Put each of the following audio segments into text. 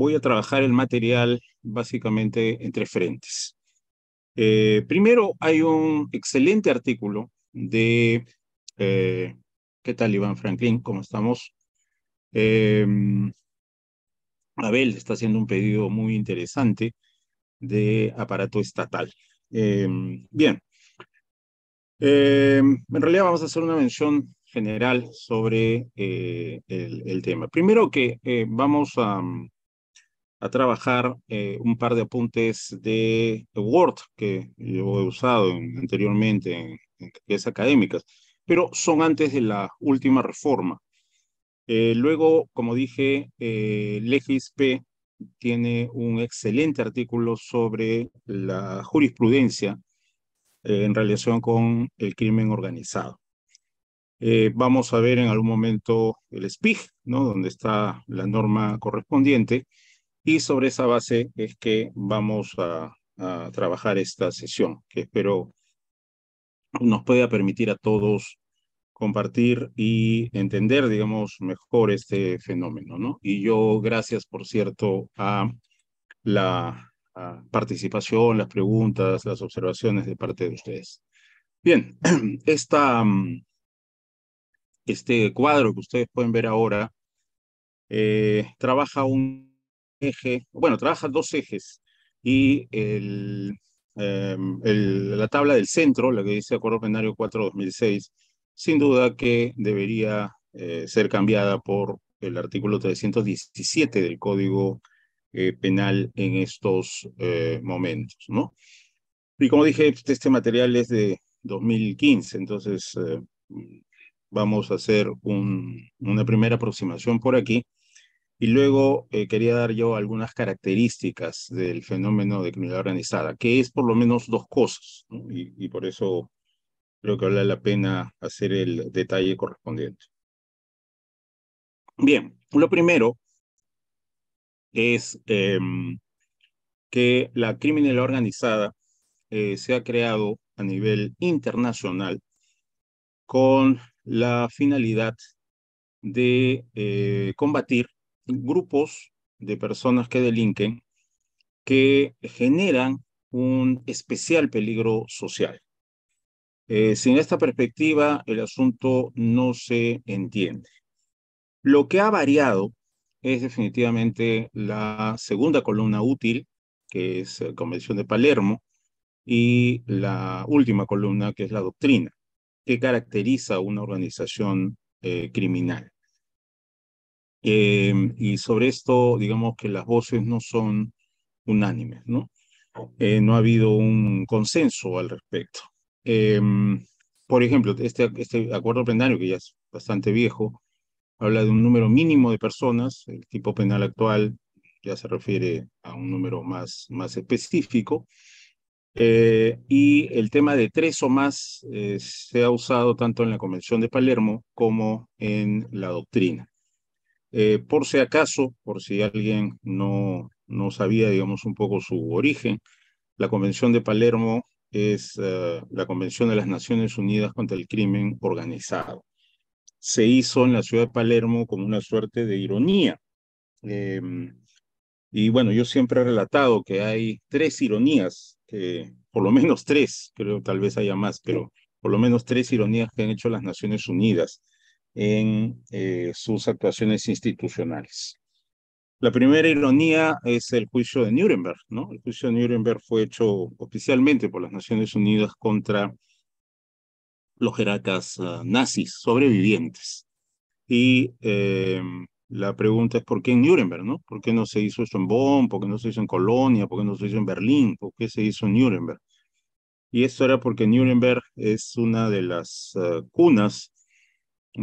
voy a trabajar el material básicamente entre frentes. Eh, primero, hay un excelente artículo de... Eh, ¿Qué tal, Iván Franklin? ¿Cómo estamos? Em, Abel está haciendo un pedido muy interesante de aparato estatal. Em, bien. Em, en realidad vamos a hacer una mención general sobre eh, el, tema. Primero que vamos a, a trabajar eh, un par de apuntes de Word que yo he usado anteriormente en, actividades académicas, pero son antes de la última reforma. Eh, luego, como dije, eh, LegisP tiene un excelente artículo sobre la jurisprudencia eh, en relación con el crimen organizado. Eh, vamos a ver en algún momento el SPIG, ¿no? donde está la norma correspondiente, y sobre esa base es que vamos a, trabajar esta sesión, que espero nos pueda permitir a todos compartir y entender, digamos, mejor este fenómeno, ¿no? Y yo, gracias, por cierto, a la participación, las preguntas, las observaciones de parte de ustedes. Bien, esta, mm, este cuadro que ustedes pueden ver ahora eh, trabaja un eje, bueno, trabaja dos ejes y el, em, el, la tabla del centro, la que dice Acuerdo Plenario 4-2006, sin duda que debería eh, ser cambiada por el artículo 317 del Código eh, Penal en estos eh, momentos, ¿no? Y como dije, este material es de 2015, entonces vamos a hacer un, una primera aproximación por aquí y luego eh, quería dar yo algunas características del fenómeno de criminalidad organizada, que es por lo menos dos cosas, y, por eso creo que vale la pena hacer el detalle correspondiente. Bien, lo primero es em, que la criminalidad organizada eh, se ha creado a nivel internacional con la finalidad de eh, combatir grupos de personas que delinquen que generan un especial peligro social. Eh, sin esta perspectiva, el asunto no se entiende. Lo que ha variado es definitivamente la segunda columna útil, que es la Convención de Palermo, y la última columna, que es la doctrina, que caracteriza una organización eh, criminal. Em, y sobre esto, digamos que las voces no son unánimes, ¿no? Eh, no ha habido un consenso al respecto. Em, por ejemplo, este, este, acuerdo plenario, que ya es bastante viejo, habla de un número mínimo de personas, el tipo penal actual ya se refiere a un número más, más específico, eh, y el tema de tres o más eh, se ha usado tanto en la Convención de Palermo como en la doctrina. Eh, por si acaso, por si alguien no, no sabía, digamos, un poco su origen, la Convención de Palermo es eh, la Convención de las Naciones Unidas contra el Crimen Organizado. Se hizo en la ciudad de Palermo con una suerte de ironía. Em, y bueno, yo siempre he relatado que hay tres ironías, que, por lo menos tres, creo tal vez haya más, pero por lo menos tres ironías que han hecho las Naciones Unidas en eh, sus actuaciones institucionales. La primera ironía es el juicio de Nuremberg, ¿no? El juicio de Nuremberg fue hecho oficialmente por las Naciones Unidas contra los jerarcas ah, nazis sobrevivientes. Y em, la pregunta es por qué en Nuremberg, ¿no? ¿Por qué no se hizo esto en Bonn? ¿Por qué no se hizo en Colonia? ¿Por qué no se hizo en Berlín? ¿Por qué se hizo en Nuremberg? Y esto era porque Nuremberg es una de las ah, cunas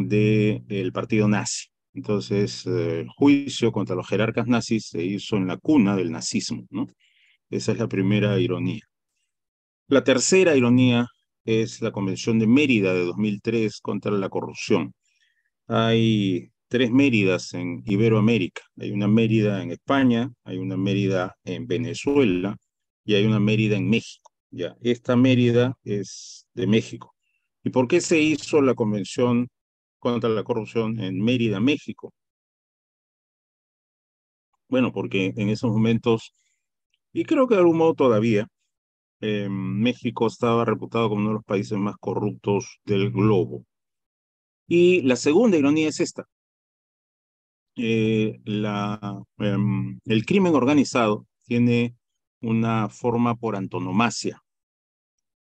del partido nazi. Entonces, eh, el juicio contra los jerarcas nazis se hizo en la cuna del nazismo, ¿no? Esa es la primera ironía. La tercera ironía es la Convención de Mérida de 2003 contra la corrupción. Hay tres Méridas en Iberoamérica. Hay una Mérida en España, hay una Mérida en Venezuela y hay una Mérida en México. Ya, esta Mérida es de México. ¿Y por qué se hizo la Convención contra la corrupción en Mérida, México. Bueno, porque en esos momentos, y creo que de algún modo todavía, em, México estaba reputado como uno de los países más corruptos del globo. Y la segunda ironía es esta. Eh, em, el crimen organizado tiene una forma por antonomasia.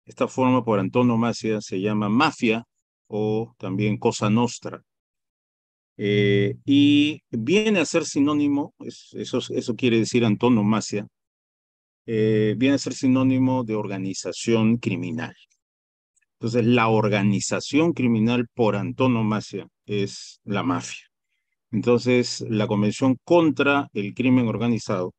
Esta forma por antonomasia se llama mafia o también Cosa Nostra. Eh, y viene a ser sinónimo, eso, eso quiere decir antonomasia, eh, viene a ser sinónimo de organización criminal. Entonces, la organización criminal por antonomasia es la mafia. Entonces, la Convención contra el Crimen Organizado,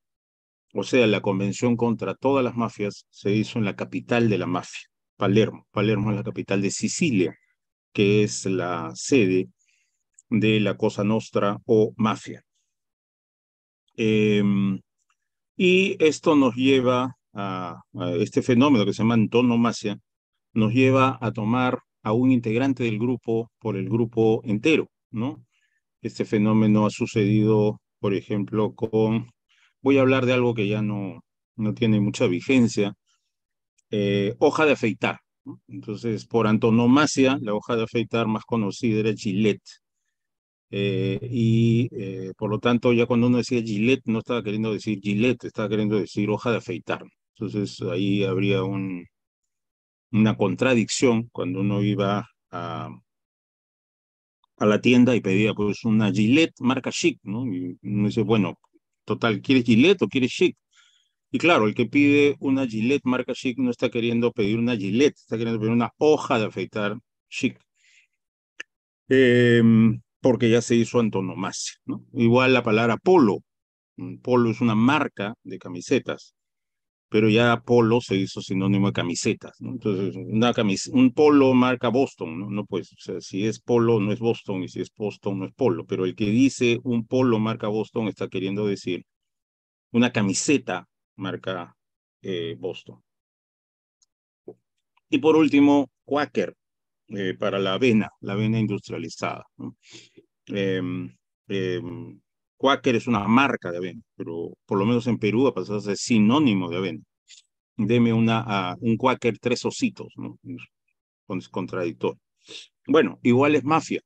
o sea, la Convención contra todas las mafias, se hizo en la capital de la mafia, Palermo. Palermo es la capital de Sicilia que es la sede de la Cosa Nostra o Mafia. Em, y esto nos lleva a, este fenómeno que se llama antonomasia, nos lleva a tomar a un integrante del grupo por el grupo entero, ¿no? Este fenómeno ha sucedido, por ejemplo, con, voy a hablar de algo que ya no, no tiene mucha vigencia, eh, hoja de afeitar, entonces, por antonomasia, la hoja de afeitar más conocida era Gillette. Eh, y eh, por lo tanto, ya cuando uno decía Gillette, no estaba queriendo decir Gillette, estaba queriendo decir hoja de afeitar. Entonces, ahí habría una contradicción cuando uno iba a, la tienda y pedía pues una Gillette marca chic, ¿no? Y uno dice, bueno, total, ¿quiere Gillette o quiere chic? Y claro, el que pide una Gillette marca chic no está queriendo pedir una Gillette, está queriendo pedir una hoja de afeitar chic. Em, porque ya se hizo antonomasia. Igual la palabra polo. Mm, polo es una marca de camisetas, pero ya polo se hizo sinónimo de camisetas. Entonces, una un polo marca Boston, ¿no? pues, si es polo no es Boston y si es Boston no es polo. Pero el que dice un polo marca Boston está queriendo decir una camiseta marca eh, Boston. Y por último, Quaker, eh, para la avena, la avena industrializada. ¿no? Em, em, Quaker es una marca de avena, pero por lo menos en Perú ha pasado a ser sinónimo de avena. Deme una, un Quaker tres ositos, ¿no? Es contradictorio. Bueno, igual es mafia.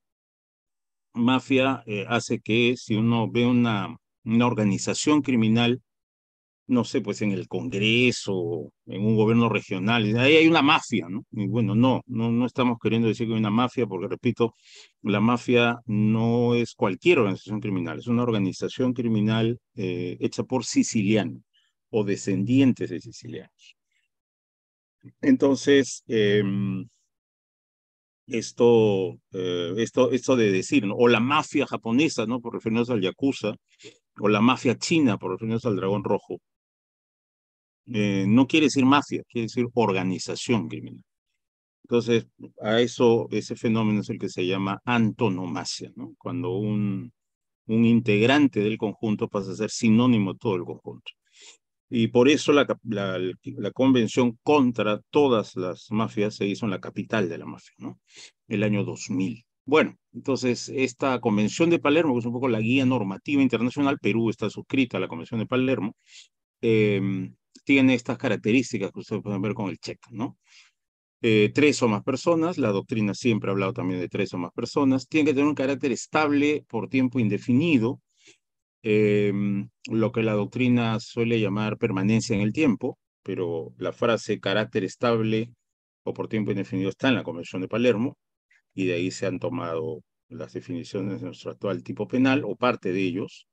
Mafia eh, hace que si uno ve una, una organización criminal no sé, pues en el Congreso, en un gobierno regional. Ahí hay una mafia, ¿no? Y bueno, no, no, no estamos queriendo decir que hay una mafia, porque repito, la mafia no es cualquier organización criminal, es una organización criminal eh, hecha por sicilianos o descendientes de sicilianos. Entonces, em, esto, eh, esto, esto de decir, o la mafia japonesa, ¿no? Por referirnos al Yakuza, o la mafia china, por referirnos al dragón rojo, eh, no quiere decir mafia, quiere decir organización criminal. Entonces, a eso, ese fenómeno es el que se llama antonomasia, ¿no? Cuando un, un integrante del conjunto pasa a ser sinónimo de todo el conjunto. Y por eso la, la, convención contra todas las mafias se hizo en la capital de la mafia, ¿no? El año 2000. Bueno, entonces esta convención de Palermo, que es un poco la guía normativa internacional, Perú está suscrita a la convención de Palermo, em, tiene estas características que ustedes pueden ver con el check, ¿no? Eh, tres o más personas, la doctrina siempre ha hablado también de tres o más personas, tiene que tener un carácter estable por tiempo indefinido, em, lo que la doctrina suele llamar permanencia en el tiempo, pero la frase carácter estable o por tiempo indefinido está en la Convención de Palermo, y de ahí se han tomado las definiciones de nuestro actual tipo penal o parte de ellos.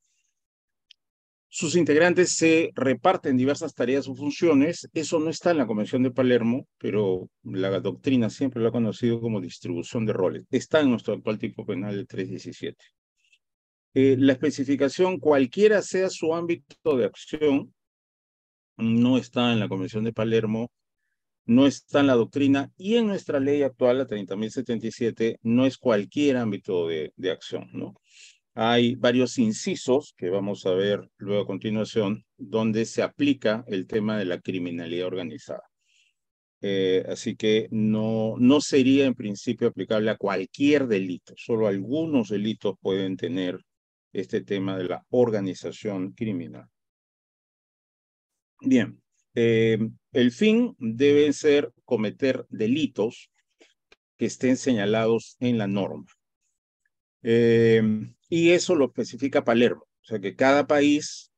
Sus integrantes se reparten diversas tareas o funciones. Eso no está en la Convención de Palermo, pero la doctrina siempre lo ha conocido como distribución de roles. Está en nuestro actual tipo penal 317. Eh, la especificación, cualquiera sea su ámbito de acción, no está en la Convención de Palermo, no está en la doctrina y en nuestra ley actual, la 30.077, no es cualquier ámbito de, de acción, ¿no? hay varios incisos que vamos a ver luego a continuación, donde se aplica el tema de la criminalidad organizada. Eh, así que no, no sería en principio aplicable a cualquier delito, solo algunos delitos pueden tener este tema de la organización criminal. Bien, eh, el fin debe ser cometer delitos que estén señalados en la norma. Eh, y eso lo especifica Palermo. O sea que cada país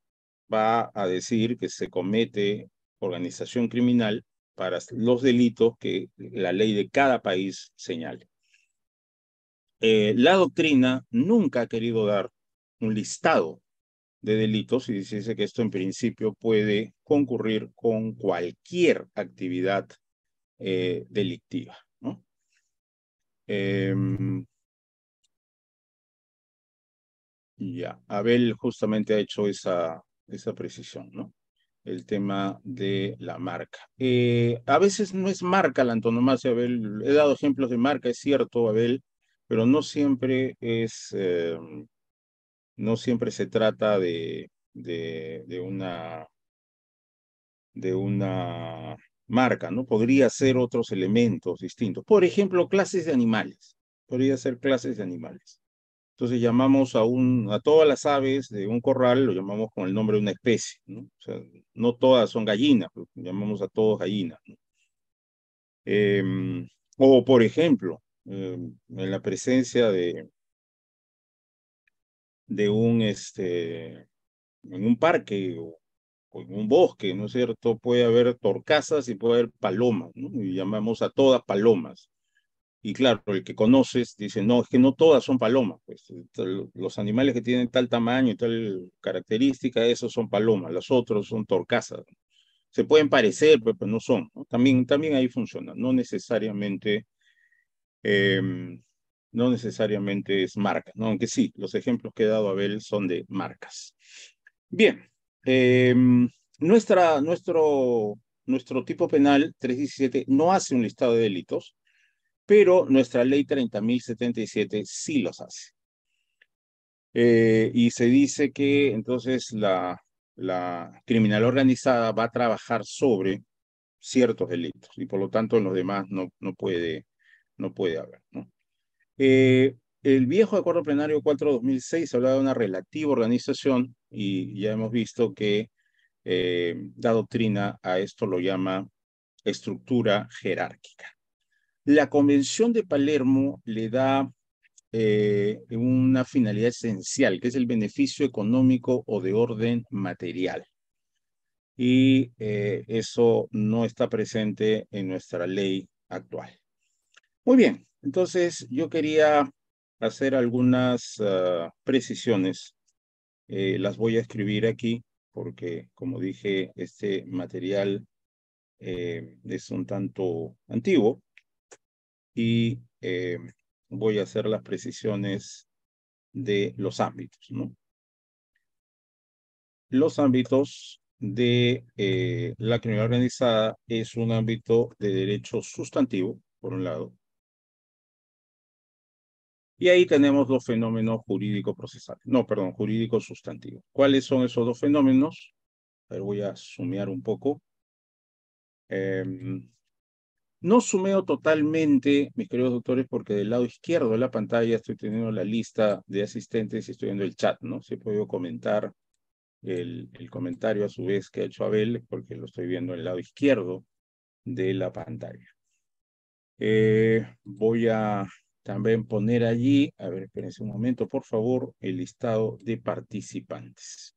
va a decir que se comete organización criminal para los delitos que la ley de cada país señale. Eh, la doctrina nunca ha querido dar un listado de delitos y dice que esto en principio puede concurrir con cualquier actividad eh, delictiva. ¿no? Em, Ya, Abel justamente ha hecho esa, esa precisión, ¿no? El tema de la marca. Eh, a veces no es marca la antonomasia, Abel. He dado ejemplos de marca, es cierto, Abel, pero no siempre es, eh, no siempre se trata de, de, de una, de una marca, ¿no? Podría ser otros elementos distintos. Por ejemplo, clases de animales. Podría ser clases de animales. Entonces llamamos a, un, a todas las aves de un corral, lo llamamos con el nombre de una especie. ¿no? O sea, no todas son gallinas, pues, llamamos a todos gallinas. Em, o, por ejemplo, em, en la presencia de, de un, este, en un parque o, en un bosque, ¿no es cierto? Puede haber torcasas y puede haber palomas, ¿no? Y llamamos a todas palomas. Y claro, el que conoces dice, no, es que no todas son palomas, pues los animales que tienen tal tamaño y tal característica, esos son palomas, los otros son torcasas. Se pueden parecer, pues, pero, no son. También, también ahí funciona, no necesariamente, em, no necesariamente es marca, aunque sí, los ejemplos que he dado a Abel son de marcas. Bien, em, nuestro, nuestro tipo penal 317 no hace un listado de delitos, pero nuestra ley 30.077 sí los hace. Eh, y se dice que entonces la, criminal organizada va a trabajar sobre ciertos delitos y por lo tanto los demás no, no, puede, no puede haber. Eh, el viejo acuerdo plenario 4-2006 hablaba de una relativa organización y ya hemos visto que la eh, doctrina a esto lo llama estructura jerárquica. La Convención de Palermo le da eh, una finalidad esencial, que es el beneficio económico o de orden material. Y eh, eso no está presente en nuestra ley actual. Muy bien, entonces yo quería hacer algunas ah, precisiones. Eh, las voy a escribir aquí porque, como dije, este material es un tanto antiguo y eh, voy a hacer las precisiones de los ámbitos. ¿no? Los ámbitos de eh, la criminalidad organizada es un ámbito de derecho sustantivo, por un lado, y ahí tenemos los fenómenos jurídico procesales. No, perdón, jurídico sustantivo. ¿Cuáles son esos dos fenómenos? A ver, voy a sumear un poco. Em, no sumeo totalmente, mis queridos doctores, porque del lado izquierdo de la pantalla estoy teniendo la lista de asistentes y estoy viendo el chat, ¿no? Si he comentar el, comentario a su vez que ha hecho Abel, porque lo estoy viendo el lado izquierdo de la pantalla. Eh, voy a también poner allí, a ver, espérense un momento, por favor, el listado de participantes.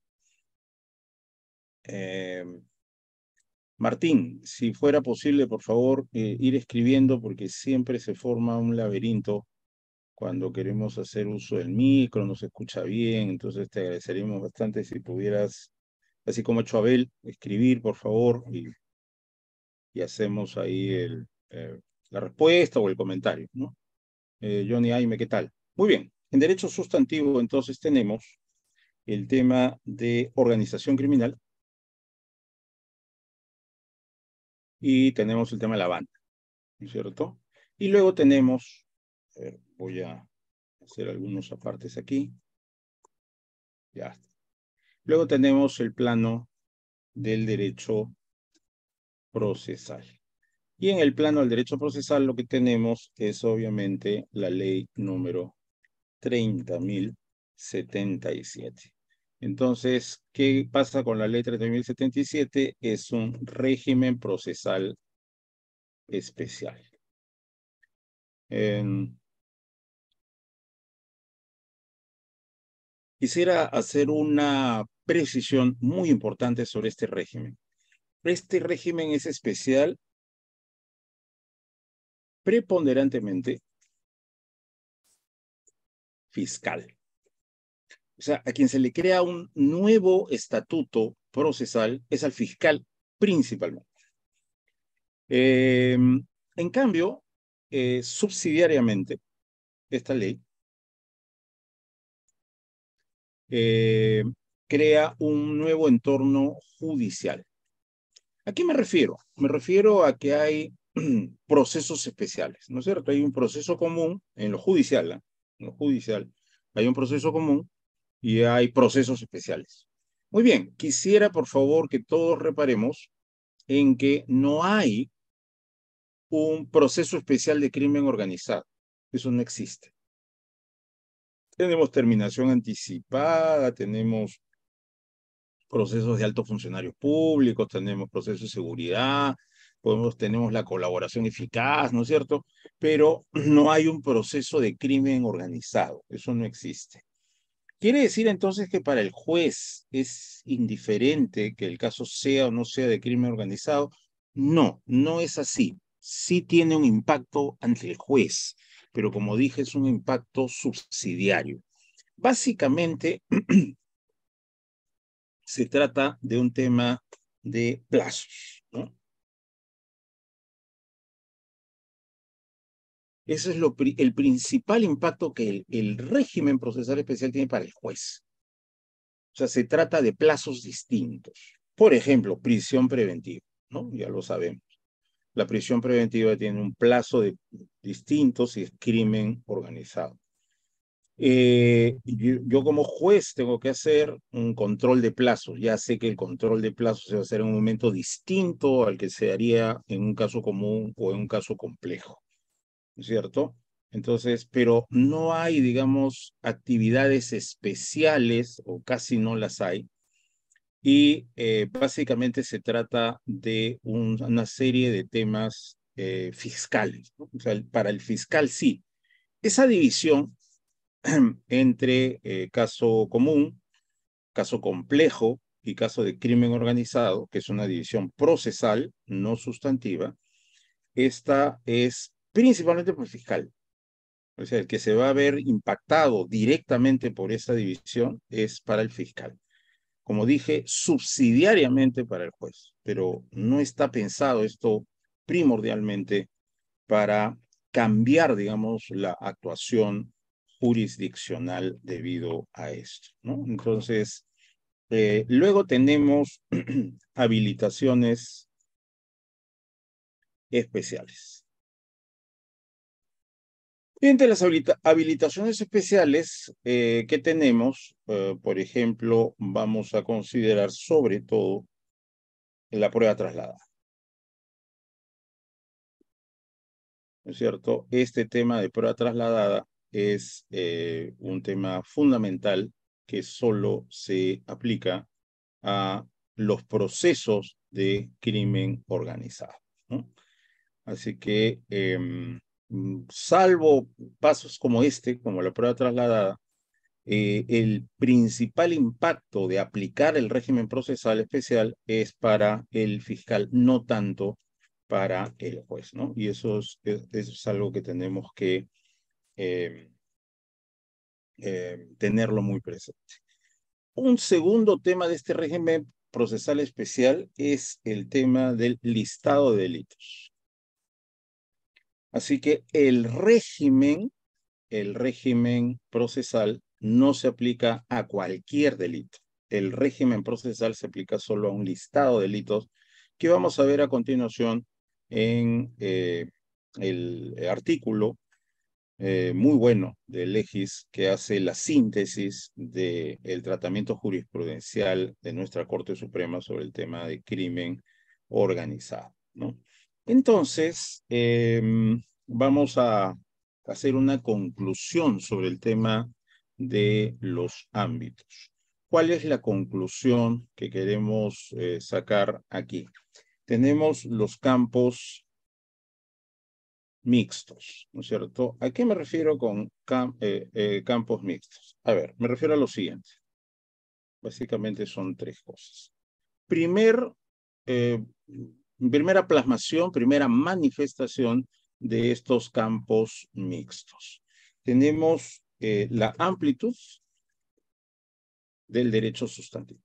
Eh, Martín, si fuera posible, por favor, eh, ir escribiendo porque siempre se forma un laberinto cuando queremos hacer uso del micro, no se escucha bien, entonces te agradeceríamos bastante si pudieras, así como ha hecho Abel, escribir, por favor, y, hacemos ahí eh, la respuesta o el comentario, ¿no? Eh, Johnny Aime, ¿qué tal? Muy bien, en derecho sustantivo entonces tenemos el tema de organización criminal, y tenemos el tema de la banda, ¿no es cierto? Y luego tenemos, voy a hacer algunos apartes aquí. Ya está. Luego tenemos el plano del derecho procesal. Y en el plano del derecho procesal lo que tenemos es obviamente la ley número 30.077. Entonces, ¿qué pasa con la ley siete? Es un régimen procesal especial. Em, quisiera hacer una precisión muy importante sobre este régimen. Este régimen es especial preponderantemente fiscal. O sea, a quien se le crea un nuevo estatuto procesal es al fiscal principalmente. Em, en cambio, eh, subsidiariamente, esta ley em, crea un nuevo entorno judicial. ¿A qué me refiero? Me refiero a que hay procesos especiales, ¿no es cierto? Hay un proceso común en lo judicial, en lo judicial, hay un proceso común y hay procesos especiales. Muy bien, quisiera por favor que todos reparemos en que no hay un proceso especial de crimen organizado. Eso no existe. Tenemos terminación anticipada, tenemos procesos de altos funcionarios públicos, tenemos procesos de seguridad, tenemos la colaboración eficaz, ¿no es cierto? Pero no hay un proceso de crimen organizado, eso no existe. ¿Quiere decir entonces que para el juez es indiferente que el caso sea o no sea de crimen organizado? No, no es así. Sí tiene un impacto ante el juez, pero como dije, es un impacto subsidiario. Básicamente, se trata de un tema de plazos. ¿no? Ese es el principal impacto que el, régimen procesal especial tiene para el juez. O sea, se trata de plazos distintos. Por ejemplo, prisión preventiva, ¿no? Ya lo sabemos. La prisión preventiva tiene un plazo de, distinto si es crimen organizado. Eh, yo, yo, como juez tengo que hacer un control de plazos. Ya sé que el control de plazos se va a hacer en un momento distinto al que se haría en un caso común o en un caso complejo. ¿cierto? Entonces, pero no hay, digamos, actividades especiales o casi no las hay. Y eh, básicamente se trata de una serie de temas eh, fiscales. O sea, para el fiscal sí. Esa división entre eh, caso común, caso complejo y caso de crimen organizado, que es una división procesal, no sustantiva, esta es principalmente por pues, el fiscal. O sea, el que se va a ver impactado directamente por esa división es para el fiscal. Como dije, subsidiariamente para el juez, pero no está pensado esto primordialmente para cambiar, digamos, la actuación jurisdiccional debido a esto. ¿no? Entonces, eh, luego tenemos habilitaciones especiales. Entre las habilitaciones especiales eh, que tenemos, eh, por ejemplo, vamos a considerar sobre todo la prueba trasladada. ¿No es cierto? Este tema de prueba trasladada es eh, un tema fundamental que solo se aplica a los procesos de crimen organizado. Así que em, Mm, salvo pasos como este, como la prueba trasladada, eh, el principal impacto de aplicar el régimen procesal especial es para el fiscal, no tanto para el juez, ¿no? Y eso es, eh, algo que tenemos que eh, tenerlo muy presente. Un segundo tema de este régimen procesal especial es el tema del listado de delitos. Así que el régimen, el régimen procesal no se aplica a cualquier delito. El régimen procesal se aplica solo a un listado de delitos que vamos a ver a continuación en eh, el artículo eh, muy bueno de Legis que hace la síntesis del tratamiento jurisprudencial de nuestra Corte Suprema sobre el tema de crimen organizado. ¿no? Entonces, em, vamos a hacer una conclusión sobre el tema de los ámbitos. ¿Cuál es la conclusión que queremos eh, sacar aquí? Tenemos los campos mixtos, ¿no es cierto? ¿A qué me refiero con eh, eh, campos mixtos? A ver, me refiero a lo siguiente. Básicamente son tres cosas. Primer primera plasmación, primera manifestación de estos campos mixtos. Tenemos eh, la amplitud del derecho sustantivo.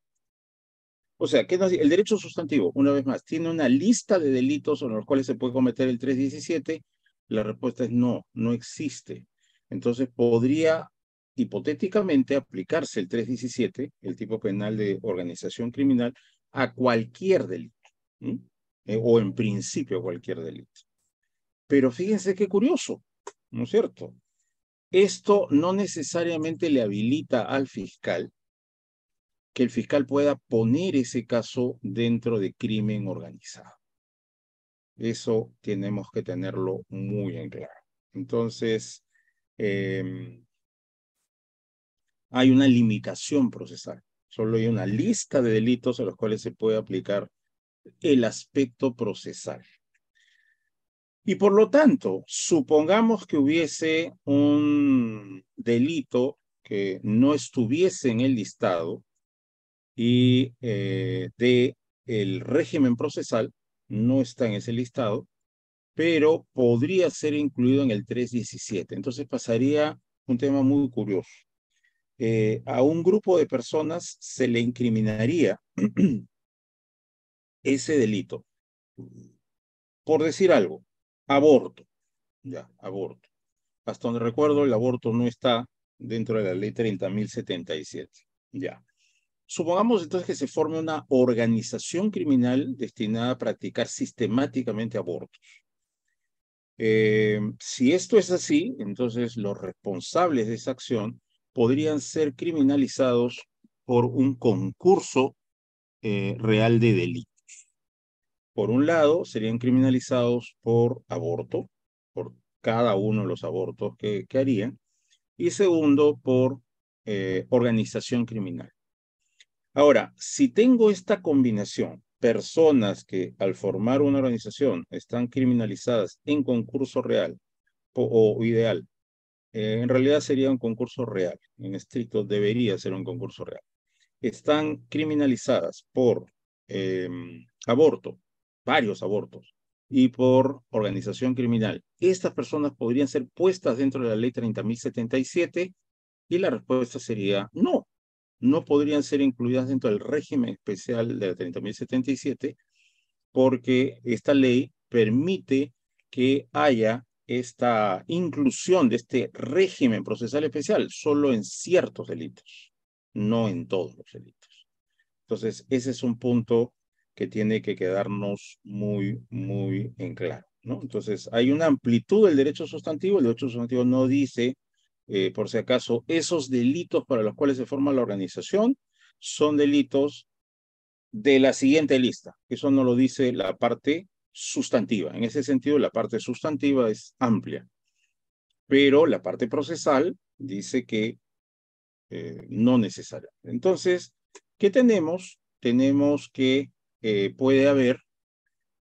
O sea, ¿qué nos, el derecho sustantivo, una vez más, tiene una lista de delitos sobre los cuales se puede cometer el 317. La respuesta es no, no existe. Entonces podría hipotéticamente aplicarse el 317, el tipo penal de organización criminal, a cualquier delito. Eh, o en principio cualquier delito. Pero fíjense qué curioso, ¿no es cierto? Esto no necesariamente le habilita al fiscal que el fiscal pueda poner ese caso dentro de crimen organizado. Eso tenemos que tenerlo muy en claro. Entonces, em, hay una limitación procesal. Solo hay una lista de delitos a los cuales se puede aplicar el aspecto procesal. Y por lo tanto, supongamos que hubiese un delito que no estuviese en el listado y eh, de el régimen procesal no está en ese listado, pero podría ser incluido en el 317. Entonces pasaría un tema muy curioso. Eh, a un grupo de personas se le incriminaría ese delito. Por decir algo, aborto. Ya, aborto. Hasta donde recuerdo, el aborto no está dentro de la ley 30.077. Ya. Supongamos entonces que se forme una organización criminal destinada a practicar sistemáticamente abortos. Eh, si esto es así, entonces los responsables de esa acción podrían ser criminalizados por un concurso eh, real de delito por un lado, serían criminalizados por aborto, por cada uno de los abortos que, harían, y segundo, por eh, organización criminal. Ahora, si tengo esta combinación, personas que al formar una organización están criminalizadas en concurso real o, ideal, eh, en realidad sería un concurso real, en estricto debería ser un concurso real, están criminalizadas por em, aborto varios abortos y por organización criminal. Estas personas podrían ser puestas dentro de la ley 30.077 y la respuesta sería no, no podrían ser incluidas dentro del régimen especial de la 30.077 porque esta ley permite que haya esta inclusión de este régimen procesal especial solo en ciertos delitos, no en todos los delitos. Entonces, ese es un punto que tiene que quedarnos muy, muy en claro. ¿no? Entonces, hay una amplitud del derecho sustantivo. El derecho sustantivo no dice, eh, por si acaso, esos delitos para los cuales se forma la organización son delitos de la siguiente lista. Eso no lo dice la parte sustantiva. En ese sentido, la parte sustantiva es amplia. Pero la parte procesal dice que eh, no necesaria. Entonces, ¿qué tenemos? Tenemos que eh, puede haber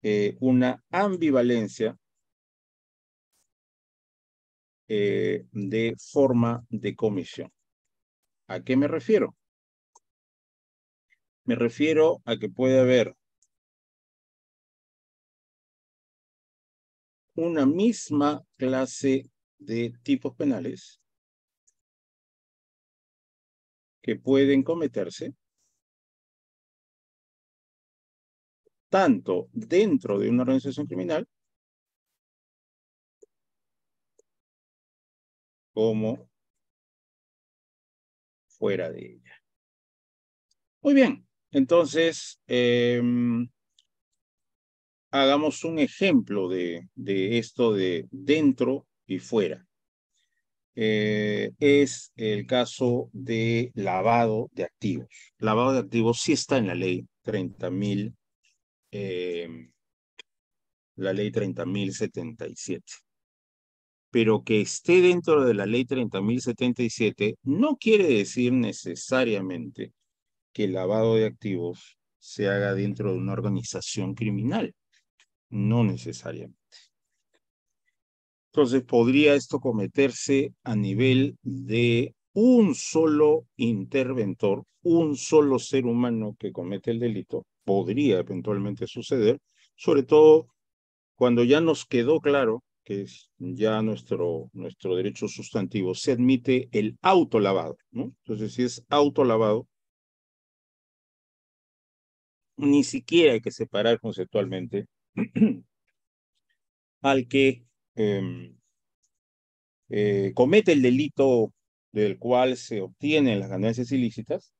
eh, una ambivalencia eh, de forma de comisión. ¿A qué me refiero? Me refiero a que puede haber una misma clase de tipos penales que pueden cometerse tanto dentro de una organización criminal como fuera de ella. Muy bien, entonces em, hagamos un ejemplo de, esto de dentro y fuera. Eh, es el caso de lavado de activos. Lavado de activos sí está en la ley 30.000 eh, la ley 30.077. Pero que esté dentro de la ley 30.077 no quiere decir necesariamente que el lavado de activos se haga dentro de una organización criminal. No necesariamente. Entonces podría esto cometerse a nivel de un solo interventor, un solo ser humano que comete el delito, podría eventualmente suceder, sobre todo cuando ya nos quedó claro que es ya nuestro, nuestro derecho sustantivo, se admite el autolavado, ¿no? Entonces, si es autolavado, ni siquiera hay que separar conceptualmente al que em, eh, comete el delito del cual se obtienen las ganancias ilícitas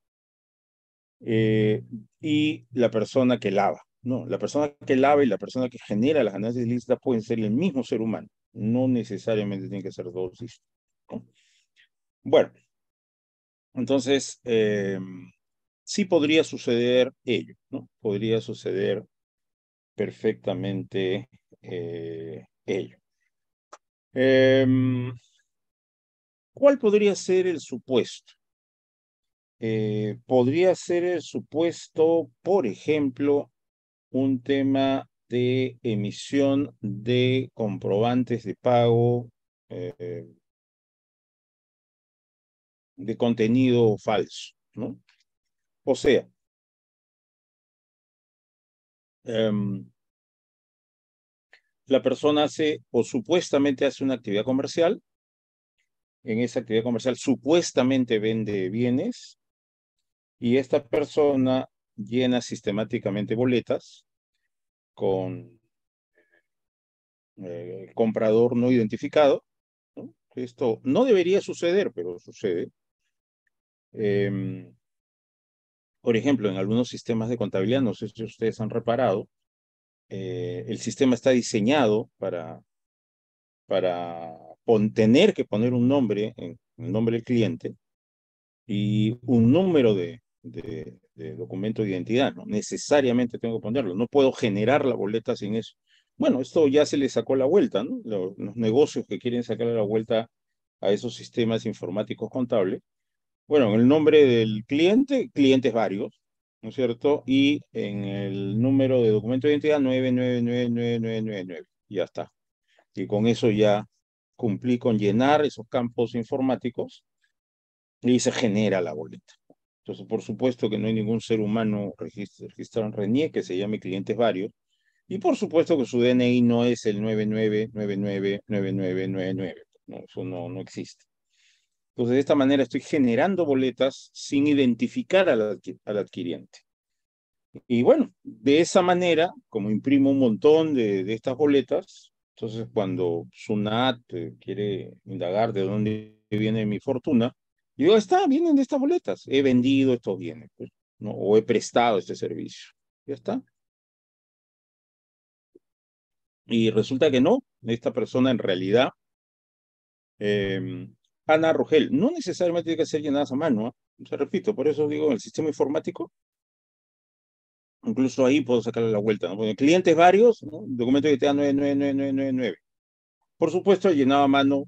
eh, y la persona que lava. No, la persona que lava y la persona que genera las análisis listas pueden ser el mismo ser humano. No necesariamente tienen que ser dos Bueno, entonces eh, sí podría suceder ello, ¿no? Podría suceder perfectamente eh, ello. Em, ¿Cuál podría ser el supuesto? Eh, podría ser el supuesto, por ejemplo, un tema de emisión de comprobantes de pago eh, de contenido falso, ¿no? O sea, em, la persona hace o supuestamente hace una actividad comercial, en esa actividad comercial supuestamente vende bienes, y esta persona llena sistemáticamente boletas con eh, comprador no identificado. Esto no debería suceder, pero sucede. Em, por ejemplo, en algunos sistemas de contabilidad, no sé si ustedes han reparado, eh, el sistema está diseñado para, para tener que poner un nombre, el nombre del cliente, y un número de, de, documento de identidad, ¿no? Necesariamente tengo que ponerlo, no puedo generar la boleta sin eso. Bueno, esto ya se le sacó la vuelta, ¿no? Los, negocios que quieren sacar la vuelta a esos sistemas informáticos contables. Bueno, en el nombre del cliente, clientes varios, ¿no es cierto? Y en el número de documento de identidad 9999999. Ya está. Y con eso ya cumplí con llenar esos campos informáticos y se genera la boleta. Entonces, por supuesto que no hay ningún ser humano registrado en Renier que se llame clientes varios. Y por supuesto que su DNI no es el 9999999. No, eso no, no existe. Entonces, de esta manera estoy generando boletas sin identificar al, al adquiriente. Y bueno, de esa manera, como imprimo un montón de, de estas boletas, entonces cuando SUNAT eh, quiere indagar de dónde viene mi fortuna, yo, está, vienen de estas boletas. He vendido estos bienes, pues, o he prestado este servicio. Ya está. Y resulta que no, esta persona en realidad, em, Ana Rogel, no necesariamente tiene que ser llenada a mano, ¿eh? se repito, por eso digo, en el sistema informático, incluso ahí puedo sacarle la vuelta, ¿no? clientes varios, ¿no? documento que te Por supuesto, llenado a mano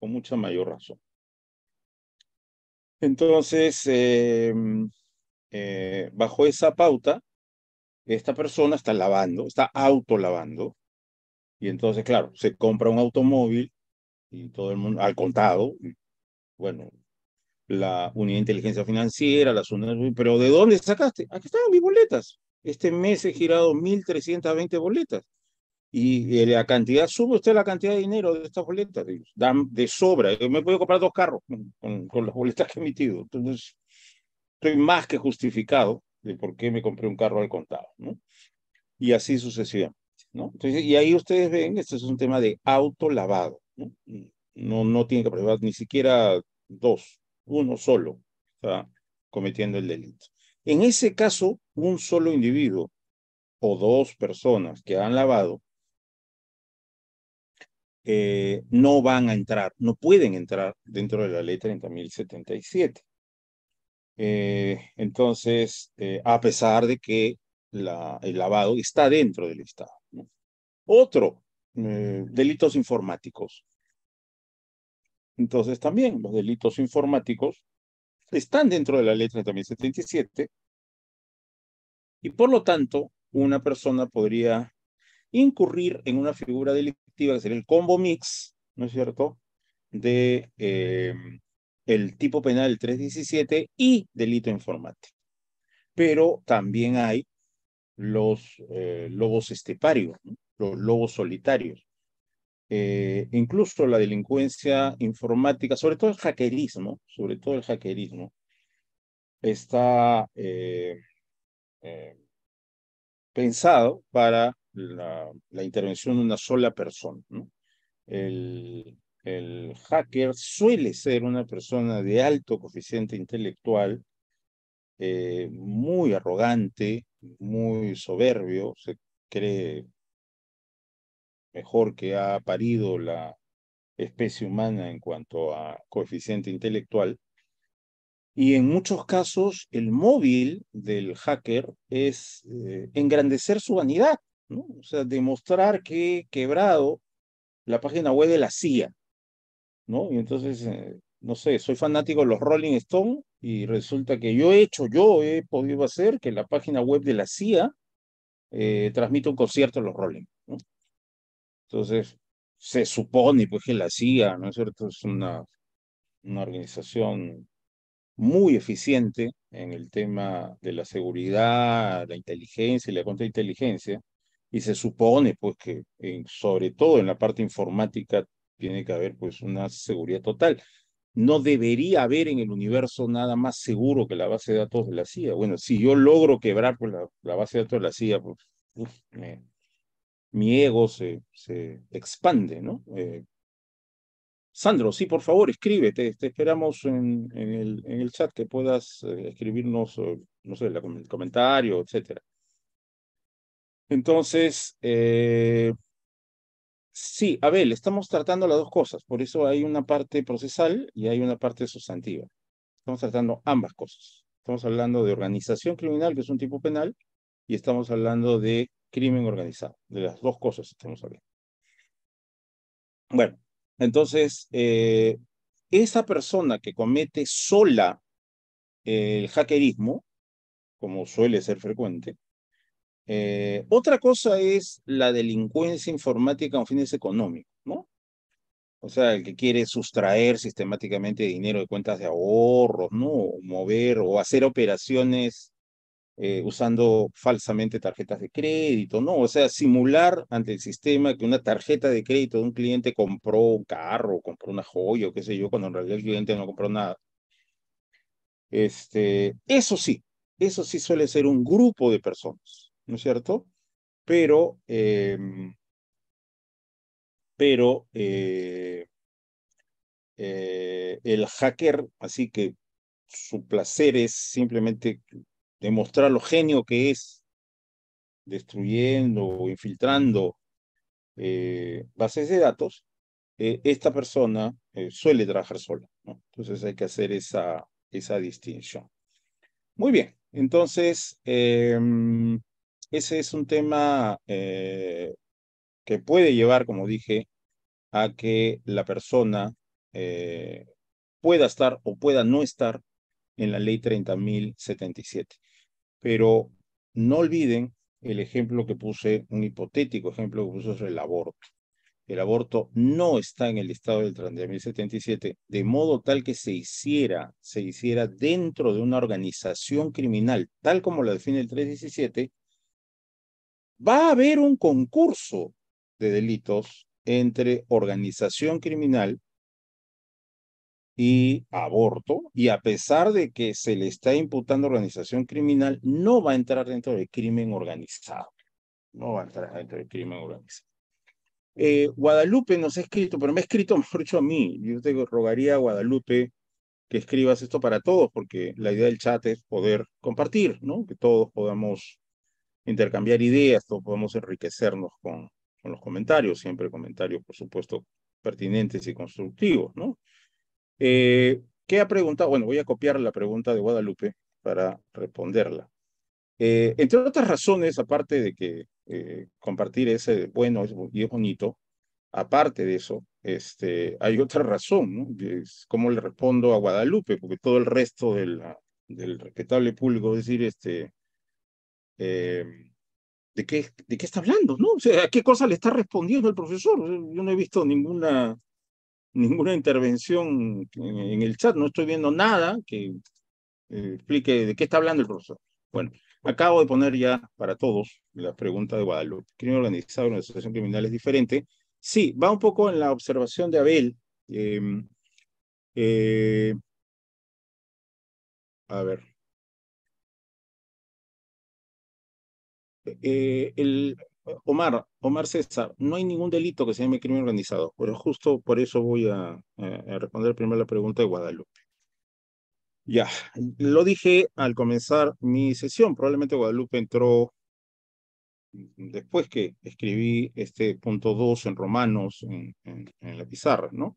con mucha mayor razón. Entonces, em, eh, bajo esa pauta, esta persona está lavando, está autolavando. Y entonces, claro, se compra un automóvil y todo el mundo, al contado, bueno, la unidad de inteligencia financiera, las unidades, pero ¿de dónde sacaste? Aquí están mis boletas. Este mes he girado 1.320 boletas y la cantidad, sube usted la cantidad de dinero de estas boletas, dan de sobra. Yo me puedo comprar dos carros con, las boletas que he emitido. Entonces, estoy más que justificado de por qué me compré un carro al contado, ¿no? Y así sucesivamente, ¿no? Entonces, y ahí ustedes ven, este es un tema de auto ¿no? No, no tiene que probar ni siquiera dos, uno solo está cometiendo el delito. En ese caso, un solo individuo o dos personas que han lavado eh, no van a entrar, no pueden entrar dentro de la ley 30.077. Eh, entonces, eh, a pesar de que el lavado está dentro del Estado. Otro, delitos informáticos. Entonces, también los delitos informáticos están dentro de la ley 30.077 y por lo tanto, una persona podría incurrir en una figura delictiva activa, a ser el combo mix, ¿no es cierto?, de eh, el tipo penal 317 y delito informático. Pero también hay los eh, lobos esteparios, los lobos solitarios. Eh, incluso la delincuencia informática, sobre todo el hackerismo, sobre todo el hackerismo, está eh, pensado para la, intervención de una sola persona. El, hacker suele ser una persona de alto coeficiente intelectual, eh, muy arrogante, muy soberbio, se cree mejor que ha parido la especie humana en cuanto a coeficiente intelectual. Y en muchos casos el móvil del hacker es eh, engrandecer su vanidad, o sea, demostrar que he quebrado la página web de la CIA, ¿no? Y entonces, eh, no sé, soy fanático de los Rolling Stone y resulta que yo he hecho, yo he podido hacer que la página web de la CIA eh, transmita un concierto de los Rolling, ¿no? Entonces, se supone pues que la CIA, ¿no es cierto? Es una, una organización muy eficiente en el tema de la seguridad, la inteligencia y la contrainteligencia, y se supone pues que sobre todo en la parte informática tiene que haber pues una seguridad total. No debería haber en el universo nada más seguro que la base de datos de la CIA. Bueno, si yo logro quebrar pues, la, base de datos de la CIA, pues mi ego se, se expande, ¿no? Eh, Sandro, sí, por favor, escríbete. Te esperamos en, en, el, en el, chat que puedas eh, escribirnos, no sé, el comentario, etcétera. Entonces, eh, sí, Abel, estamos tratando las dos cosas, por eso hay una parte procesal y hay una parte sustantiva. Estamos tratando ambas cosas. Estamos hablando de organización criminal, que es un tipo penal, y estamos hablando de crimen organizado. De las dos cosas estamos hablando. Bueno, entonces, eh, esa persona que comete sola eh, el hackerismo, como suele ser frecuente, eh, otra cosa es la delincuencia informática con fines económicos, ¿no? O sea, el que quiere sustraer sistemáticamente dinero de cuentas de ahorros, ¿no? mover o hacer operaciones eh, usando falsamente tarjetas de crédito, ¿no? O sea, simular ante el sistema que una tarjeta de crédito de un cliente compró un carro, compró una joya o qué sé yo, cuando en realidad el cliente no compró nada. Este, eso sí, eso sí suele ser un grupo de personas ¿no es cierto? Pero, em, pero eh, eh, el hacker, así que su placer es simplemente demostrar lo genio que es, destruyendo o infiltrando eh, bases de datos, esta persona suele trabajar sola. ¿no? Entonces hay que hacer esa, esa distinción. Muy bien, entonces, em, ese es un tema eh, que puede llevar, como dije, a que la persona eh, pueda estar o pueda no estar en la ley 30.077. Pero no olviden el ejemplo que puse, un hipotético ejemplo que puse sobre el aborto. El aborto no está en el listado del 30.077, de modo tal que se hiciera, se hiciera dentro de una organización criminal, tal como la define el 317, va a haber un concurso de delitos entre organización criminal y aborto, y a pesar de que se le está imputando organización criminal, no va a entrar dentro del crimen organizado. No va a entrar dentro del crimen organizado. Eh, Guadalupe nos ha escrito, pero me ha escrito, mejor a mí. Yo te rogaría, Guadalupe, que escribas esto para todos, porque la idea del chat es poder compartir, ¿no? Que todos podamos intercambiar ideas, todos podemos enriquecernos con, los comentarios, siempre comentarios, por supuesto, pertinentes y constructivos, ¿no? Eh, ¿Qué ha preguntado? Bueno, voy a copiar la pregunta de Guadalupe para responderla. Eh, entre otras razones, aparte de que eh, compartir ese bueno y es bonito, aparte de eso, este, hay otra razón, ¿no? cómo le respondo a Guadalupe, porque todo el resto del respetable público, es decir, este, eh, ¿de, qué, ¿de qué está hablando? ¿no? O sea, ¿A qué cosa le está respondiendo el profesor? Yo no he visto ninguna, ninguna intervención en, el chat, no estoy viendo nada que eh, explique de qué está hablando el profesor. Bueno, acabo de poner ya para todos la pregunta de Guadalupe. Crimen organizado en una asociación criminal es diferente. Sí, va un poco en la observación de Abel. Eh, a ver. Eh, el, Omar, Omar César, no hay ningún delito que se llame crimen organizado, pero justo por eso voy eh, a, responder primero la pregunta de Guadalupe. Ya, lo dije al comenzar mi sesión, probablemente Guadalupe entró después que escribí este punto 2 en romanos en, la pizarra, ¿no?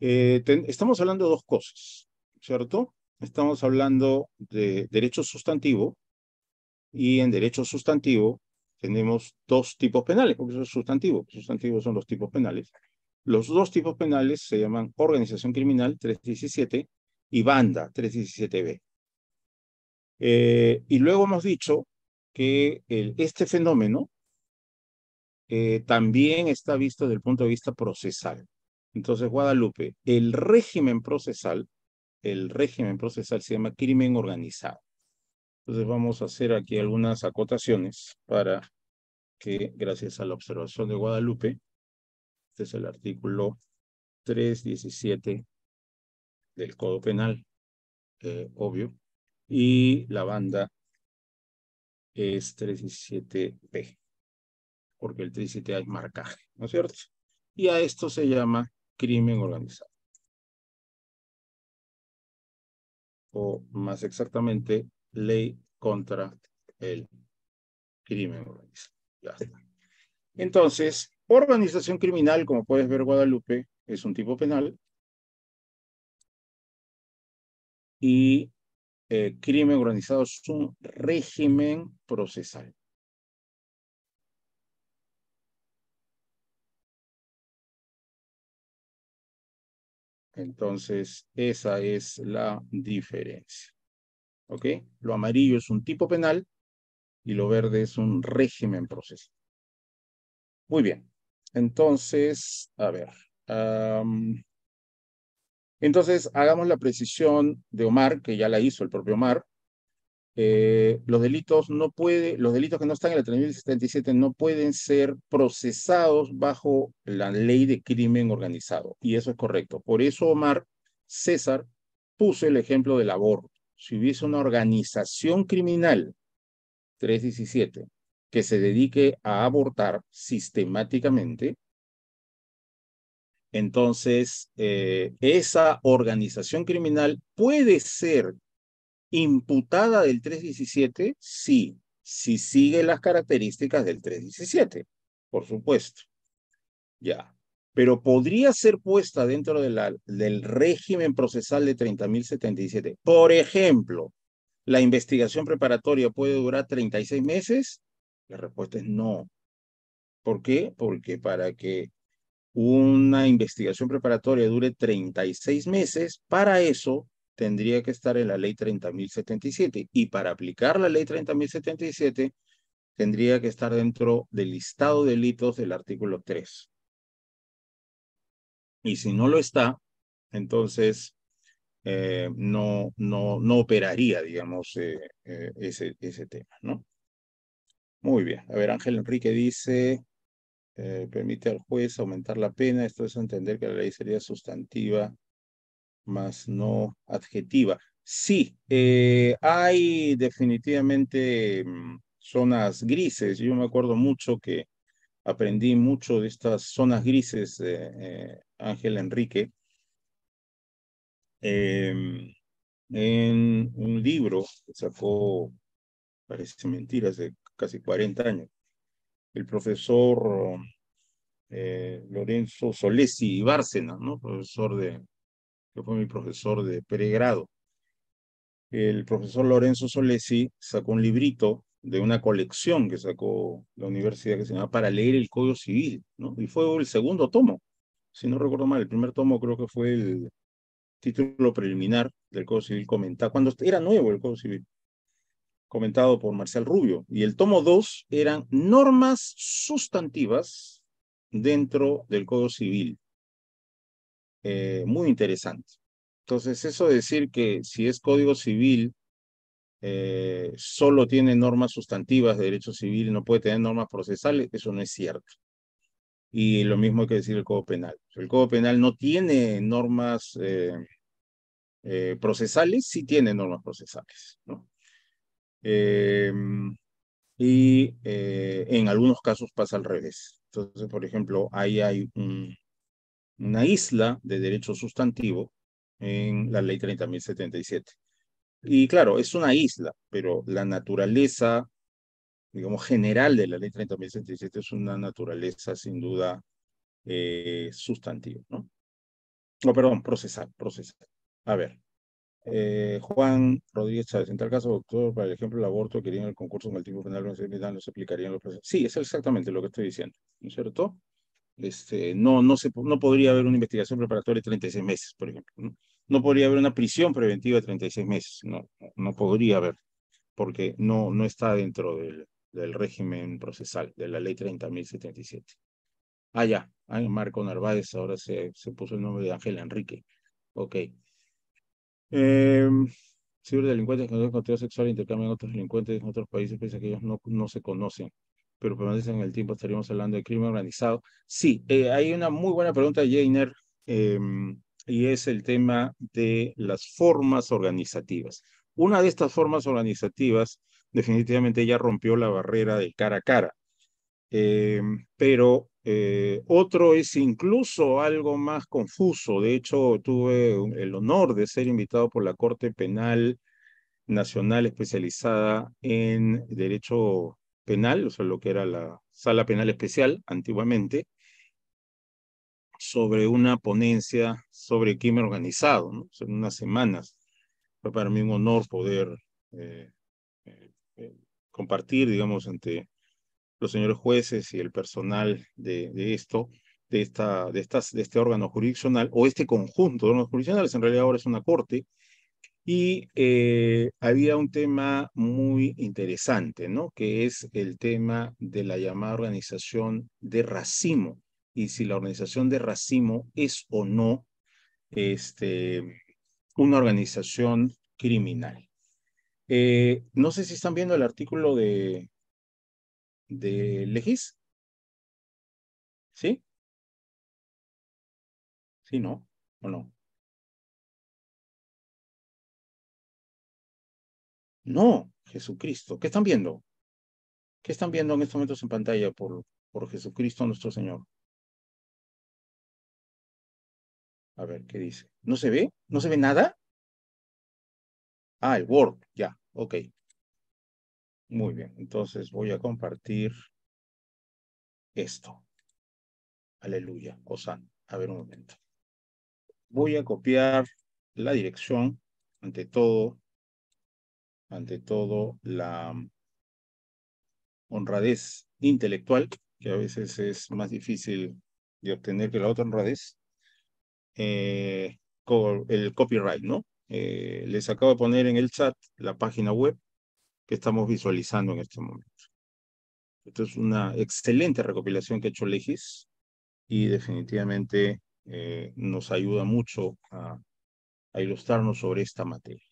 Eh, estamos hablando de dos cosas, ¿cierto? Estamos hablando de derecho sustantivo, y en derecho sustantivo tenemos dos tipos penales, porque eso es sustantivo. Sustantivos son los tipos penales. Los dos tipos penales se llaman organización criminal 317 y banda 317B. Eh, y luego hemos dicho que este fenómeno eh, también está visto desde el punto de vista procesal. Entonces, Guadalupe, el régimen procesal, el régimen procesal se llama crimen organizado. Entonces vamos a hacer aquí algunas acotaciones para que gracias a la observación de Guadalupe, este es el artículo 317 del Código Penal, eh, obvio, y la banda es 317B, porque el 317 hay marcaje, ¿no es cierto? Y a esto se llama crimen organizado. O más exactamente, ley contra el crimen organizado. Entonces, organización criminal, como puedes ver, Guadalupe, es un tipo penal. Y eh, crimen organizado es un régimen procesal. Entonces, esa es la diferencia. ¿Ok? Lo amarillo es un tipo penal y lo verde es un régimen procesal. Muy bien. Entonces, a ver. entonces, hagamos la precisión de Omar, que ya la hizo el propio Omar. Eh, los delitos no puede, los delitos que no están en la 3077 no pueden ser procesados bajo la ley de crimen organizado. Y eso es correcto. Por eso Omar César puso el ejemplo del aborto si hubiese una organización criminal, 317, que se dedique a abortar sistemáticamente, entonces eh, esa organización criminal puede ser imputada del 317, si sigue las características del 317, por supuesto. Ya pero podría ser puesta dentro de la, del régimen procesal de 30.077. Por ejemplo, ¿la investigación preparatoria puede durar 36 meses? La respuesta es no. ¿Por qué? Porque para que una investigación preparatoria dure 36 meses, para eso tendría que estar en la ley 30.077 y para aplicar la ley 30.077 tendría que estar dentro del listado de delitos del artículo 3. Y si no lo está, entonces eh, no, no, no operaría, digamos, eh, eh, ese, ese tema, ¿no? Muy bien. A ver, Ángel Enrique dice, permite al juez aumentar la pena. Esto es entender que la ley sería sustantiva, más no adjetiva. Sí, hay definitivamente mm, zonas grises. Yo me acuerdo mucho que aprendí mucho de estas zonas grises Ángel Enrique em, en un libro que sacó, parece mentira, hace casi 40 años. El profesor eh, Lorenzo Solesi Bárcena, ¿no? Profesor de, que fue mi profesor de pregrado. El profesor Lorenzo Solesi sacó un librito de una colección que sacó la universidad que se llama Para leer el Código Civil, ¿no? Y fue el segundo tomo si no recuerdo mal, el primer tomo creo que fue el título preliminar del Código Civil comentado, cuando era nuevo el Código Civil, comentado por Marcial Rubio. Y el tomo dos eran normas sustantivas dentro del Código Civil. Eh, muy interesante. Entonces, eso de decir que si es Código Civil, eh, solo tiene normas sustantivas de derecho civil y no puede tener normas procesales, eso no es cierto. Y lo mismo hay que decir el Código Penal. El Código Penal no tiene normas eh, eh, procesales, sí tiene normas procesales. ¿no? Em, y eh, en algunos casos pasa al revés. Entonces, por ejemplo, ahí hay un, una isla de derecho sustantivo en la ley 30.077. Y claro, es una isla, pero la naturaleza digamos, general de la ley 30.67 es una naturaleza sin duda eh, sustantiva, ¿no? No, perdón, procesal, procesal. A ver, eh, Juan Rodríguez Chávez, en tal caso, doctor, para ejemplo, el aborto que en el concurso en el tipo penal no se aplicaría los procesos. Sí, es exactamente lo que estoy diciendo, ¿no es cierto? Este, no, no, se, no podría haber una investigación preparatoria de 36 meses, por ejemplo. No, no podría haber una prisión preventiva de 36 meses. No, no podría haber, porque no, no está dentro del, del régimen procesal, de la ley 30.077. Ah, ya, Ay, ah, Marco Narváez, ahora se, se, puso el nombre de Ángel Enrique. Ok. Eh, em, ciberdelincuentes que tienen contenido sexual intercambian otros delincuentes en otros países, pese a que ellos no, no se conocen, pero permanecen en el tiempo, estaríamos hablando de crimen organizado. Sí, eh, hay una muy buena pregunta Jainer, em, y es el tema de las formas organizativas. Una de estas formas organizativas definitivamente ya rompió la barrera de cara a cara. Eh, pero eh, otro es incluso algo más confuso. De hecho, tuve el honor de ser invitado por la Corte Penal Nacional especializada en Derecho Penal, o sea, lo que era la Sala Penal Especial antiguamente, sobre una ponencia sobre crimen organizado, ¿no? en unas semanas. Fue para mí un honor poder eh, compartir, digamos, entre los señores jueces y el personal de, de esto, de, esta, de, estas, de este órgano jurisdiccional o este conjunto de órganos jurisdiccionales, en realidad ahora es una corte, y eh, había un tema muy interesante, ¿no? Que es el tema de la llamada organización de racimo y si la organización de racimo es o no este, una organización criminal. Eh, no sé si están viendo el artículo de, de Legis. ¿Sí? ¿Sí, no? ¿O no? No, Jesucristo. ¿Qué están viendo? ¿Qué están viendo en estos momentos en pantalla por, por Jesucristo nuestro Señor? A ver, ¿qué dice? ¿No se ve? ¿No se ve nada? Ah, el Word, ya, ok. Muy bien, entonces voy a compartir esto. Aleluya, Osan. A ver un momento. Voy a copiar la dirección, ante todo, ante todo la honradez intelectual, que a veces es más difícil de obtener que la otra honradez, eh, el copyright, ¿no? Eh, les acabo de poner en el chat la página web que estamos visualizando en este momento. Esto es una excelente recopilación que ha hecho Legis y definitivamente eh, nos ayuda mucho a, ilustrarnos sobre esta materia.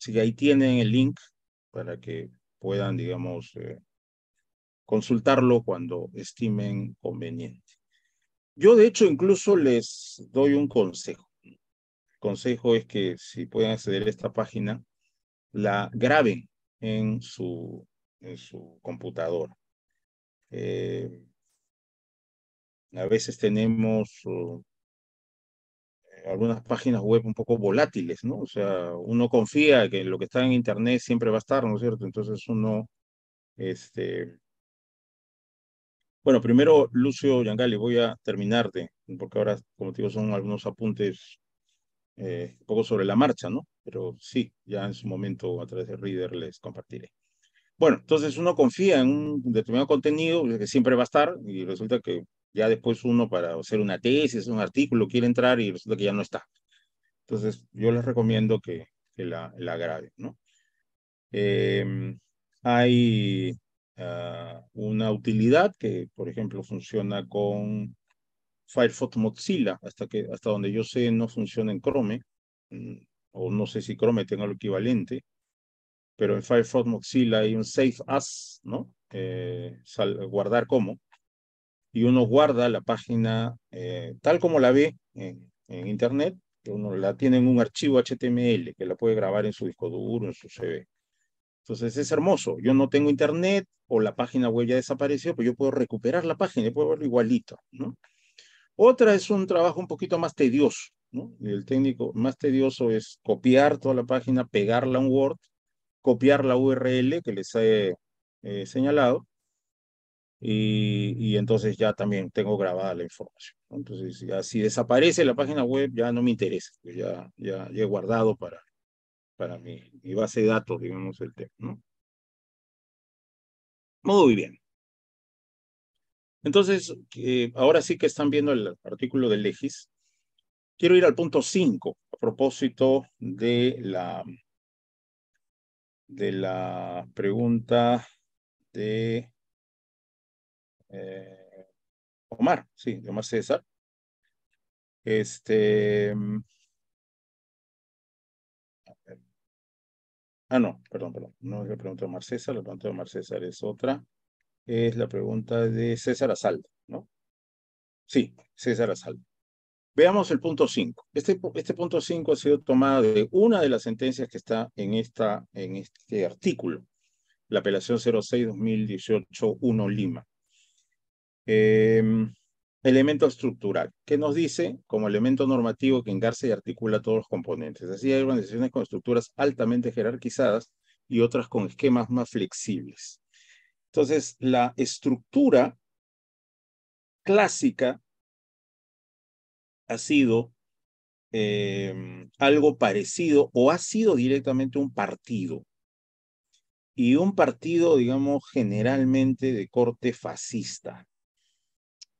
Así que ahí tienen el link para que puedan, digamos, eh, consultarlo cuando estimen conveniente. Yo, de hecho, incluso les doy un consejo consejo es que si pueden acceder a esta página, la graben en su, en su computador. Eh, a veces tenemos eh, algunas páginas web un poco volátiles, ¿no? O sea, uno confía que lo que está en Internet siempre va a estar, ¿no es cierto? Entonces uno, este... Bueno, primero, Lucio Yangali, voy a terminarte, porque ahora, como te digo, son algunos apuntes eh, poco sobre la marcha, ¿no? Pero sí, ya en su momento a través de Reader les compartiré. Bueno, entonces uno confía en un determinado contenido que siempre va a estar y resulta que ya después uno para hacer una tesis, un artículo, quiere entrar y resulta que ya no está. Entonces yo les recomiendo que, la, la graben, ¿no? Em, hay ah, una utilidad que, por ejemplo, funciona con Firefox Mozilla, hasta, que, hasta donde yo sé no funciona en Chrome, mm, o no sé si Chrome tenga lo equivalente, pero en Firefox Mozilla hay un Save As, ¿no? Eh, guardar como, y uno guarda la página eh, tal como la ve en, Internet, uno la tiene en un archivo HTML que la puede grabar en su disco duro, en su CV. Entonces es hermoso. Yo no tengo Internet o la página web ya desapareció, pero pues yo puedo recuperar la página puedo verlo igualito, ¿no? Otra es un trabajo un poquito más tedioso, ¿no? El técnico más tedioso es copiar toda la página, pegarla a un Word, copiar la URL que les he eh, señalado, y, entonces ya también tengo grabada la información. Entonces, si desaparece la página web, ya no me interesa, pues ya, ya, ya, he guardado para, para mi, mi base de datos, digamos, el tema, ¿no? Muy bien. Entonces, eh, ahora sí que están viendo el artículo de Legis. Quiero ir al punto 5 a propósito de la, de la pregunta de eh, Omar, sí, de Omar César. Este. Ah, no, perdón, perdón. No es la pregunta de Omar César, la pregunta de Omar César es otra es la pregunta de César Asaldo, ¿no? Sí, César Asaldo. Veamos el punto 5. Este, este punto 5 ha sido tomado de una de las sentencias que está en, esta, en este artículo, la apelación 06-2018-1 Lima. Em, elemento estructural, que nos dice como elemento normativo que engarce y articula todos los componentes. Así hay organizaciones con estructuras altamente jerarquizadas y otras con esquemas más flexibles. Entonces, la estructura clásica ha sido em, algo parecido o ha sido directamente un partido. Y un partido, digamos, generalmente de corte fascista.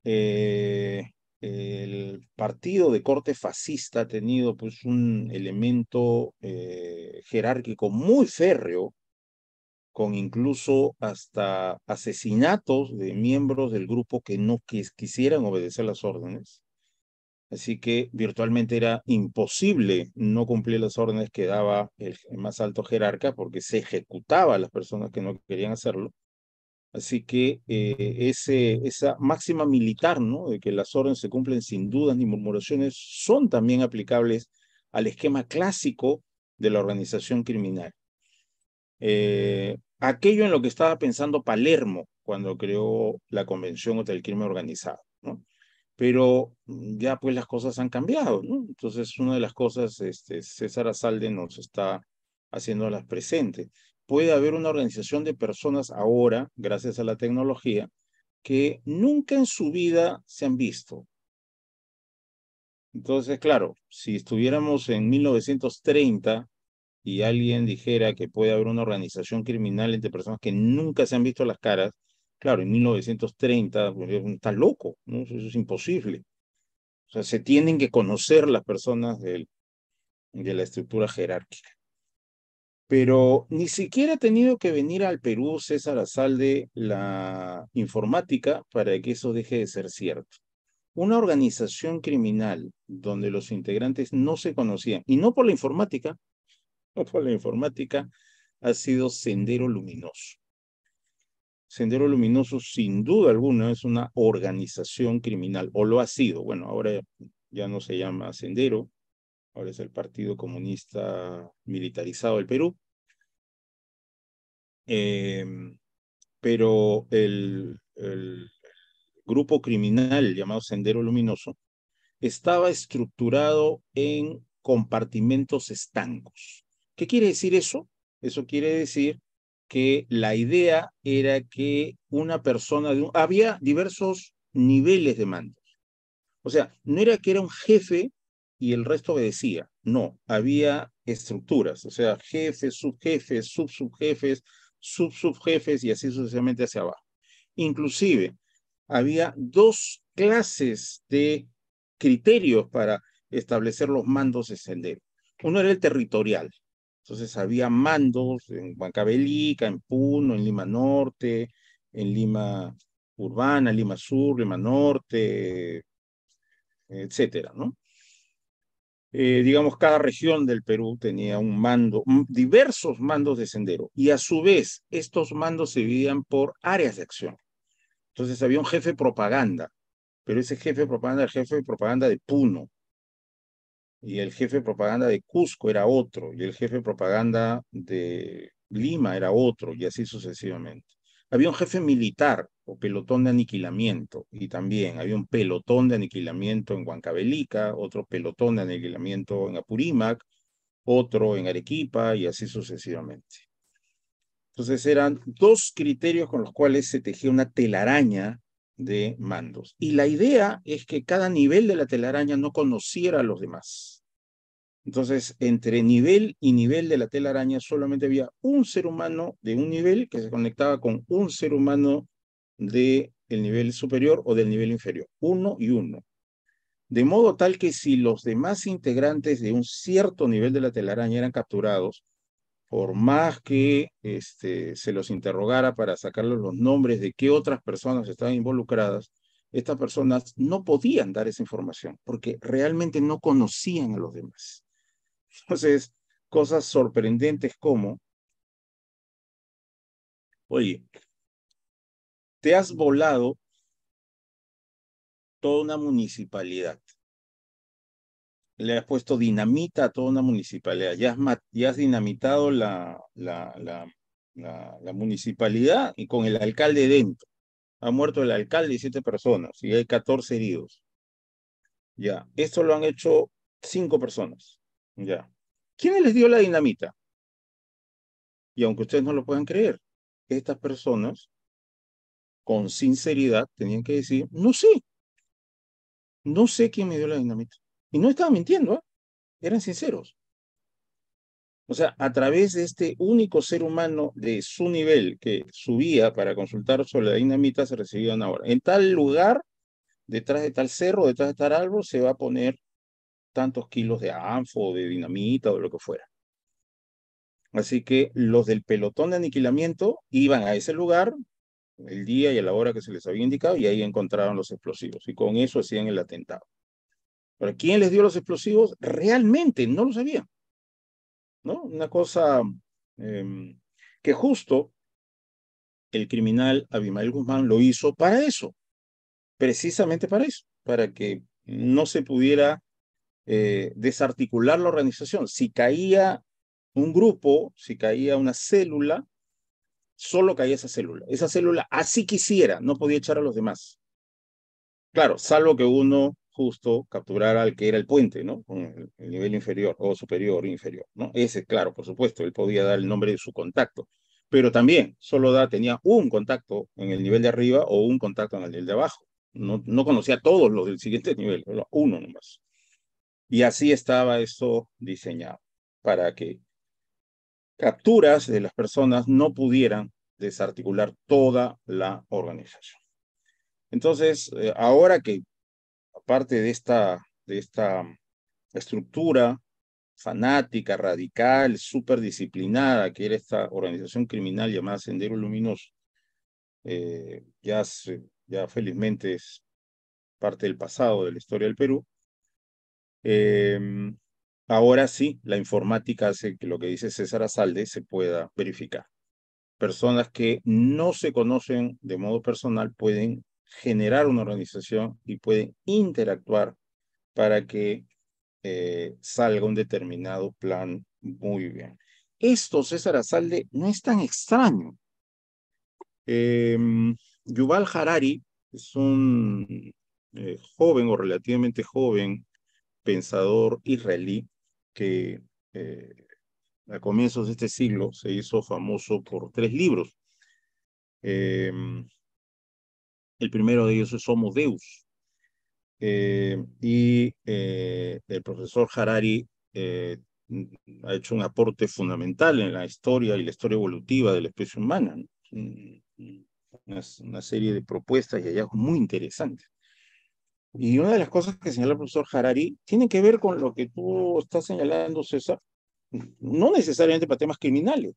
Eh, el partido de corte fascista ha tenido pues un elemento eh, jerárquico muy férreo con incluso hasta asesinatos de miembros del grupo que no quisieran obedecer las órdenes. Así que virtualmente era imposible no cumplir las órdenes que daba el, más alto jerarca porque se ejecutaba a las personas que no querían hacerlo. Así que eh, esa máxima militar, ¿no? De que las órdenes se cumplen sin dudas ni murmuraciones, son también aplicables al esquema clásico de la organización criminal. Eh, aquello en lo que estaba pensando Palermo cuando creó la Convención contra el Crimen Organizado, ¿no? Pero mm, ya pues las cosas han cambiado, ¿no? Entonces una de las cosas, este, César Azalde nos está haciendo las presentes. Puede haber una organización de personas ahora, gracias a la tecnología, que nunca en su vida se han visto. Entonces, claro, si estuviéramos en 1930 y alguien dijera que puede haber una organización criminal entre personas que nunca se han visto las caras, claro, en 1930 pues, está loco, ¿no? eso es imposible. O sea, se tienen que conocer las personas del, de la estructura jerárquica. Pero ni siquiera ha tenido que venir al Perú César Azalde la informática para que eso deje de ser cierto. Una organización criminal donde los integrantes no se conocían, y no por la informática, por la informática, ha sido Sendero Luminoso. Sendero Luminoso, sin duda alguna, es una organización criminal, o lo ha sido. Bueno, ahora ya no se llama Sendero, ahora es el Partido Comunista Militarizado del Perú. Em, pero el grupo criminal llamado Sendero Luminoso estaba estructurado en compartimentos estancos. ¿Qué quiere decir eso? Eso quiere decir que la idea era que una persona, de un, había diversos niveles de mandos. O sea, no era que era un jefe y el resto obedecía, no, había estructuras, o sea, jefes, subjefes, subsubjefes, subsubjefes y así sucesivamente hacia abajo. Inclusive, había dos clases de criterios para establecer los mandos de Uno era el territorial, entonces había mandos en Huancabelica, en Puno, en Lima Norte, en Lima Urbana, Lima Sur, Lima Norte, etcétera, ¿no? Eh, digamos, cada región del Perú tenía un mando, diversos mandos de sendero, y a su vez estos mandos se dividían por áreas de acción. Entonces había un jefe de propaganda, pero ese jefe de propaganda era el jefe de propaganda de Puno, y el jefe de propaganda de Cusco era otro, y el jefe de propaganda de Lima era otro, y así sucesivamente. Había un jefe militar o pelotón de aniquilamiento, y también había un pelotón de aniquilamiento en Huancavelica, otro pelotón de aniquilamiento en Apurímac, otro en Arequipa, y así sucesivamente. Entonces eran dos criterios con los cuales se tejía una telaraña de mandos. Y la idea es que cada nivel de la telaraña no conociera a los demás. Entonces, entre nivel y nivel de la telaraña solamente había un ser humano de un nivel que se conectaba con un ser humano del el nivel superior o del nivel inferior, uno y uno. De modo tal que si los demás integrantes de un cierto nivel de la telaraña eran capturados, por más que este, se los interrogara para sacarles los nombres de qué otras personas estaban involucradas, estas personas no podían dar esa información porque realmente no conocían a los demás. Entonces, cosas sorprendentes como, oye, te has volado toda una municipalidad le has puesto dinamita a toda una municipalidad, ya has, dinamitado la, municipalidad y con el alcalde dentro. Ha muerto el alcalde y siete personas y hay 14 heridos. Ya, esto lo han hecho cinco personas. Ya. ¿Quién les dio la dinamita? Y aunque ustedes no lo puedan creer, estas personas, con sinceridad, tenían que decir, no sé, no sé quién me dio la dinamita. Y no estaba mintiendo, ¿eh? eran sinceros. O sea, a través de este único ser humano de su nivel que subía para consultar sobre la dinamita, se recibía una hora. En tal lugar, detrás de tal cerro, detrás de tal árbol, se va a poner tantos kilos de anfo, de dinamita o lo que fuera. Así que los del pelotón de aniquilamiento iban a ese lugar el día y a la hora que se les había indicado y ahí encontraron los explosivos y con eso hacían el atentado. Pero quién les dio los explosivos realmente no lo sabían. ¿No? Una cosa em, que justo el criminal Abimael Guzmán lo hizo para eso, precisamente para eso, para que no se pudiera eh, desarticular la organización. Si caía un grupo, si caía una célula, solo caía esa célula. Esa célula así quisiera, no podía echar a los demás. Claro, salvo que uno justo capturar al que era el puente, ¿no? el, nivel inferior o superior inferior, ¿no? Ese, claro, por supuesto, él podía dar el nombre de su contacto, pero también solo da, tenía un contacto en el nivel de arriba o un contacto en el nivel de abajo. No, no conocía a todos los del siguiente nivel, uno nomás. Y así estaba esto diseñado, para que capturas de las personas no pudieran desarticular toda la organización. Entonces, eh, ahora que parte de esta, de esta mm, estructura fanática, radical, súper disciplinada que era esta organización criminal llamada Sendero Luminoso, eh, ya, ya felizmente es parte del pasado de la historia del Perú. Eh, ahora sí, la informática hace que lo que dice César Azalde se pueda verificar. Personas que no se conocen de modo personal pueden generar una organización y pueden interactuar para que eh, salga un determinado plan muy bien. Esto, César Azalde, no es tan extraño. Em, Yuval Harari es un eh, joven o relativamente joven pensador israelí que eh, a comienzos de este siglo se hizo famoso por tres libros. Em, el primero de ellos es Homo Deus. Eh, y eh, el profesor Harari eh, ha hecho un aporte fundamental en la historia y la historia evolutiva de la especie humana. Mm, mm, una, serie de propuestas y hallazgos muy interesantes. Y una de las cosas que señala el profesor Harari tiene que ver con lo que tú estás señalando, César, no necesariamente para temas criminales.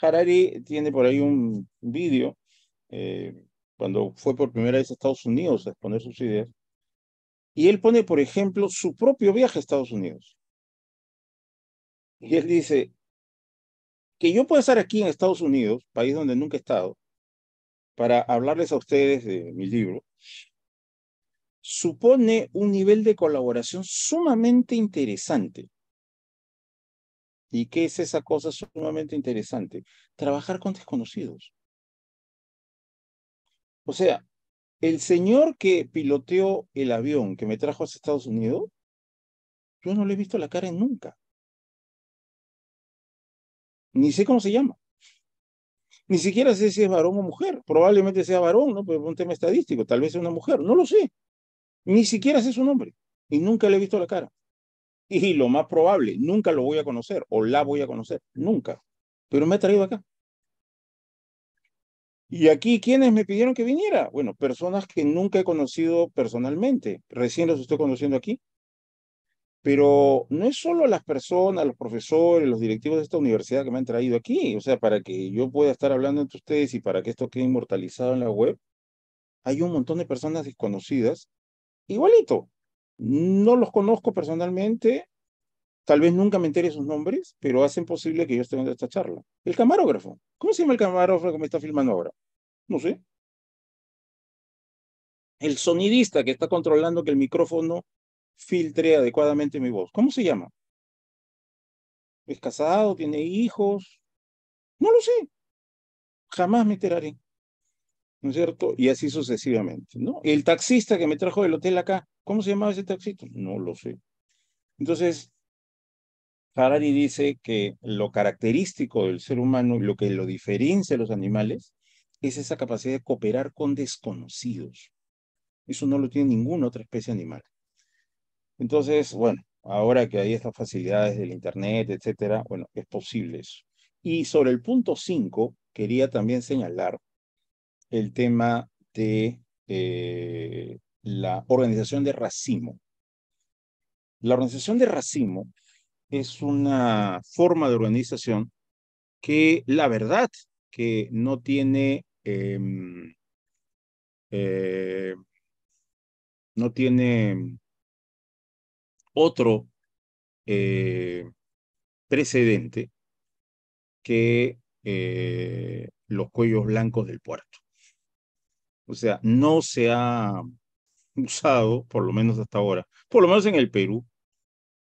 Harari tiene por ahí un vídeo cuando fue por primera vez a Estados Unidos a exponer sus ideas. Y él pone, por ejemplo, su propio viaje a Estados Unidos. Y él dice, que yo puedo estar aquí en Estados Unidos, país donde nunca he estado, para hablarles a ustedes de mi libro, supone un nivel de colaboración sumamente interesante. ¿Y qué es esa cosa sumamente interesante? Trabajar con desconocidos. O sea, el señor que piloteó el avión que me trajo a Estados Unidos, yo no le he visto la cara nunca. Ni sé cómo se llama. Ni siquiera sé si es varón o mujer. Probablemente sea varón, ¿no? Por un tema estadístico. Tal vez sea una mujer. No lo sé. Ni siquiera sé su nombre. Y nunca le he visto la cara. Y lo más probable, nunca lo voy a conocer o la voy a conocer. Nunca. Pero me ha traído acá. Y aquí, ¿quiénes me pidieron que viniera? Bueno, personas que nunca he conocido personalmente, recién los estoy conociendo aquí. Pero no es solo las personas, los profesores, los directivos de esta universidad que me han traído aquí, o sea, para que yo pueda estar hablando entre ustedes y para que esto quede inmortalizado en la web, hay un montón de personas desconocidas, igualito. No los conozco personalmente, Tal vez nunca me entere sus nombres, pero hacen posible que yo esté viendo esta charla. El camarógrafo. ¿Cómo se llama el camarógrafo que me está filmando ahora? No sé. El sonidista que está controlando que el micrófono filtre adecuadamente mi voz. ¿Cómo se llama? ¿Es casado? ¿Tiene hijos? No lo sé. Jamás me enteraré. ¿No es cierto? Y así sucesivamente, ¿no? El taxista que me trajo del hotel acá, ¿cómo se llamaba ese taxista? No lo sé. Entonces, Harari dice que lo característico del ser humano, y lo que lo diferencia de los animales, es esa capacidad de cooperar con desconocidos. Eso no lo tiene ninguna otra especie animal. Entonces, bueno, ahora que hay estas facilidades del Internet, etcétera, bueno, es posible eso. Y sobre el punto 5, quería también señalar el tema de eh, la organización de racimo. La organización de racimo es una forma de organización que la verdad que no tiene, em, eh, no tiene otro eh, precedente que eh, los cuellos blancos del puerto. O sea, no se ha usado, por lo menos hasta ahora, por lo menos en el Perú,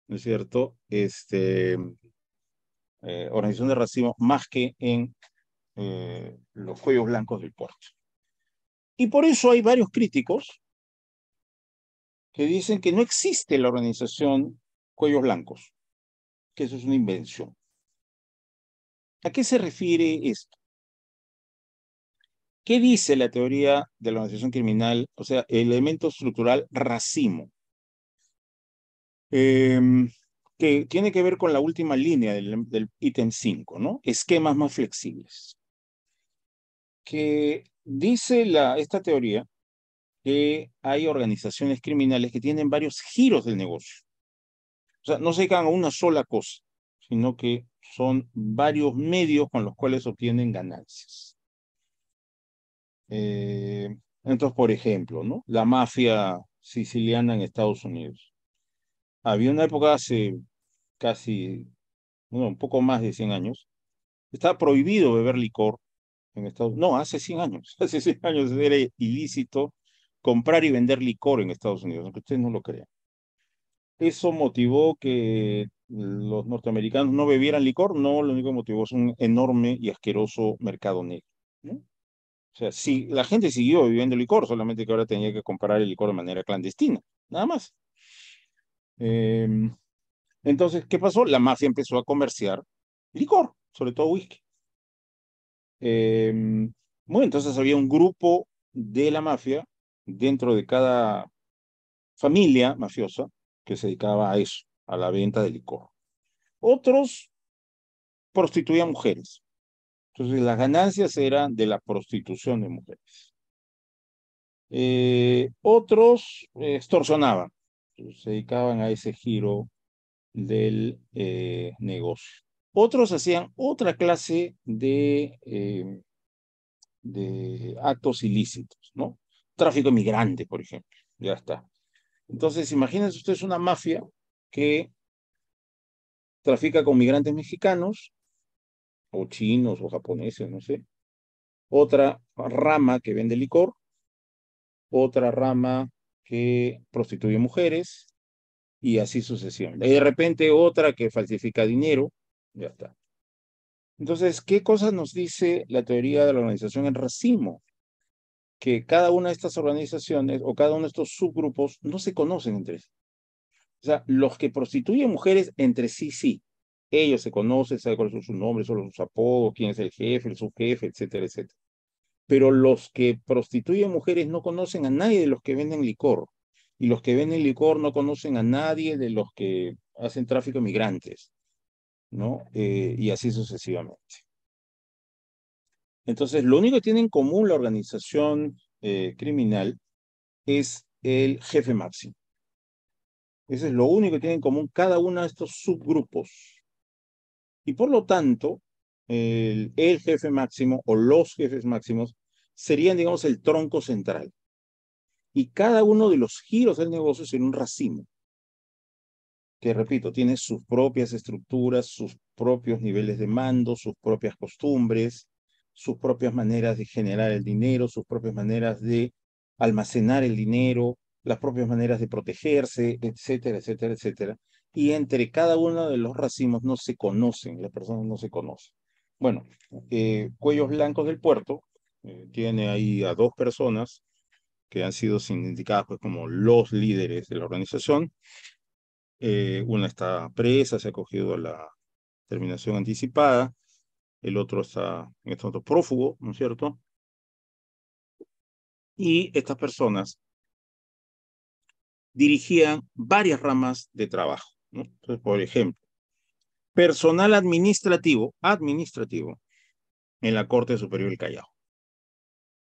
¿no es cierto? Este, eh, organización de racimos más que en eh, los cuellos blancos del puerto. Y por eso hay varios críticos que dicen que no existe la organización cuellos blancos, que eso es una invención. ¿A qué se refiere esto? ¿Qué dice la teoría de la organización criminal? O sea, el elemento estructural racimo. Em, que tiene que ver con la última línea del, ítem 5, ¿no? Esquemas más flexibles. Que dice la, esta teoría que hay organizaciones criminales que tienen varios giros del negocio. O sea, no se dedican a una sola cosa, sino que son varios medios con los cuales obtienen ganancias. Eh, entonces, por ejemplo, ¿no? La mafia siciliana en Estados Unidos había una época hace casi, bueno, un poco más de 100 años, estaba prohibido beber licor en Estados Unidos. No, hace 100 años, hace 100 años era ilícito comprar y vender licor en Estados Unidos, aunque ustedes no lo crean. Eso motivó que los norteamericanos no bebieran licor, no, lo único que motivó es un enorme y asqueroso mercado negro. O sea, sí, la gente siguió bebiendo licor, solamente que ahora tenía que comprar el licor de manera clandestina, nada más. Em, entonces, ¿qué pasó? La mafia empezó a comerciar licor, sobre todo whisky. Em, bueno, entonces había un grupo de la mafia dentro de cada familia mafiosa que se dedicaba a eso, a la venta de licor. Otros prostituían mujeres. Entonces las ganancias eran de la prostitución de mujeres. Eh, otros extorsionaban, se dedicaban a ese giro del eh, negocio. Otros hacían otra clase de, eh, de actos ilícitos, ¿no? Tráfico migrante, por ejemplo. Ya está. Entonces, imagínense ustedes una mafia que trafica con migrantes mexicanos, o chinos, o japoneses, no sé. Otra rama que vende licor, otra rama que prostituye mujeres y así sucesivamente. De repente otra que falsifica dinero, ya está. Entonces, ¿qué cosas nos dice la teoría de la organización en racimo? Que cada una de estas organizaciones o cada uno de estos subgrupos no se conocen entre sí. O sea, los que prostituyen mujeres entre sí, sí. Ellos se conocen, saben cuáles son sus nombres, son sus apodos, quién es el jefe, el subjefe, etcétera, etcétera pero los que prostituyen mujeres no conocen a nadie de los que venden licor, y los que venden licor no conocen a nadie de los que hacen tráfico de migrantes, ¿no? Eh, y así sucesivamente. Entonces, lo único que tiene en común la organización eh, criminal es el jefe máximo. Ese es lo único que tiene en común cada uno de estos subgrupos. Y por lo tanto, el, jefe máximo o los jefes máximos serían, digamos, el tronco central. Y cada uno de los giros del negocio sería un racimo, que repito, tiene sus propias estructuras, sus propios niveles de mando, sus propias costumbres, sus propias maneras de generar el dinero, sus propias maneras de almacenar el dinero, las propias maneras de protegerse, etcétera, etcétera, etcétera. Y entre cada uno de los racimos no se conocen, las personas no se conocen. Bueno, eh, Cuellos Blancos del Puerto eh, tiene ahí a dos personas que han sido sindicadas pues, como los líderes de la organización. Eh, una está presa, se ha cogido la terminación anticipada. El otro está, en este momento, prófugo, ¿no es cierto? Y estas personas dirigían varias ramas de trabajo. Entonces, por ejemplo, personal administrativo, administrativo, en la Corte Superior del Callao.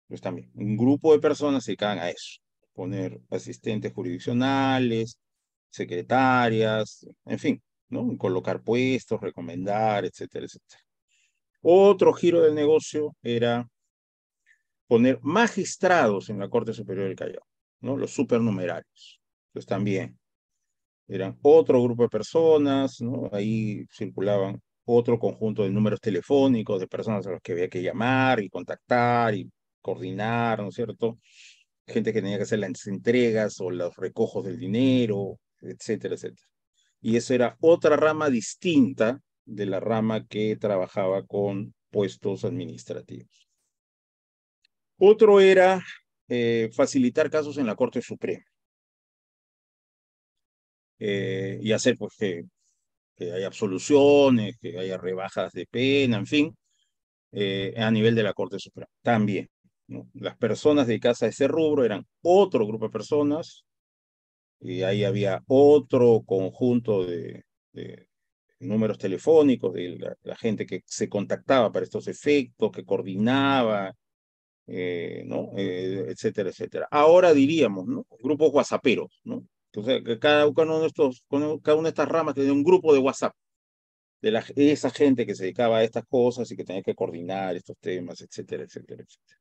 Pues también, un grupo de personas se dedican a eso, poner asistentes jurisdiccionales, secretarias, en fin, ¿no? Colocar puestos, recomendar, etcétera, etcétera. Otro giro del negocio era poner magistrados en la Corte Superior del Callao, ¿no? Los supernumerarios. Entonces también, eran otro grupo de personas, ¿no? Ahí circulaban otro conjunto de números telefónicos de personas a las que había que llamar y contactar y coordinar, ¿no es cierto? Gente que tenía que hacer las entregas o los recojos del dinero, etcétera, etcétera. Y eso era otra rama distinta de la rama que trabajaba con puestos administrativos. Otro era eh, facilitar casos en la Corte Suprema. Eh, y hacer pues que, hay haya absoluciones, que haya rebajas de pena, en fin, eh, a nivel de la Corte Suprema. También, ¿no? las personas casa de ese rubro eran otro grupo de personas y ahí había otro conjunto de, números telefónicos de la, gente que se contactaba para estos efectos, que coordinaba, eh, ¿no? etcétera, etcétera. Ahora diríamos, ¿no? Grupos whatsapperos, ¿no? Entonces, cada, uno de estos, cada una de estas ramas tenía un grupo de WhatsApp de, esa gente que se dedicaba a estas cosas y que tenía que coordinar estos temas, etcétera, etcétera, etcétera.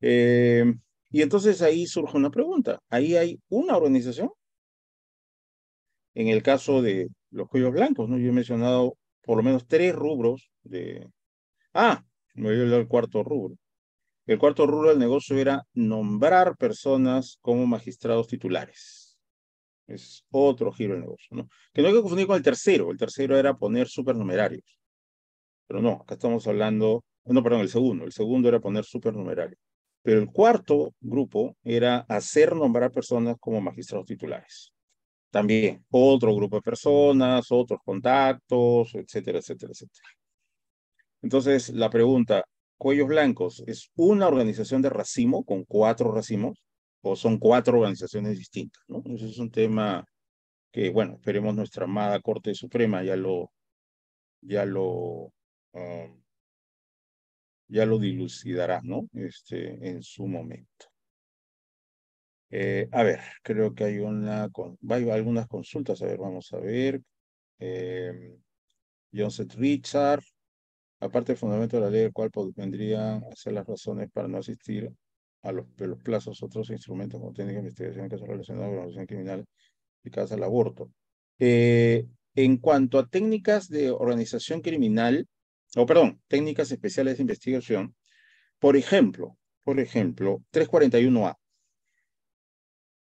Eh, y entonces ahí surge una pregunta. Ahí hay una organización. En el caso de los cuellos blancos, ¿no? Yo he mencionado por lo menos tres rubros de... Ah, me dio el cuarto rubro. El cuarto rubro del negocio era nombrar personas como magistrados titulares. Es otro giro del negocio, ¿no? Que no hay que confundir con el tercero. El tercero era poner supernumerarios. Pero no, acá estamos hablando, no, perdón, el segundo. El segundo era poner supernumerarios. Pero el cuarto grupo era hacer nombrar personas como magistrados titulares. También otro grupo de personas, otros contactos, etcétera, etcétera, etcétera. Entonces, la pregunta, Cuellos Blancos es una organización de racimo con cuatro racimos o son cuatro organizaciones distintas, ¿no? Ese es un tema que, bueno, esperemos nuestra amada Corte Suprema ya lo, ya lo, um, ya lo dilucidará, ¿no? Este, en su momento. Eh, a ver, creo que hay una, con, hay algunas consultas, a ver, vamos a ver. Eh, Richard, Aparte del fundamento de la ley, el cual pues, vendrían a ser las razones para no asistir a los, plazos, otros instrumentos como técnicas de investigación que son relacionados con la organización criminal aplicadas al aborto. Eh, en cuanto a técnicas de organización criminal, o perdón, técnicas especiales de investigación, por ejemplo, por ejemplo, 341A.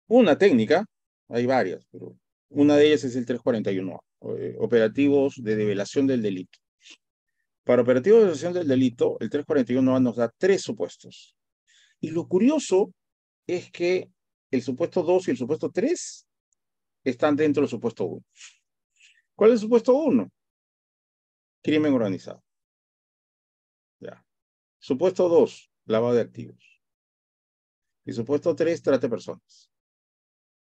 Una técnica, hay varias, pero una de ellas es el 341A, eh, operativos de develación del delito. Para operativos de asociación del delito, el 341 nos da tres supuestos. Y lo curioso es que el supuesto 2 y el supuesto 3 están dentro del supuesto 1. ¿Cuál es el supuesto 1? Crimen organizado. Ya. Supuesto 2, lavado de activos. Y supuesto 3, trate personas.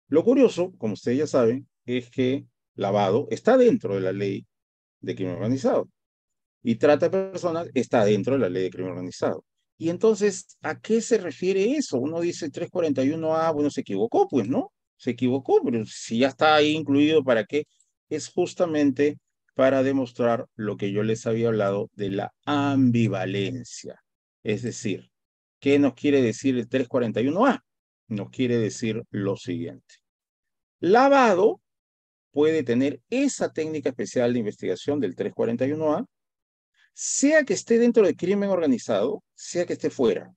Lo curioso, como ustedes ya saben, es que lavado está dentro de la ley de crimen organizado y trata personas está dentro de la ley de crimen organizado. Y entonces, ¿a qué se refiere eso? Uno dice 341A, bueno, se equivocó, pues, ¿no? Se equivocó, pero si ya está ahí incluido, ¿para qué? Es justamente para demostrar lo que yo les había hablado de la ambivalencia. Es decir, ¿qué nos quiere decir el 341A? Nos quiere decir lo siguiente. Lavado puede tener esa técnica especial de investigación del 341A sea que esté dentro del crimen organizado, sea que esté fuera.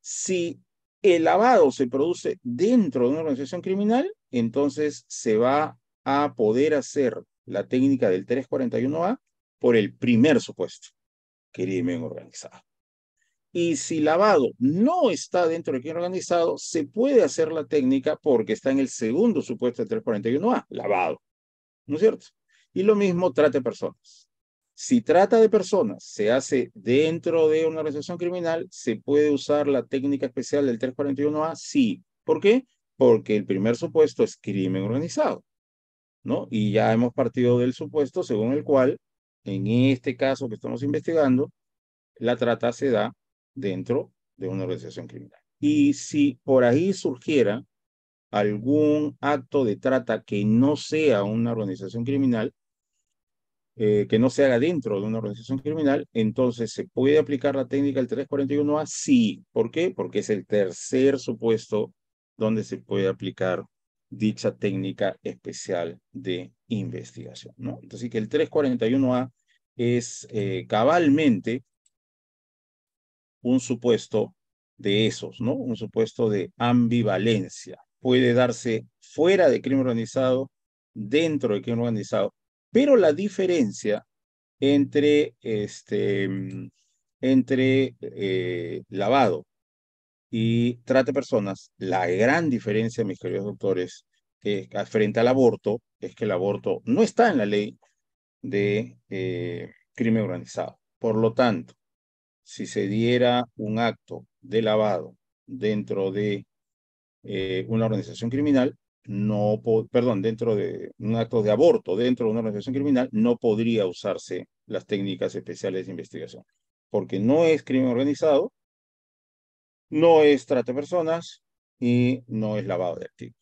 Si el lavado se produce dentro de una organización criminal, entonces se va a poder hacer la técnica del 341A por el primer supuesto, crimen organizado. Y si lavado no está dentro del crimen organizado, se puede hacer la técnica porque está en el segundo supuesto del 341A, lavado. ¿No es cierto? Y lo mismo trate personas. Si trata de personas se hace dentro de una organización criminal, ¿se puede usar la técnica especial del 341A? Sí. ¿Por qué? Porque el primer supuesto es crimen organizado, ¿no? Y ya hemos partido del supuesto según el cual, en este caso que estamos investigando, la trata se da dentro de una organización criminal. Y si por ahí surgiera algún acto de trata que no sea una organización criminal, eh, que no se haga dentro de una organización criminal, entonces se puede aplicar la técnica del 341A, sí. ¿Por qué? Porque es el tercer supuesto donde se puede aplicar dicha técnica especial de investigación. ¿no? Entonces, que el 341A es eh, cabalmente un supuesto de esos, ¿no? Un supuesto de ambivalencia. Puede darse fuera de crimen organizado, dentro de crimen organizado pero la diferencia entre, este, entre eh, lavado y trata de personas, la gran diferencia, mis queridos doctores, frente al aborto, es que el aborto no está en la ley de eh, crimen organizado. Por lo tanto, si se diera un acto de lavado dentro de eh, una organización criminal, no, perdón, dentro de un acto de aborto, dentro de una organización criminal, no podría usarse las técnicas especiales de investigación, porque no es crimen organizado, no es trata de personas y no es lavado de activos.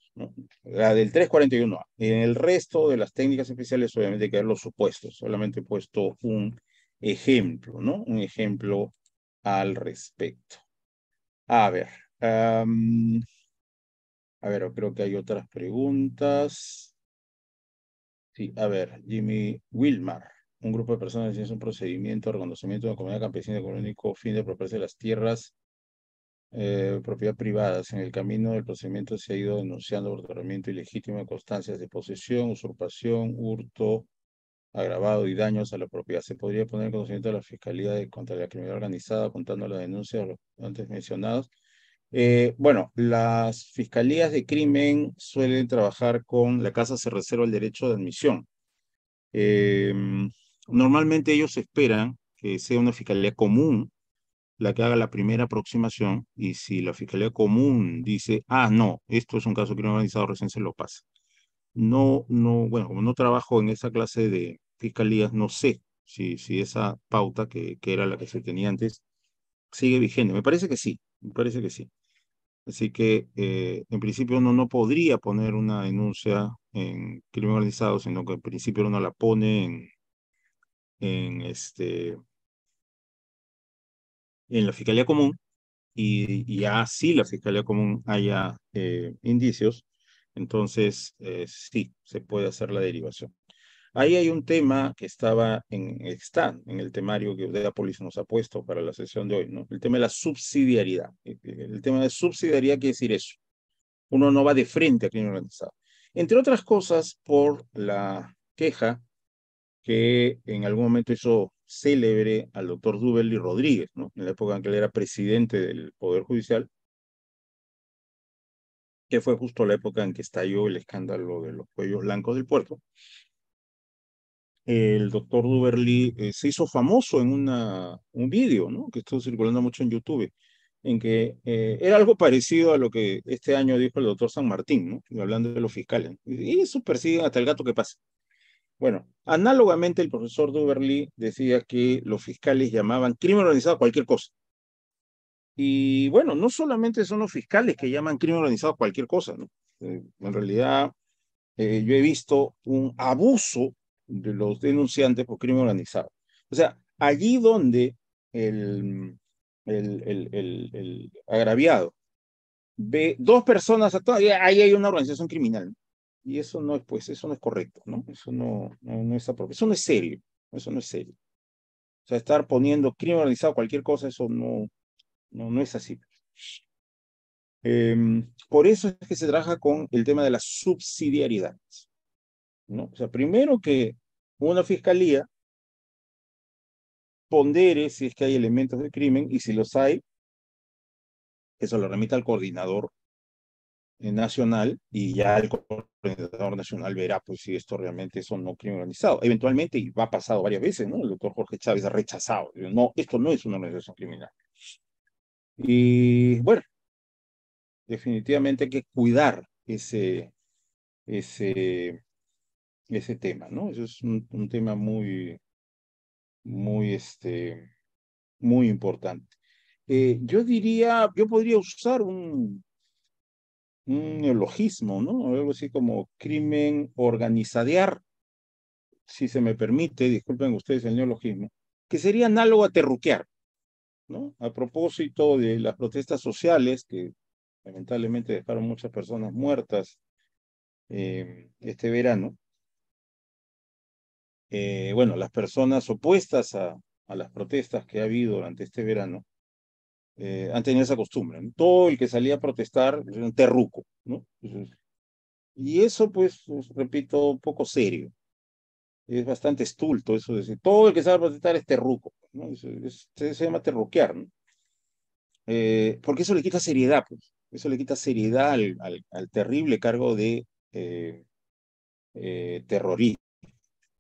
La del 341A. En el resto de las técnicas especiales, obviamente hay que ver los supuestos, solamente he puesto un ejemplo, ¿no? Un ejemplo al respecto. A ver. A ver, creo que hay otras preguntas. Sí, a ver, Jimmy Wilmar. Un grupo de personas es un procedimiento de reconocimiento de la comunidad campesina con el único fin de apropiarse de las tierras eh, propiedad privadas. En el camino del procedimiento se ha ido denunciando ordenamiento ilegítimo de constancias de posesión, usurpación, hurto, agravado y daños a la propiedad. Se podría poner en conocimiento de la Fiscalía de, contra la Criminalidad Organizada contando la denuncia de los antes mencionados eh, bueno, las fiscalías de crimen suelen trabajar con la casa se reserva el derecho de admisión. Em, normalmente ellos esperan que sea una fiscalía común la que haga la primera aproximación y si la fiscalía común dice, ah, no, esto es un caso criminalizado organizado, recién se lo pasa. No, no, bueno, como no trabajo en esa clase de fiscalías, no sé si, si esa pauta que, que era la que se tenía antes sigue vigente. Me parece que sí, me parece que sí. Así que eh, en principio uno no podría poner una denuncia en crimen organizado, sino que en principio uno la pone en, en, este, en la Fiscalía Común y, ya si la Fiscalía Común haya eh, indicios, entonces eh, sí, se puede hacer la derivación. Ahí hay un tema que estaba en, en el temario que policía nos ha puesto para la sesión de hoy, ¿no? El tema de la subsidiariedad. Eh, eh, el tema de subsidiariedad quiere decir eso. Uno no va de frente a crimen organizado. Entre otras cosas, por la queja que en algún momento hizo célebre al doctor y Rodríguez, ¿no? En la época en que él era presidente del Poder Judicial, que fue justo la época en que estalló el escándalo de los cuellos blancos del puerto, el doctor Duberly eh, se hizo famoso en una, un vídeo, ¿no? que estuvo circulando mucho en YouTube, en que eh, era algo parecido a lo que este año dijo el doctor San Martín, ¿no? hablando de los fiscales. Y eso persigue hasta el gato que pasa. Bueno, análogamente el profesor Duberly decía que los fiscales llamaban crimen organizado cualquier cosa. Y bueno, no solamente son los fiscales que llaman crimen organizado cualquier cosa, ¿no? Eh, en realidad, yo he visto un abuso de los denunciantes por crimen organizado. O sea, allí donde el, el, el, el agraviado ve dos personas, ahí hay una organización criminal. Y eso no es, pues, eso no es correcto, ¿no? Eso no, no, es apropiado. Eso no es serio, eso no es serio. O sea, estar poniendo crimen organizado, cualquier cosa, eso no, no, no es así. Em, por eso es que se trabaja con el tema de la subsidiariedad. ¿no? O sea, primero que una fiscalía pondere si es que hay elementos de crimen y si los hay, eso lo remita al coordinador nacional y ya el coordinador nacional verá pues si esto realmente es o no crimen organizado. Eventualmente, y va pasado varias veces, ¿no? El doctor Jorge Chávez ha rechazado, no, esto no es una organización criminal. Y bueno, definitivamente hay que cuidar ese, ese, ese tema, ¿no? Eso es un, tema muy, muy, este, muy importante. Eh, yo diría, yo podría usar un, un neologismo, ¿no? Algo así como crimen organizadear, si se me permite, disculpen ustedes el neologismo, que sería análogo a terruquear, ¿no? A propósito de las protestas sociales que lamentablemente dejaron muchas personas muertas eh, este verano, eh, bueno, las personas opuestas a, las protestas que ha habido durante este verano eh, han tenido esa costumbre. Todo el que salía a protestar era un terruco, ¿no? Y eso, pues, repito, un poco serio. Es bastante estulto eso de decir, todo el que sale a protestar es terruco, se, llama terruquear, ¿no? Eh, porque eso le quita seriedad, pues. Eso le quita seriedad al, terrible cargo de terrorismo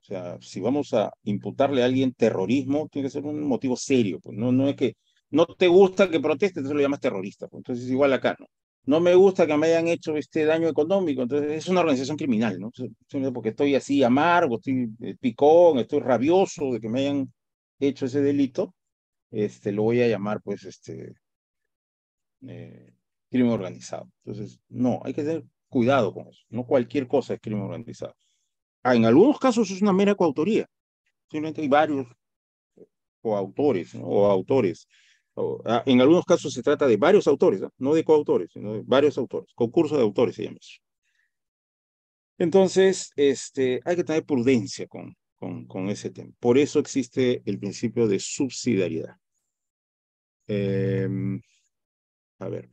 o sea, si vamos a imputarle a alguien terrorismo, tiene que ser un motivo serio. Pues no, no es que no te gusta que proteste, entonces lo llamas terrorista. Pues, entonces es igual acá, ¿no? No me gusta que me hayan hecho este daño económico, entonces es una organización criminal, ¿no? Porque estoy así amargo, estoy eh, picón, estoy rabioso de que me hayan hecho ese delito, este, lo voy a llamar, pues, este, eh, crimen organizado. Entonces, no, hay que tener cuidado con eso. No cualquier cosa es crimen organizado. Ah, en algunos casos es una mera coautoría. Simplemente hay varios coautores o autores. O, ah, en algunos casos se trata de varios autores, ¿no? de coautores, sino de varios autores. Concurso de autores se llama eso. Entonces, este, hay que tener prudencia con, con, con ese tema. Por eso existe el principio de subsidiariedad. Em, a ver,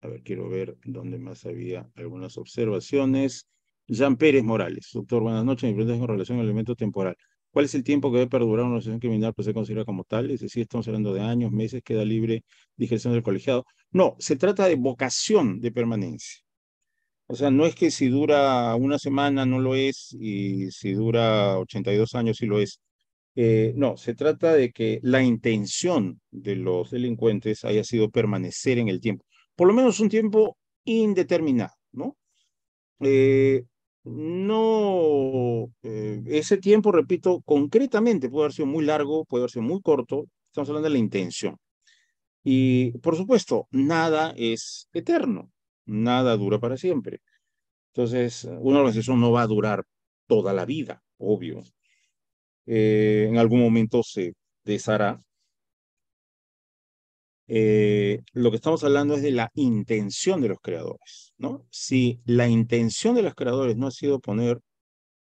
a ver, quiero ver dónde más había algunas observaciones. Jean Pérez Morales. Doctor, buenas noches. Mi pregunta es en relación al elemento temporal. ¿Cuál es el tiempo que debe perdurar una organización criminal pues se considera como tal? Es decir, estamos hablando de años, meses, queda libre digestión del colegiado. No, se trata de vocación de permanencia. O sea, no es que si dura una semana no lo es y si dura 82 años sí lo es. Eh, no, se trata de que la intención de los delincuentes haya sido permanecer en el tiempo, por lo menos un tiempo indeterminado, ¿no? Eh, no, eh, ese tiempo, repito, concretamente puede haber sido muy largo, puede haber sido muy corto, estamos hablando de la intención. Y por supuesto, nada es eterno, nada dura para siempre. Entonces, una organización no va a durar toda la vida, obvio. Eh, en algún momento se deshará eh, lo que estamos hablando es de la intención de los creadores, ¿no? Si la intención de los creadores no ha sido poner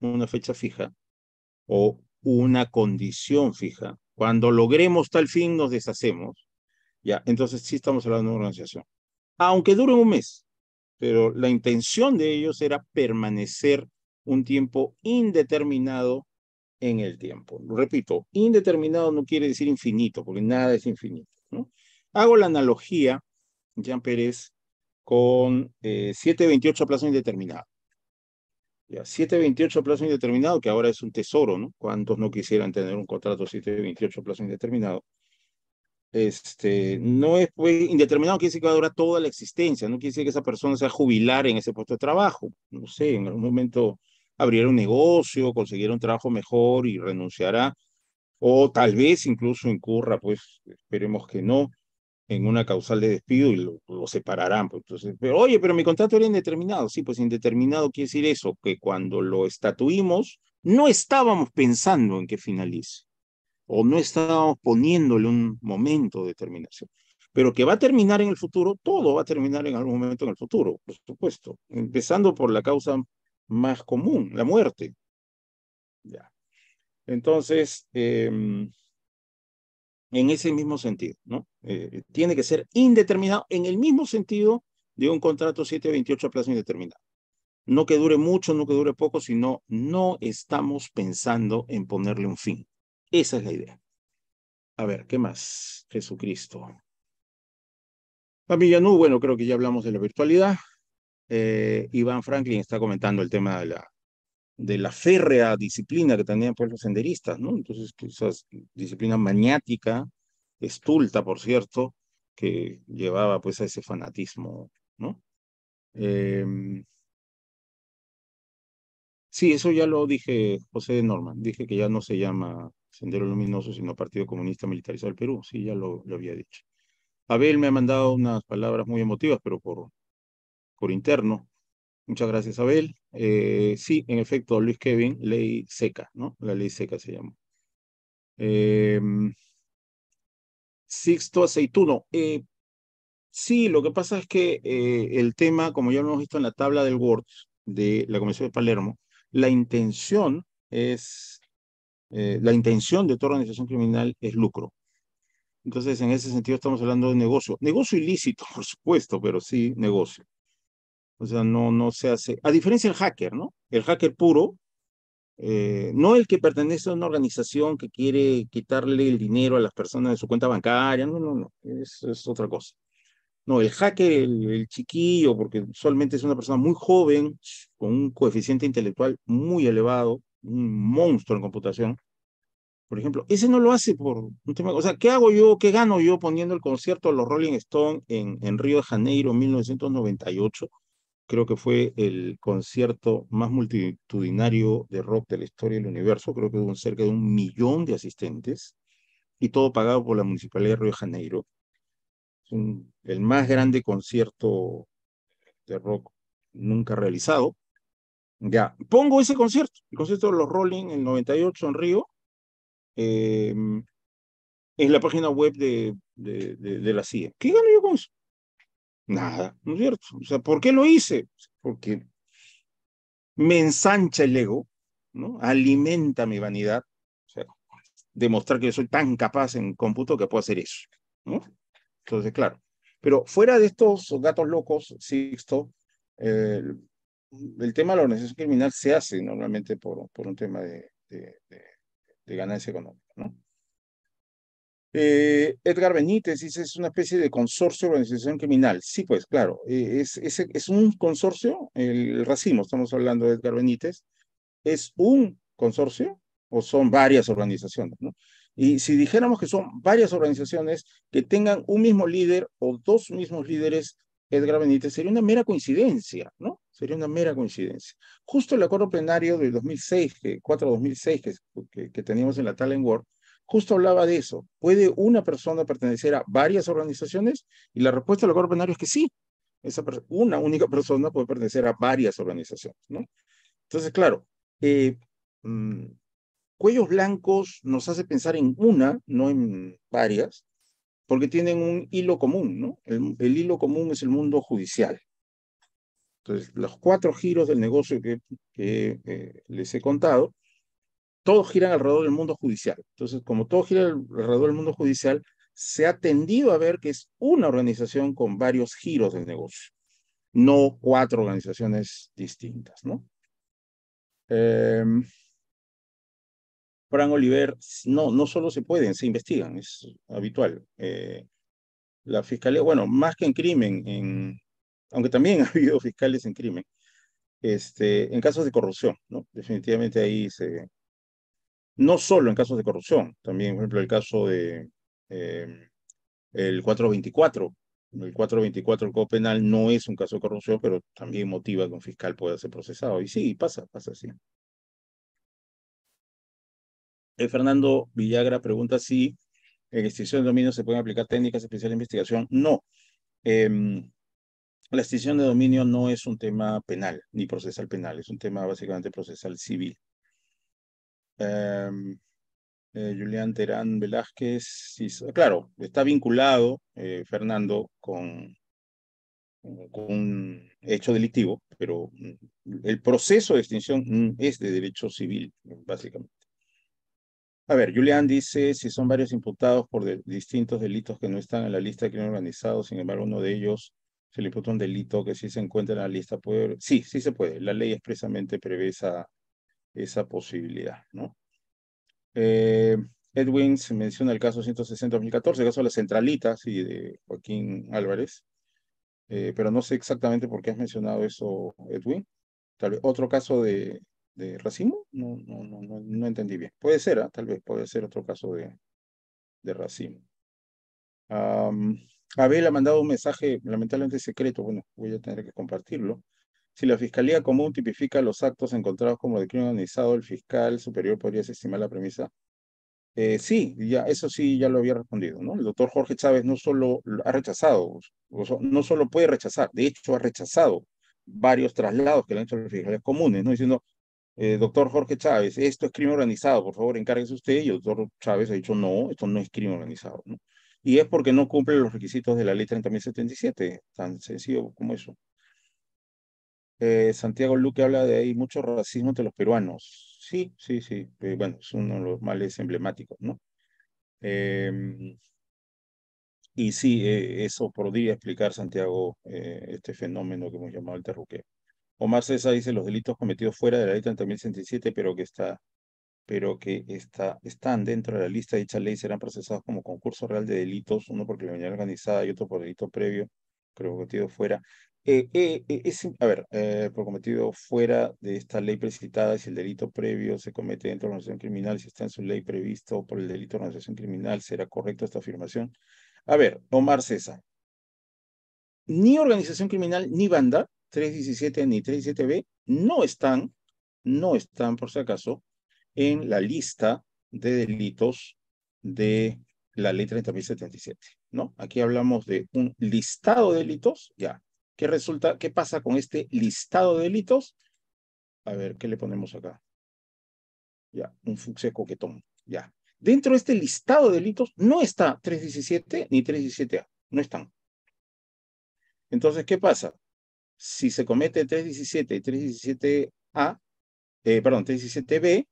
una fecha fija o una condición fija, cuando logremos tal fin nos deshacemos, ya, entonces sí estamos hablando de una organización. Aunque dure un mes, pero la intención de ellos era permanecer un tiempo indeterminado en el tiempo. Lo repito, indeterminado no quiere decir infinito, porque nada es infinito, ¿no? Hago la analogía, Jean Pérez, con eh, 728 plazo indeterminado. Ya, 728 plazo indeterminado, que ahora es un tesoro, ¿no? ¿Cuántos no quisieran tener un contrato 728 plazo indeterminado? Este, no es pues, indeterminado, quiere decir que va a durar toda la existencia, no quiere decir que esa persona sea jubilar en ese puesto de trabajo. No sé, en algún momento abrirá un negocio, conseguirá un trabajo mejor y renunciará. O tal vez incluso incurra, pues esperemos que no, en una causal de despido y lo, separarán. Pues, entonces, pero, oye, pero mi contrato era indeterminado. Sí, pues indeterminado quiere decir eso, que cuando lo estatuimos, no estábamos pensando en que finalice o no estábamos poniéndole un momento de terminación. Pero que va a terminar en el futuro, todo va a terminar en algún momento en el futuro, por supuesto. Empezando por la causa más común, la muerte. Ya. Entonces, em, en ese mismo sentido, ¿no? Eh, tiene que ser indeterminado en el mismo sentido de un contrato 728 a plazo indeterminado. No que dure mucho, no que dure poco, sino no estamos pensando en ponerle un fin. Esa es la idea. A ver, ¿qué más? Jesucristo. Familia Nú, bueno, creo que ya hablamos de la virtualidad. Eh, Iván Franklin está comentando el tema de la, de la férrea disciplina que tenían pues los senderistas, ¿no? Entonces, quizás disciplina maniática, estulta, por cierto, que llevaba pues a ese fanatismo, ¿no? Em, sí, eso ya lo dije José de Norman, dije que ya no se llama Sendero Luminoso, sino Partido Comunista Militarizado del Perú, sí, ya lo, lo había dicho. Abel me ha mandado unas palabras muy emotivas, pero por, por interno. Muchas gracias, Abel. Eh, sí, en efecto, Luis Kevin, ley seca, ¿no? La ley seca se llama. Em, sixto Aceituno. Eh, sí, lo que pasa es que eh, el tema, como ya lo hemos visto en la tabla del Word de la Comisión de Palermo, la intención es, la intención de toda organización criminal es lucro. Entonces, en ese sentido estamos hablando de negocio. Negocio ilícito, por supuesto, pero sí negocio. O sea, no, no se hace. A diferencia del hacker, ¿no? El hacker puro, eh, no el que pertenece a una organización que quiere quitarle el dinero a las personas de su cuenta bancaria, no, no, no, es, es otra cosa. No, el hacker, el, chiquillo, porque usualmente es una persona muy joven, con un coeficiente intelectual muy elevado, un monstruo en computación. Por ejemplo, ese no lo hace por un tema. O sea, ¿qué hago yo? ¿Qué gano yo poniendo el concierto a los Rolling Stones en, en Río de Janeiro 1998? Creo que fue el concierto más multitudinario de rock de la historia del universo. Creo que hubo cerca de un millón de asistentes y todo pagado por la Municipalidad de Río de Janeiro. Es el más grande concierto de rock nunca realizado. Ya, pongo ese concierto, el concierto de los Rolling en 98 en Río. en em, la página web de, de, la CIA. ¿Qué ganó yo con eso? Nada, ¿no es cierto? O sea, ¿por qué lo hice? Porque me ensancha el ego, ¿no? Alimenta mi vanidad, o sea, demostrar que yo soy tan capaz en cómputo que puedo hacer eso, ¿no? Entonces, claro. Pero fuera de estos gatos locos, Sixto, esto, el tema de la organización criminal se hace normalmente por, por un tema de, de, de ganancia económica, ¿no? Eh, Edgar Benítez dice, es una especie de consorcio de organización criminal. Sí, pues claro, eh, es, es, un consorcio, el racimo, estamos hablando de Edgar Benítez, es un consorcio o son varias organizaciones, ¿no? Y si dijéramos que son varias organizaciones que tengan un mismo líder o dos mismos líderes, Edgar Benítez, sería una mera coincidencia, ¿no? Sería una mera coincidencia. Justo el acuerdo plenario del 2006, que, 4-2006 que, que, que teníamos en la Talent World, justo hablaba de eso. ¿Puede una persona pertenecer a varias organizaciones? Y la respuesta del los penal es que sí. Esa una única persona puede pertenecer a varias organizaciones, ¿no? Entonces, claro, eh, mm, cuellos blancos nos hace pensar en una, no en varias, porque tienen un hilo común, ¿no? El, hilo común es el mundo judicial. Entonces, los cuatro giros del negocio que, eh, les he contado todos giran alrededor del mundo judicial. Entonces, como todo gira alrededor del mundo judicial, se ha tendido a ver que es una organización con varios giros de negocio, no cuatro organizaciones distintas, ¿no? Em, Fran Oliver, no, no solo se pueden, se investigan, es habitual. Eh, la fiscalía, bueno, más que en crimen, en, aunque también ha habido fiscales en crimen, este, en casos de corrupción, ¿no? Definitivamente ahí se, no solo en casos de corrupción, también, por ejemplo, el caso de em, el 424. El 424 del Código Penal no es un caso de corrupción, pero también motiva que un fiscal pueda ser procesado. Y sí, pasa, pasa así. Eh, Fernando Villagra pregunta si en extinción de dominio se pueden aplicar técnicas especiales de investigación. No. Em, la extinción de dominio no es un tema penal, ni procesal penal, es un tema básicamente procesal civil. Em, eh, Julián Terán Velázquez, claro, está vinculado eh, Fernando con, un hecho delictivo, pero mm, el proceso de extinción mm, es de derecho civil, básicamente. A ver, Julián dice, si son varios imputados por distintos delitos que no están en la lista de crimen organizado, sin embargo, uno de ellos se le imputa un delito que sí se encuentra en la lista, puede... Sí, sí se puede. La ley expresamente prevé esa, esa posibilidad, ¿no? Eh, Edwin se menciona el caso 160-2014, el caso de las centralitas y de Joaquín Álvarez, eh, pero no sé exactamente por qué has mencionado eso, Edwin. Tal vez otro caso de, de Racimo, no, no, no, no, entendí bien. Puede ser, ¿ah? tal vez puede ser otro caso de, de Racimo. Abel ha mandado un mensaje lamentablemente secreto, bueno, voy a tener que compartirlo. Si la Fiscalía Común tipifica los actos encontrados como de crimen organizado, el fiscal superior podría estimar la premisa. Eh, sí, ya, eso sí ya lo había respondido, ¿no? El doctor Jorge Chávez no solo ha rechazado, no solo puede rechazar, de hecho ha rechazado varios traslados que le han hecho las fiscalías comunes, ¿no? Diciendo, eh, doctor Jorge Chávez, esto es crimen organizado, por favor, encárguese usted. Y el doctor Chávez ha dicho, no, esto no es crimen organizado. ¿no? Y es porque no cumple los requisitos de la ley 30.077, tan sencillo como eso. Eh, Santiago Luque habla de ahí mucho racismo entre los peruanos. Sí, sí, sí. Eh, bueno, es uno de los males emblemáticos, ¿no? Em, y sí, eh, eso podría explicar, Santiago, este fenómeno que hemos llamado el terruque Omar César dice los delitos cometidos fuera de la ley 30.067, pero que está pero que está, están dentro de la lista de dicha ley serán procesados como concurso real de delitos, uno por criminalidad organizada y otro por delito previo, creo que fuera. Eh, eh, eh, a ver, por cometido fuera de esta ley precitada, si el delito previo se comete dentro de la organización criminal, si está en su ley previsto por el delito de organización criminal, ¿será correcta esta afirmación? A ver, Omar César. Ni organización criminal ni banda 317 ni 317B no están, no están por si acaso, en la lista de delitos de la ley 30.077, ¿no? Aquí hablamos de un listado de delitos, ya, ¿Qué resulta? ¿Qué pasa con este listado de delitos? A ver, ¿qué le ponemos acá? Ya, un que coquetón. Ya. Dentro de este listado de delitos no está 317 ni 317A. No están. Entonces, ¿qué pasa? Si se comete 317 y 317A, eh, perdón, 317B,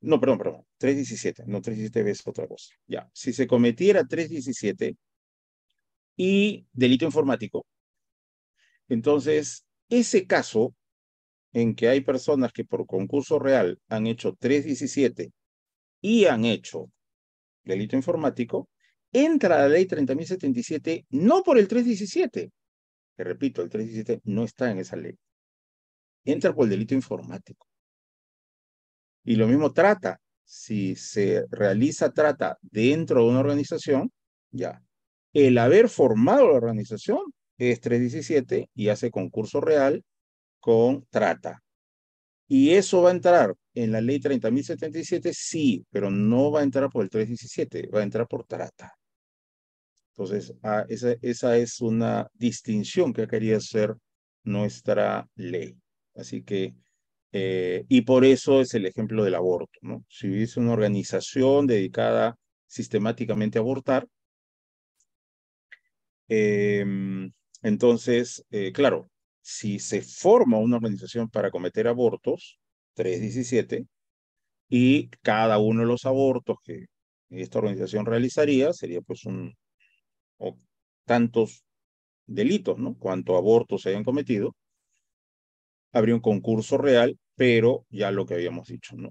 no, perdón, perdón, 317, no 317B es otra cosa. Ya, si se cometiera 317 y delito informático, entonces, ese caso en que hay personas que por concurso real han hecho 317 y han hecho delito informático, entra la ley 30.077 no por el 317, que repito, el 317 no está en esa ley, entra por el delito informático. Y lo mismo trata, si se realiza trata dentro de una organización, ya, el haber formado la organización es 317 y hace concurso real con trata. Y eso va a entrar en la ley 30.077, sí, pero no va a entrar por el 317, va a entrar por trata. Entonces, ah, esa, esa es una distinción que quería hacer nuestra ley. Así que, eh, y por eso es el ejemplo del aborto, ¿no? Si hubiese una organización dedicada sistemáticamente a abortar, em, entonces, eh, claro, si se forma una organización para cometer abortos, 317, y cada uno de los abortos que esta organización realizaría sería pues un, o tantos delitos, ¿no? Cuanto abortos se hayan cometido, habría un concurso real, pero ya lo que habíamos dicho, ¿no?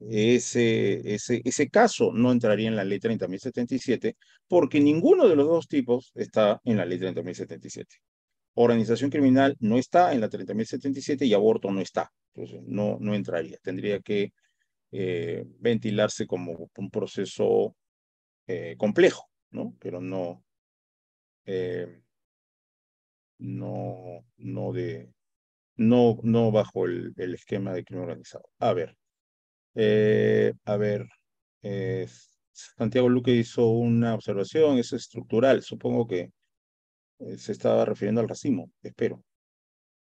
ese, ese, caso no entraría en la ley 30.077 porque ninguno de los dos tipos está en la ley 30.077. Organización criminal no está en la 30.077 y aborto no está. Entonces, no, no entraría. Tendría que eh, ventilarse como un proceso eh, complejo, ¿no? Pero no, eh, no, no, de, no, no bajo el esquema de crimen organizado. A ver. Eh, a ver, eh, Santiago Luque hizo una observación, es estructural, supongo que eh, se estaba refiriendo al racimo, espero.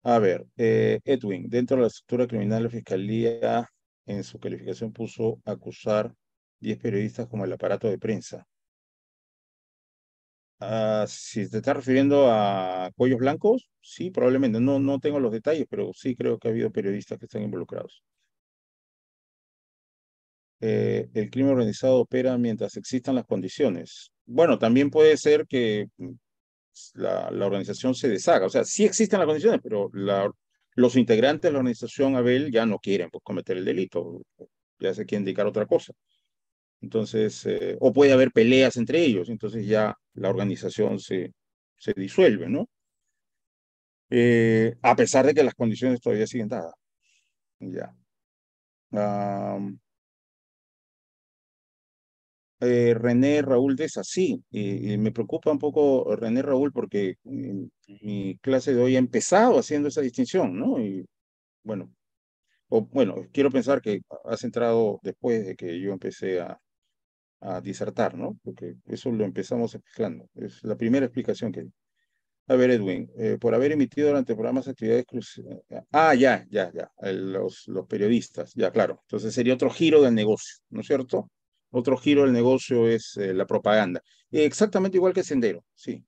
A ver, Edwin, dentro de la estructura criminal, la Fiscalía en su calificación puso acusar 10 periodistas como el aparato de prensa. Ah, si te está refiriendo a cuellos blancos, sí, probablemente. No, no tengo los detalles, pero sí creo que ha habido periodistas que están involucrados. Eh, el crimen organizado opera mientras existan las condiciones. Bueno, también puede ser que mm, la, organización se deshaga. O sea, sí existen las condiciones, pero los integrantes de la organización Abel ya no quieren pues, cometer el delito, ya se quiere indicar otra cosa. Entonces, eh, o puede haber peleas entre ellos, entonces ya la organización se, se disuelve, ¿no? Eh, a pesar de que las condiciones todavía siguen dadas. Ya. Eh, René Raúl es así. Y, me preocupa un poco René Raúl porque eh, mi, clase de hoy ha empezado haciendo esa distinción, ¿no? Y bueno, o, bueno, quiero pensar que has entrado después de que yo empecé a, a disertar, ¿no? Porque eso lo empezamos explicando. Es la primera explicación que... A ver, Edwin, eh, por haber emitido durante programas actividades Ah, ya, ya, ya. los, los periodistas, ya, claro. Entonces sería otro giro del negocio, ¿no es cierto? Otro giro del negocio es eh, la propaganda. Exactamente igual que Sendero, sí.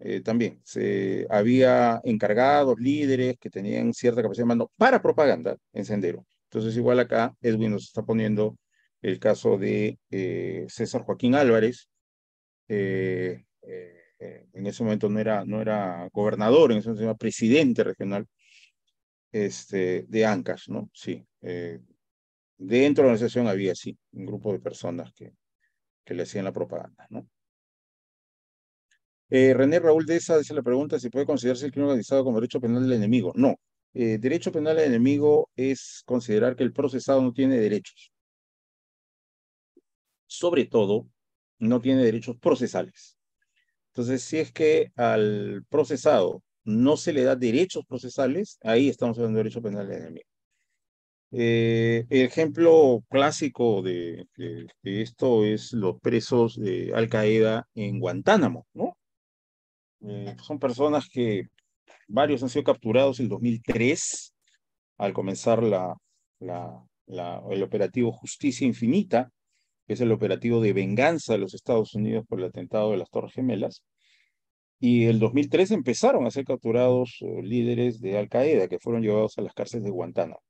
Eh, también se, había encargados, líderes que tenían cierta capacidad de mando para propaganda en Sendero. Entonces, igual acá Edwin nos está poniendo el caso de eh, César Joaquín Álvarez. Eh, en ese momento no era, no era gobernador, en ese momento era presidente regional este, de Ancash, ¿no? Sí, eh, dentro de la organización había, sí, un grupo de personas que, que le hacían la propaganda, ¿no? Eh, René Raúl Deza dice la pregunta si puede considerarse el crimen organizado como derecho penal del enemigo. No. Eh, derecho penal del enemigo es considerar que el procesado no tiene derechos. Sobre todo, no tiene derechos procesales. Entonces, si es que al procesado no se le da derechos procesales, ahí estamos hablando de derecho penal del enemigo. El eh, ejemplo clásico de, esto es los presos de Al Qaeda en Guantánamo, ¿no? Eh, son personas que varios han sido capturados en 2003 al comenzar la, el operativo Justicia Infinita, que es el operativo de venganza de los Estados Unidos por el atentado de las Torres Gemelas. Y el 2003 empezaron a ser capturados eh, líderes de Al Qaeda que fueron llevados a las cárceles de Guantánamo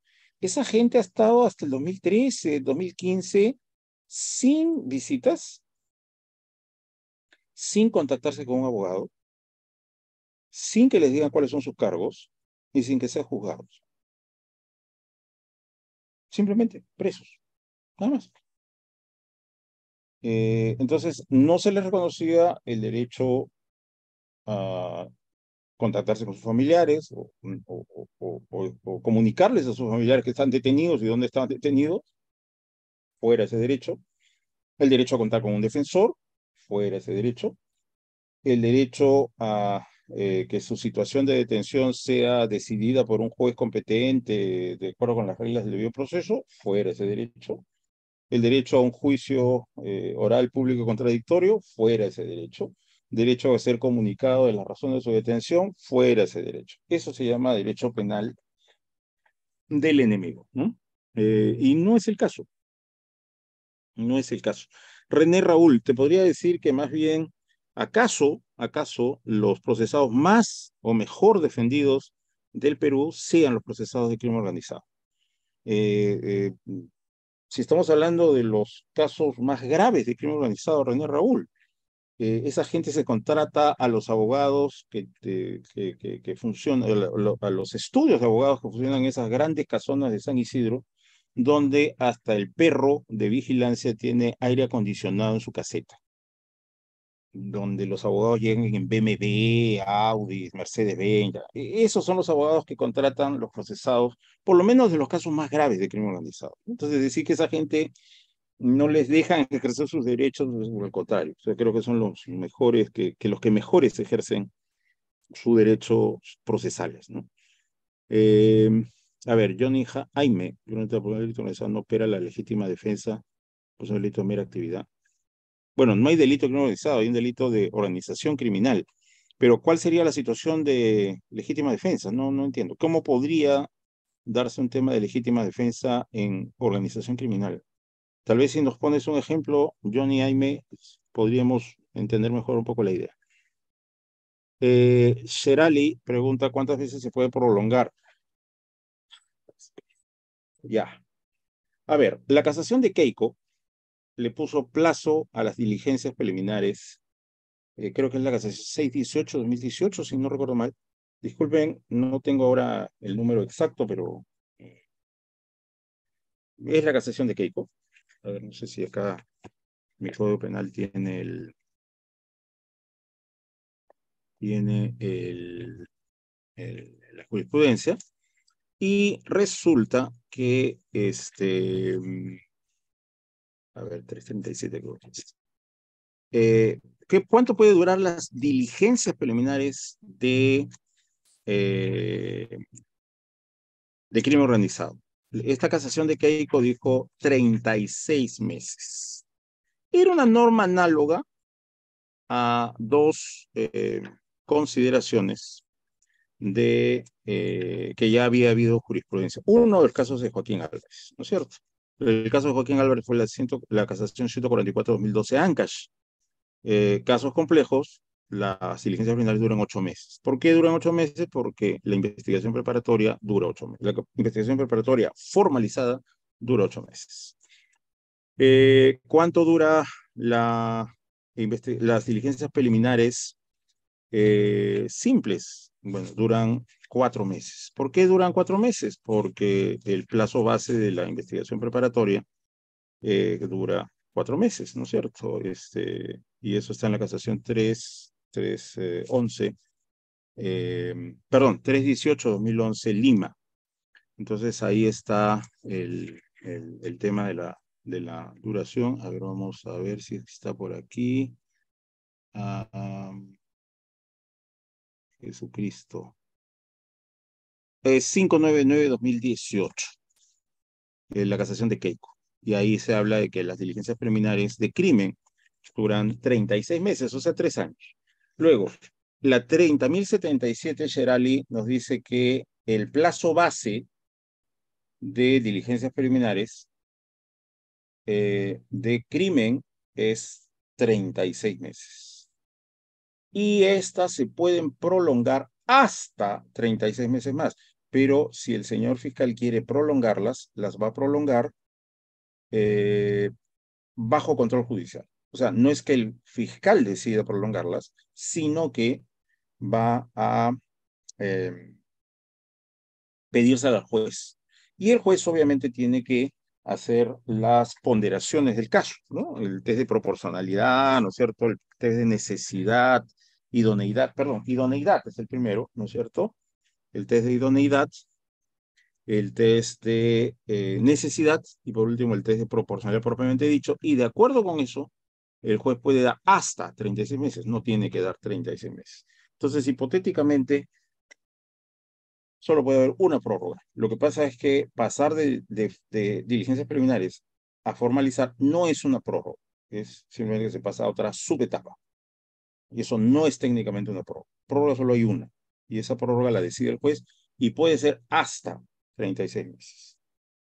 esa gente ha estado hasta el 2013, 2015 sin visitas, sin contactarse con un abogado, sin que les digan cuáles son sus cargos y sin que sean juzgados. Simplemente presos, nada más. Eh, entonces, no se les reconocía el derecho a contactarse con sus familiares o, o, comunicarles a sus familiares que están detenidos y dónde están detenidos, fuera ese derecho. El derecho a contar con un defensor, fuera ese derecho. El derecho a eh, que su situación de detención sea decidida por un juez competente de acuerdo con las reglas del debido proceso, fuera ese derecho. El derecho a un juicio eh, oral público contradictorio, fuera ese derecho derecho a ser comunicado de la razón de su detención fuera ese derecho. Eso se llama derecho penal del enemigo. Eh, y no es el caso. No es el caso. René Raúl, te podría decir que más bien, ¿acaso, acaso los procesados más o mejor defendidos del Perú sean los procesados de crimen organizado? Eh, eh, si estamos hablando de los casos más graves de crimen organizado, René Raúl, esa gente se contrata a los abogados que, que, que funcionan, a los estudios de abogados que funcionan en esas grandes casonas de San Isidro, donde hasta el perro de vigilancia tiene aire acondicionado en su caseta donde los abogados llegan en BMW, Audi, Mercedes-Benz. E, esos son los abogados que contratan los procesados, por lo menos de los casos más graves de crimen organizado. Entonces, decir que esa gente no les dejan ejercer sus derechos, al contrario. sea, creo que son los mejores, que, que los que mejores ejercen sus derechos procesales. ¿no? Em, a ver, Johnny Jaime, durante por delito organizado no opera la legítima defensa pues un delito de mera actividad. Bueno, no hay delito criminal organizado, hay un delito de organización criminal. Pero ¿cuál sería la situación de legítima defensa? No, no entiendo. ¿Cómo podría darse un tema de legítima defensa en organización criminal? Tal vez si nos pones un ejemplo, Johnny Aime, podríamos entender mejor un poco la idea. Eh, pregunta cuántas veces se puede prolongar. Ya. A ver, la casación de Keiko le puso plazo a las diligencias preliminares. Eh, creo que es la casación 618-2018, si no recuerdo mal. Disculpen, no tengo ahora el número exacto, pero eh, es la casación de Keiko. A ver, no sé si acá mi código penal tiene el... Tiene el, la jurisprudencia. Y resulta que este... Mm, a ver, 337 eh, ¿Cuánto puede durar las diligencias preliminares de, eh, de crimen organizado? esta casación de Keiko dijo 36 meses. Era una norma análoga a dos eh, consideraciones de eh, que ya había habido jurisprudencia. Uno, el caso de Joaquín Álvarez, ¿no es cierto? El caso de Joaquín Álvarez fue la, casación 144-2012 Ancash. Eh, casos complejos, las diligencias preliminares duran ocho meses. ¿Por qué duran ocho meses? Porque la investigación preparatoria dura ocho meses. La investigación preparatoria formalizada dura ocho meses. Eh, ¿Cuánto dura la, las diligencias preliminares eh, simples? Bueno, duran cuatro meses. ¿Por qué duran cuatro meses? Porque el plazo base de la investigación preparatoria eh, dura cuatro meses, ¿no es cierto? Este, y eso está en la casación 3 311, eh, em, perdón, 318-2011 Lima. Entonces ahí está el, el, tema de la, de la duración. A ver, vamos a ver si está por aquí. Jesucristo. Es 599-2018, eh, la casación de Keiko. Y ahí se habla de que las diligencias preliminares de crimen duran 36 meses, o sea, tres años. Luego, la 30.077 Gerali nos dice que el plazo base de diligencias preliminares eh, de crimen es 36 meses. Y estas se pueden prolongar hasta 36 meses más. Pero si el señor fiscal quiere prolongarlas, las va a prolongar eh, bajo control judicial. O sea, no es que el fiscal decida prolongarlas, sino que va a em, pedirse al juez. Y el juez obviamente tiene que hacer las ponderaciones del caso, ¿no? El test de proporcionalidad, ¿no es cierto? El test de necesidad, idoneidad, perdón, idoneidad es el primero, ¿no es cierto? El test de idoneidad, el test de eh, necesidad y por último el test de proporcionalidad propiamente dicho. Y de acuerdo con eso, el juez puede dar hasta 36 meses, no tiene que dar 36 meses. Entonces, hipotéticamente, solo puede haber una prórroga. Lo que pasa es que pasar de, diligencias preliminares a formalizar no es una prórroga, es simplemente que se pasa a otra subetapa. Y eso no es técnicamente una prórroga. Prórroga solo hay una. Y esa prórroga la decide el juez y puede ser hasta 36 meses.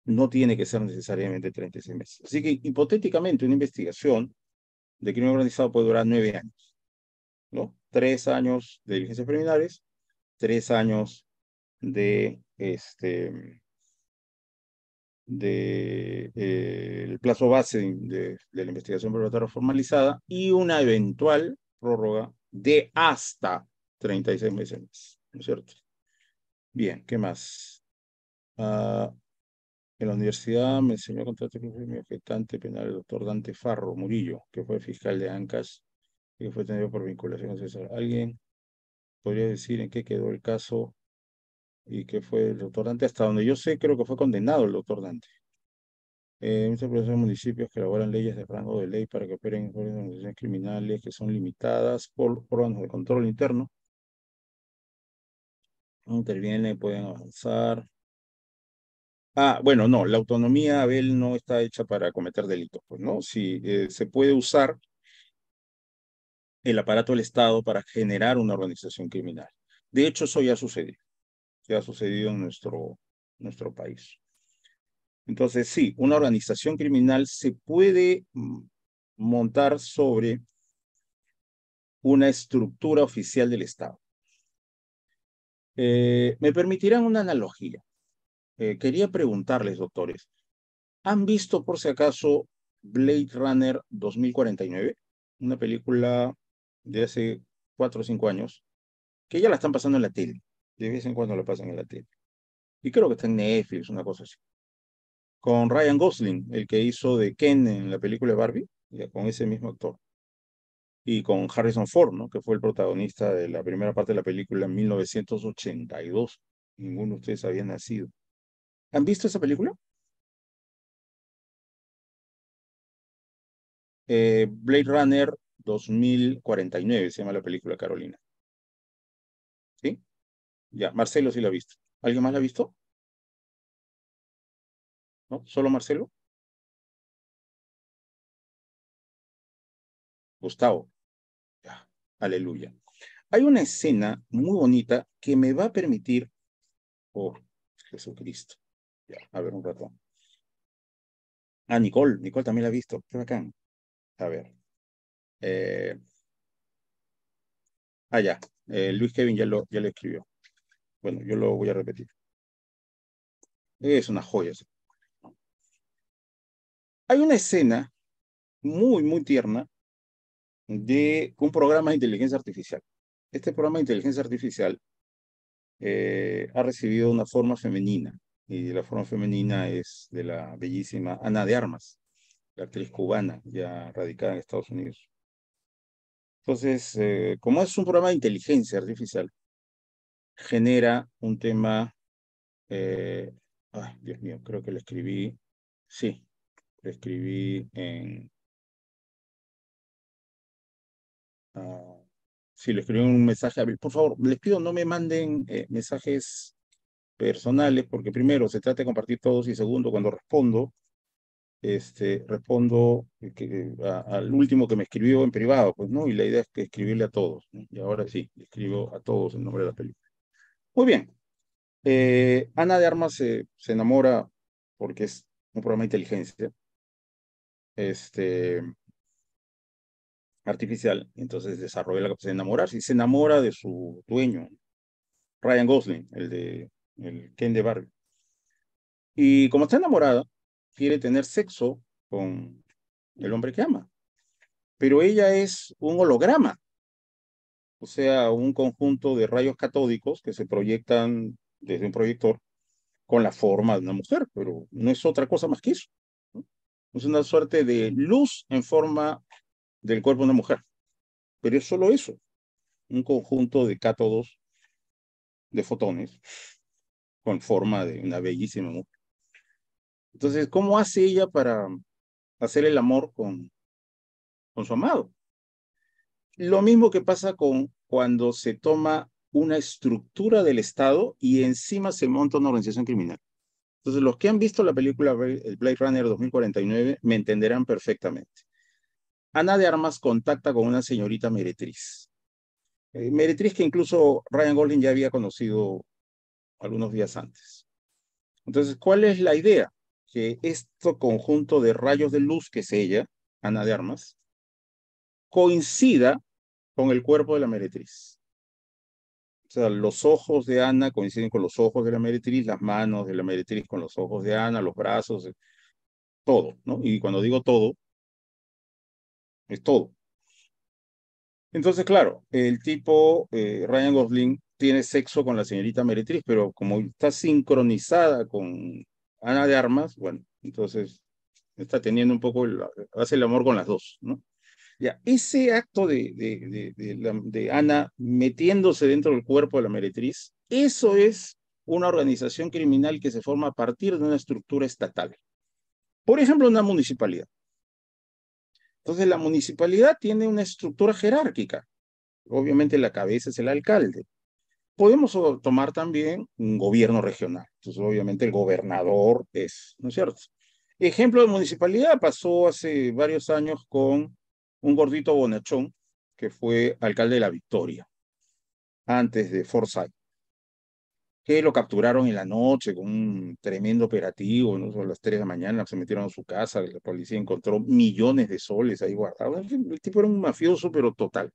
No tiene que ser necesariamente 36 meses. Así que hipotéticamente una investigación de crimen organizado puede durar nueve años, ¿no? Tres años de diligencias preliminares, tres años de este de eh, el plazo base de, la investigación probatoria formalizada y una eventual prórroga de hasta 36 meses ¿no es cierto? Bien, ¿qué más? Ah en la universidad me enseñó contra mi objetante penal el doctor Dante Farro Murillo, que fue fiscal de ANCAS y que fue tenido por vinculación César ¿Alguien podría decir en qué quedó el caso y qué fue el doctor Dante? Hasta donde yo sé, creo que fue condenado el doctor Dante. Eh, muchas personas municipios que elaboran leyes de rango de ley para que operen en organizaciones criminales que son limitadas por órganos de control interno. Intervienen, pueden avanzar, Ah, bueno, no, la autonomía, Abel, no está hecha para cometer delitos, pues, ¿no? Si eh, se puede usar el aparato del Estado para generar una organización criminal. De hecho, eso ya ha sucedido. Ya ha sucedido en nuestro, nuestro país. Entonces, sí, una organización criminal se puede montar sobre una estructura oficial del Estado. Eh, me permitirán una analogía. Eh, quería preguntarles, doctores, ¿han visto por si acaso Blade Runner 2049? Una película de hace cuatro o cinco años, que ya la están pasando en la tele. De vez en cuando la pasan en la tele. Y creo que está en Netflix, una cosa así. Con Ryan Gosling, el que hizo de Ken en la película Barbie, ya con ese mismo actor. Y con Harrison Ford, que fue el protagonista de la primera parte de la película en 1982. Ninguno de ustedes había nacido. ¿Han visto esa película? Eh, Blade Runner 2049 se llama la película Carolina. ¿Sí? Ya, Marcelo sí la ha visto. ¿Alguien más la ha visto? ¿No? ¿Solo Marcelo? Gustavo. Ya, aleluya. Hay una escena muy bonita que me va a permitir, oh Jesucristo, a ver un rato. Ah, Nicole, Nicole también la ha visto. Qué bacán. A ver. Eh, ah, ya. Eh, Luis Kevin ya lo, ya lo escribió. Bueno, yo lo voy a repetir. Es una joya. Hay una escena muy, muy tierna de un programa de inteligencia artificial. Este programa de inteligencia artificial eh, ha recibido una forma femenina y de la forma femenina es de la bellísima Ana de Armas, la actriz cubana ya radicada en Estados Unidos. Entonces, eh, como es un programa de inteligencia artificial, genera un tema, eh, ay, Dios mío, creo que le escribí, sí, lo escribí en... Ah, sí, le escribí un mensaje. Por favor, les pido no me manden eh, mensajes personales, porque primero se trata de compartir todos y segundo, cuando respondo, este, respondo eh, que, al último que me escribió en privado, pues, ¿no? Y la idea es que escribirle a todos, Y ahora sí, escribo a todos en nombre de la película. Muy bien. Eh, Ana de Armas se, se, enamora porque es un programa de inteligencia este, artificial, entonces desarrolla la capacidad de enamorarse y se enamora de su dueño, Ryan Gosling, el de el Ken de Barbie. Y como está enamorada, quiere tener sexo con el hombre que ama. Pero ella es un holograma, o sea, un conjunto de rayos catódicos que se proyectan desde un proyector con la forma de una mujer, pero no es otra cosa más que eso. Es una suerte de luz en forma del cuerpo de una mujer, pero es solo eso, un conjunto de cátodos de fotones con forma de una bellísima mujer. Entonces, ¿cómo hace ella para hacer el amor con, su amado? Lo mismo que pasa con cuando se toma una estructura del Estado y encima se monta una organización criminal. Entonces, los que han visto la película El Blade Runner 2049 me entenderán perfectamente. Ana de Armas contacta con una señorita meretriz. Eh, meretriz que incluso Ryan Gosling ya había conocido algunos días antes. Entonces, ¿cuál es la idea? Que este conjunto de rayos de luz que ella, Ana de Armas coincida con el cuerpo de la meretriz. O sea, los ojos de Ana coinciden con los ojos de la meretriz, las manos de la meretriz con los ojos de Ana, los brazos, todo, ¿no? Y cuando digo todo, es todo. Entonces, claro, el tipo eh, Ryan Gosling tiene sexo con la señorita Meretriz, pero como está sincronizada con Ana de Armas, bueno, entonces está teniendo un poco, hace el amor con las dos, ¿no? Ya, ese acto de, de, Ana metiéndose dentro del cuerpo de la meretriz, eso es una organización criminal que se forma a partir de una estructura estatal. Por ejemplo, una municipalidad. Entonces, la municipalidad tiene una estructura jerárquica. Obviamente, la cabeza es el alcalde, Podemos tomar también un gobierno regional. Entonces, obviamente, el gobernador es, ¿no es cierto? Ejemplo de municipalidad pasó hace varios años con un gordito bonachón que fue alcalde de La Victoria, antes de Forsyth, que lo capturaron en la noche con un tremendo operativo, ¿no? a las 3 de la mañana se metieron a su casa, la policía encontró millones de soles ahí guardados. El tipo era un mafioso, pero total.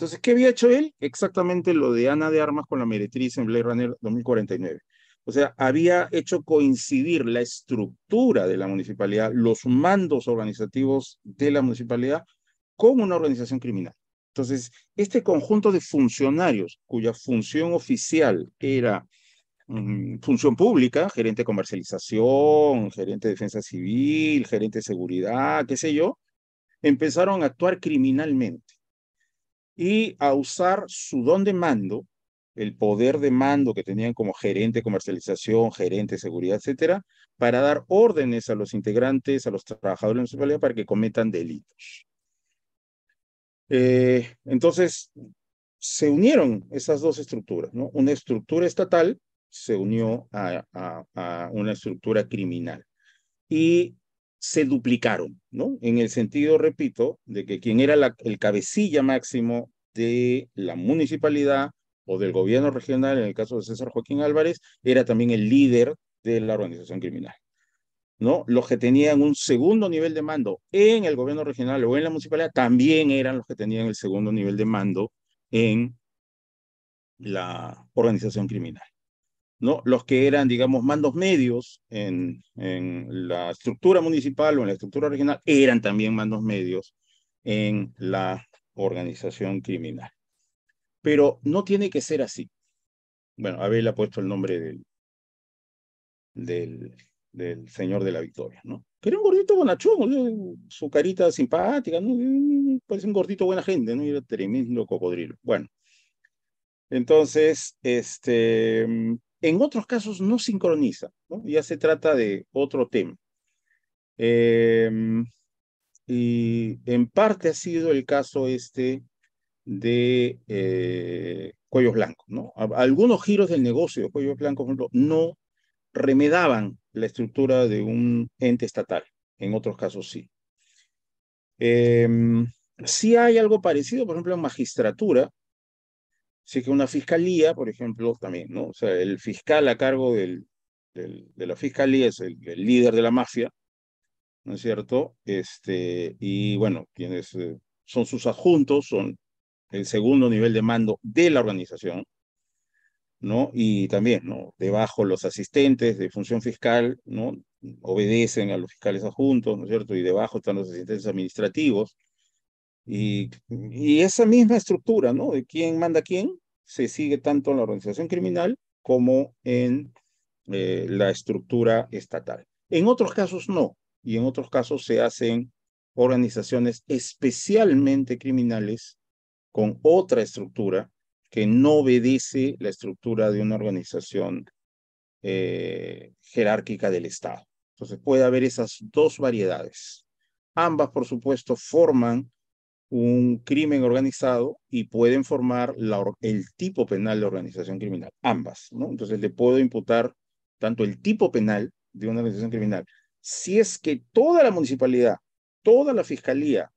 Entonces, ¿qué había hecho él? Exactamente lo de Ana de Armas con la meretriz en Blade Runner 2049. O sea, había hecho coincidir la estructura de la municipalidad, los mandos organizativos de la municipalidad, con una organización criminal. Entonces, este conjunto de funcionarios cuya función oficial era mm, función pública, gerente de comercialización, gerente de defensa civil, gerente de seguridad, qué sé yo, empezaron a actuar criminalmente y a usar su don de mando, el poder de mando que tenían como gerente de comercialización, gerente de seguridad, etcétera, para dar órdenes a los integrantes, a los trabajadores de la municipalidad para que cometan delitos. Eh, entonces, se unieron esas dos estructuras, ¿no? Una estructura estatal se unió a, a una estructura criminal. Y se duplicaron, ¿no? En el sentido, repito, de que quien era el cabecilla máximo de la municipalidad o del gobierno regional, en el caso de César Joaquín Álvarez, era también el líder de la organización criminal. ¿no? Los que tenían un segundo nivel de mando en el gobierno regional o en la municipalidad también eran los que tenían el segundo nivel de mando en la organización criminal. ¿no? Los que eran, digamos, mandos medios en, en la estructura municipal o en la estructura regional, eran también mandos medios en la organización criminal. Pero no tiene que ser así. Bueno, Abel ha puesto el nombre del, del, del señor de la victoria, ¿no? Que era un gordito bonachón, su carita simpática, ¿no? Parece un gordito buena gente, ¿no? era tremendo cocodrilo. Bueno, entonces, este, en otros casos no sincroniza, ¿no? ya se trata de otro tema. Em, y en parte ha sido el caso este de eh, Cuellos Blancos. ¿no? Algunos giros del negocio de Cuellos Blancos, ejemplo, no remedaban la estructura de un ente estatal, en otros casos sí. Eh, sí hay algo parecido, por ejemplo, en magistratura, Así que una fiscalía, por ejemplo, también, ¿no? O sea, el fiscal a cargo del, de la fiscalía es el, líder de la mafia, ¿no es cierto? Este, y bueno, quienes eh, son sus adjuntos son el segundo nivel de mando de la organización, ¿no? Y también, ¿no? Debajo los asistentes de función fiscal, ¿no? Obedecen a los fiscales adjuntos, ¿no es cierto? Y debajo están los asistentes administrativos, y, esa misma estructura, ¿no? De quién manda quién, se sigue tanto en la organización criminal como en eh, la estructura estatal. En otros casos no, y en otros casos se hacen organizaciones especialmente criminales con otra estructura que no obedece la estructura de una organización eh, jerárquica del Estado. Entonces puede haber esas dos variedades. Ambas, por supuesto, forman un crimen organizado y pueden formar el tipo penal de organización criminal, ambas, ¿no? Entonces le puedo imputar tanto el tipo penal de una organización criminal. Si es que toda la municipalidad, toda la fiscalía,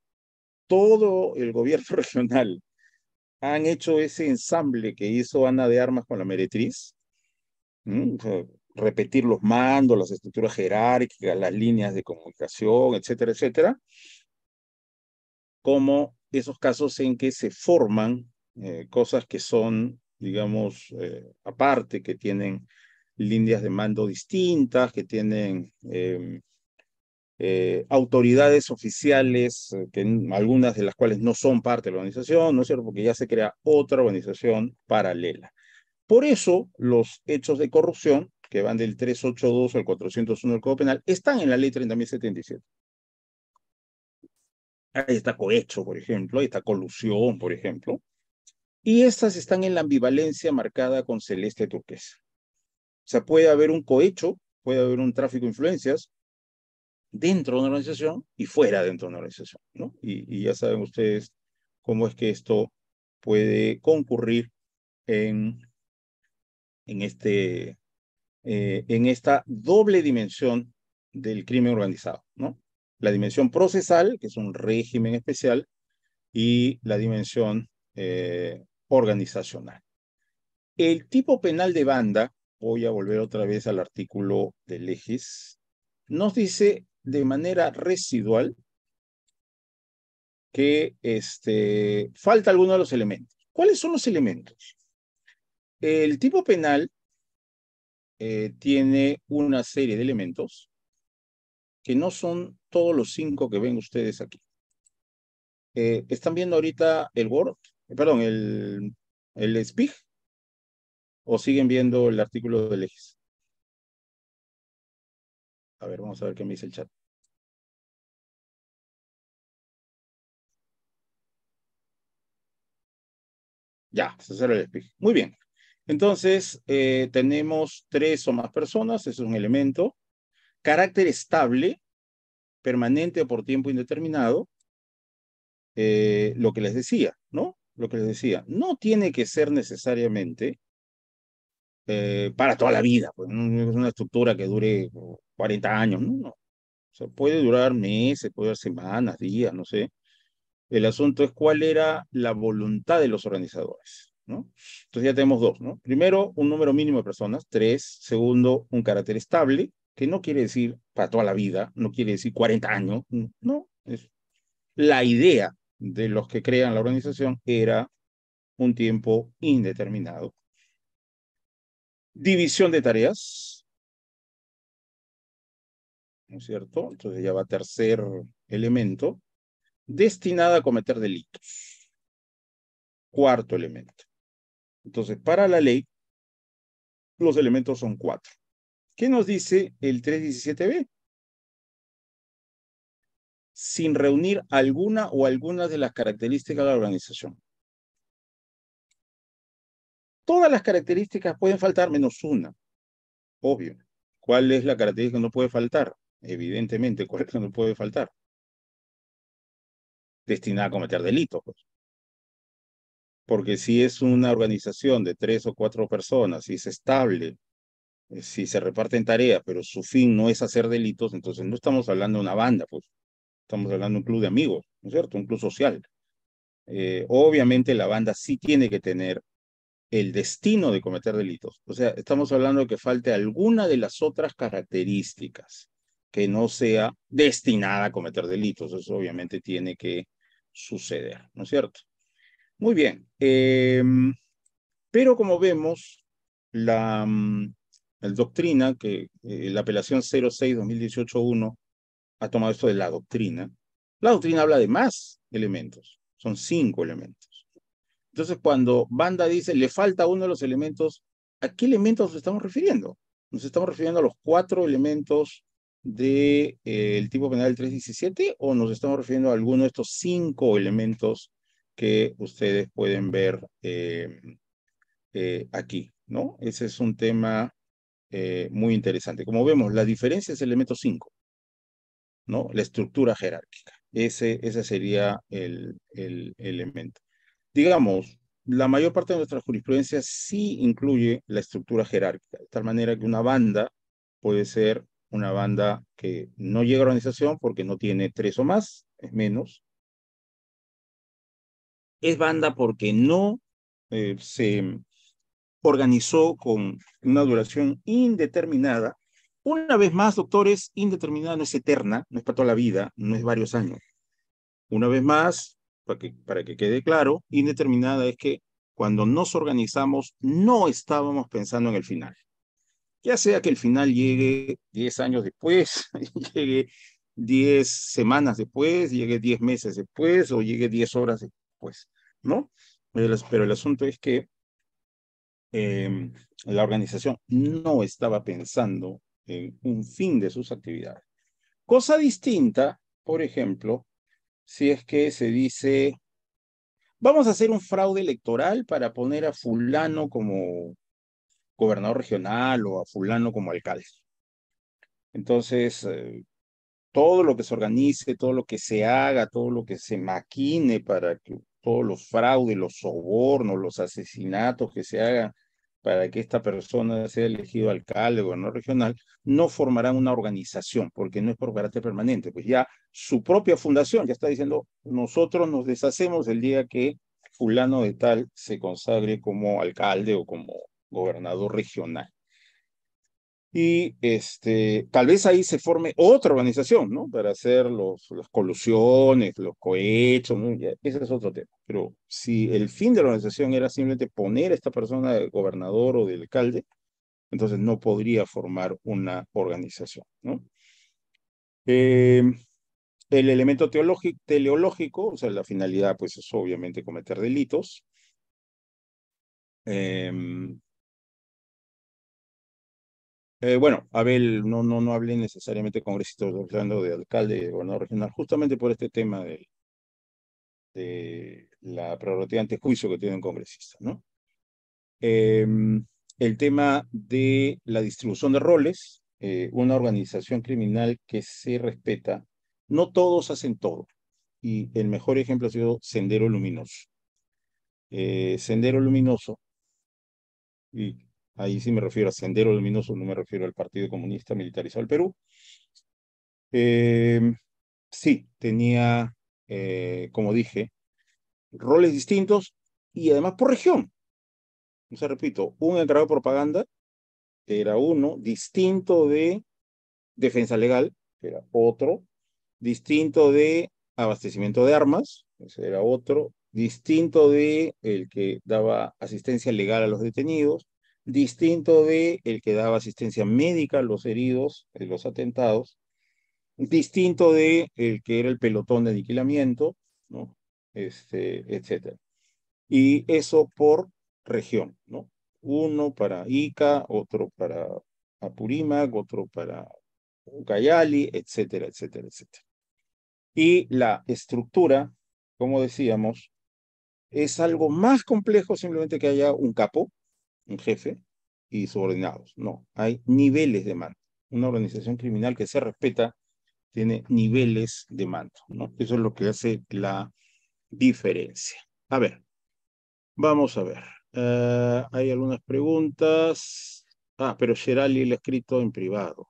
todo el gobierno regional han hecho ese ensamble que hizo Ana de Armas con la meretriz, repetir los mandos, las estructuras jerárquicas, las líneas de comunicación, etcétera, etcétera, como esos casos en que se forman eh, cosas que son, digamos, eh, aparte, que tienen líneas de mando distintas, que tienen em, eh, autoridades oficiales, que algunas de las cuales no son parte de la organización, ¿no es cierto? Porque ya se crea otra organización paralela. Por eso los hechos de corrupción, que van del 382 al 401 del Código Penal, están en la ley 30.077. Ahí está cohecho, por ejemplo, ahí está colusión, por ejemplo. Y estas están en la ambivalencia marcada con celeste turquesa. O sea, puede haber un cohecho, puede haber un tráfico de influencias dentro de una organización y fuera dentro de una organización, ¿no? Y, ya saben ustedes cómo es que esto puede concurrir en, en, este, eh, en esta doble dimensión del crimen organizado, ¿no? la dimensión procesal, que es un régimen especial, y la dimensión eh, organizacional. El tipo penal de banda, voy a volver otra vez al artículo de ejes, nos dice de manera residual que este, falta alguno de los elementos. ¿Cuáles son los elementos? El tipo penal eh, tiene una serie de elementos que no son todos los cinco que ven ustedes aquí. Eh, ¿Están viendo ahorita el Word? Eh, perdón, el, el SPIG. ¿O siguen viendo el artículo de leyes? A ver, vamos a ver qué me dice el chat. Ya, se cerró el SPIG. Muy bien. Entonces, eh, tenemos tres o más personas, es un elemento. Carácter estable, permanente o por tiempo indeterminado, eh, lo que les decía, ¿no? Lo que les decía, no tiene que ser necesariamente eh, para toda la vida, pues, no es una estructura que dure 40 años, ¿no? no. O sea, puede durar meses, puede durar semanas, días, no sé. El asunto es cuál era la voluntad de los organizadores, ¿no? Entonces ya tenemos dos, ¿no? Primero, un número mínimo de personas, tres. Segundo, un carácter estable, que no quiere decir para toda la vida, no quiere decir 40 años, no. Es, la idea de los que crean la organización era un tiempo indeterminado. División de tareas, ¿no es cierto? Entonces ya va tercer elemento, destinada a cometer delitos. Cuarto elemento. Entonces, para la ley, los elementos son cuatro. ¿Qué nos dice el 317b? Sin reunir alguna o algunas de las características de la organización. Todas las características pueden faltar menos una, obvio. ¿Cuál es la característica que no puede faltar? Evidentemente, ¿cuál es que no puede faltar? Destinada a cometer delitos, pues. porque si es una organización de tres o cuatro personas y es estable, eh, si se reparten tareas, pero su fin no es hacer delitos, entonces no estamos hablando de una banda, pues estamos hablando de un club de amigos, ¿no es cierto? Un club social. Eh, obviamente la banda sí tiene que tener el destino de cometer delitos. O sea, estamos hablando de que falte alguna de las otras características que no sea destinada a cometer delitos. Eso obviamente tiene que suceder, ¿no es cierto? Muy bien. Em, pero como vemos, la, mm, la doctrina, que eh, la apelación 06-2018-1 ha tomado esto de la doctrina. La doctrina habla de más elementos, son cinco elementos. Entonces, cuando Banda dice le falta uno de los elementos, ¿a qué elementos nos estamos refiriendo? Nos estamos refiriendo a los cuatro elementos del de, eh, tipo penal 317 o nos estamos refiriendo a alguno de estos cinco elementos que ustedes pueden ver eh, aquí, ¿no? Ese es un tema eh, muy interesante. Como vemos, la diferencia es el elemento 5, ¿no? La estructura jerárquica. Ese, ese sería el, el elemento. Digamos, la mayor parte de nuestra jurisprudencia sí incluye la estructura jerárquica, de tal manera que una banda puede ser una banda que no llega a la organización porque no tiene tres o más, es menos. Es banda porque no eh, se organizó con una duración indeterminada. Una vez más, doctores, indeterminada no es eterna, no es para toda la vida, no es varios años. Una vez más, para que, para que quede claro, indeterminada es que cuando nos organizamos no estábamos pensando en el final. Ya sea que el final llegue 10 años después, llegue 10 semanas después, llegue 10 meses después o llegue 10 horas después, ¿no? Pero el asunto es que Em, la organización no estaba pensando en un fin de sus actividades. Cosa distinta, por ejemplo, si es que se dice, vamos a hacer un fraude electoral para poner a fulano como gobernador regional o a fulano como alcalde. Entonces, eh, todo lo que se organice, todo lo que se haga, todo lo que se maquine para que todos los fraudes, los sobornos, los asesinatos que se hagan para que esta persona sea elegido alcalde, o gobernador regional, no formarán una organización, porque no es por carácter permanente, pues ya su propia fundación ya está diciendo, nosotros nos deshacemos el día que fulano de tal se consagre como alcalde o como gobernador regional. Y este, tal vez ahí se forme otra organización, ¿no? Para hacer los, las colusiones, los cohechos, ese es otro tema. Pero si el fin de la organización era simplemente poner a esta persona de gobernador o de alcalde, entonces no podría formar una organización, ¿no? Em, el elemento teleológico, o sea, la finalidad, pues es obviamente cometer delitos. Em, eh, bueno, Abel, no, no, no hablé necesariamente de congresistas, hablando de alcalde y gobernador regional, justamente por este tema de, la prerrogativa juicio que tiene un congresista. ¿no? Em, el tema de la distribución de roles, eh, una organización criminal que se respeta, no todos hacen todo. Y el mejor ejemplo ha sido Sendero Luminoso. Eh, Sendero Luminoso, y ahí sí me refiero a Sendero Luminoso, no me refiero al Partido Comunista Militarizado del Perú. Em, sí, tenía, eh, como dije, roles distintos y además por región. O sea, repito, un encargado de propaganda era uno, distinto de defensa legal, que era otro, distinto de abastecimiento de armas, ese era otro, distinto de el que daba asistencia legal a los detenidos, distinto de el que daba asistencia médica a los heridos en eh, los atentados, distinto de el que era el pelotón de aniquilamiento, ¿no? este, etc. Y eso por región, ¿no? Uno para Ica, otro para Apurímac, otro para Ucayali, etcétera, etcétera, etcétera. Y la estructura, como decíamos, es algo más complejo simplemente que haya un capo, un jefe y subordinados. No, hay niveles de mando. Una organización criminal que se respeta tiene niveles de mando. ¿no? Eso es lo que hace la diferencia. A ver, vamos a ver. Eh, hay algunas preguntas. Ah, pero Gerali le ha escrito en privado.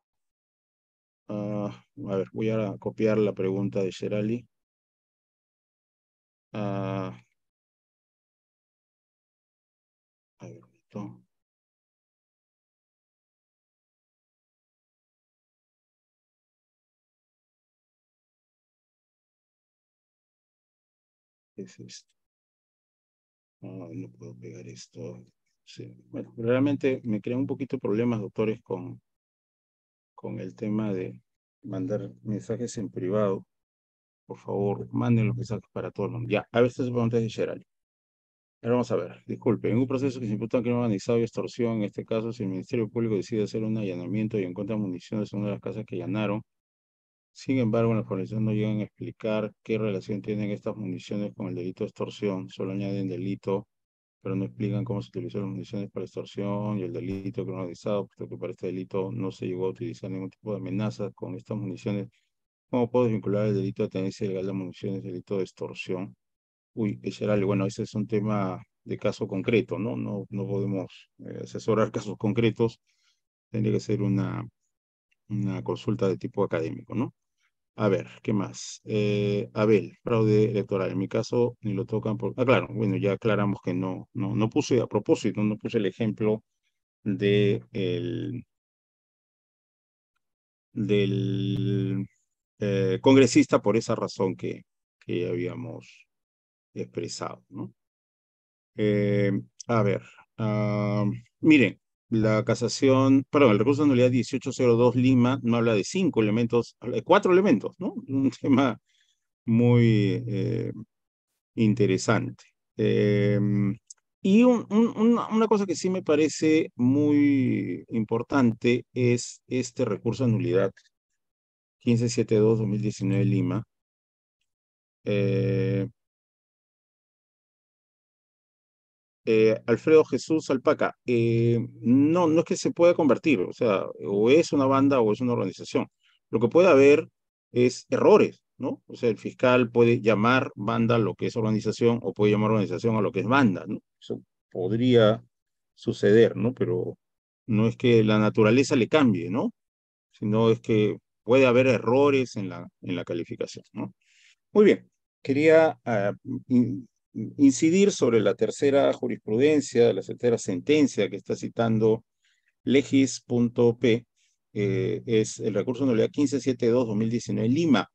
Ah, a ver, voy a copiar la pregunta de Gerali. Ah, a ver, es esto? no puedo pegar esto. Bueno, realmente me crean un poquito problemas, doctores, con, con el tema de mandar mensajes en privado. Por favor, manden los mensajes para todo el mundo. Ya, a veces preguntas de Gerald. Ahora vamos a ver, disculpe, en un proceso que se imputa un crimen organizado y extorsión, en este caso, si el Ministerio Público decide hacer un allanamiento y encuentra municiones en una de las casas que allanaron, sin embargo, en la no llegan a explicar qué relación tienen estas municiones con el delito de extorsión, solo añaden delito, pero no explican cómo se utilizan las municiones para extorsión y el delito criminalizado, puesto que para este delito no se llegó a utilizar ningún tipo de amenaza con estas municiones. ¿Cómo puedo vincular el delito de tenencia legal de municiones, delito de extorsión? Uy, ese bueno, ese es un tema de caso concreto, ¿no? No, no podemos eh, asesorar casos concretos, tendría que ser una, una consulta de tipo académico, ¿no? A ver, ¿qué más? Eh, Abel, fraude electoral. En mi caso, ni lo tocan por... Ah, claro, bueno, ya aclaramos que no, no, no puse a propósito, no puse el ejemplo de el, del eh, congresista por esa razón que, que habíamos expresado, ¿no? Eh, a ver, ah, miren, la casación, perdón, el recurso de nulidad 1802 Lima no habla de cinco elementos, de cuatro elementos, ¿no? Un tema muy eh, interesante. Em, y una cosa que sí me parece muy importante es este recurso de nulidad 1572-2019 Lima, eh, Eh, Alfredo Jesús Alpaca, eh, no, no es que se pueda convertir, o sea, o es una banda o es una organización. Lo que puede haber es errores, ¿no? O sea, el fiscal puede llamar banda a lo que es organización o puede llamar organización a lo que es banda, ¿no? Eso podría suceder, ¿no? Pero no es que la naturaleza le cambie, ¿no? Sino es que puede haber errores en la, en la calificación, ¿no? Muy bien, quería ah, incidir sobre la tercera jurisprudencia, la tercera sentencia que está citando legis.p, eh, es el recurso de nulidad 1572-2019 Lima.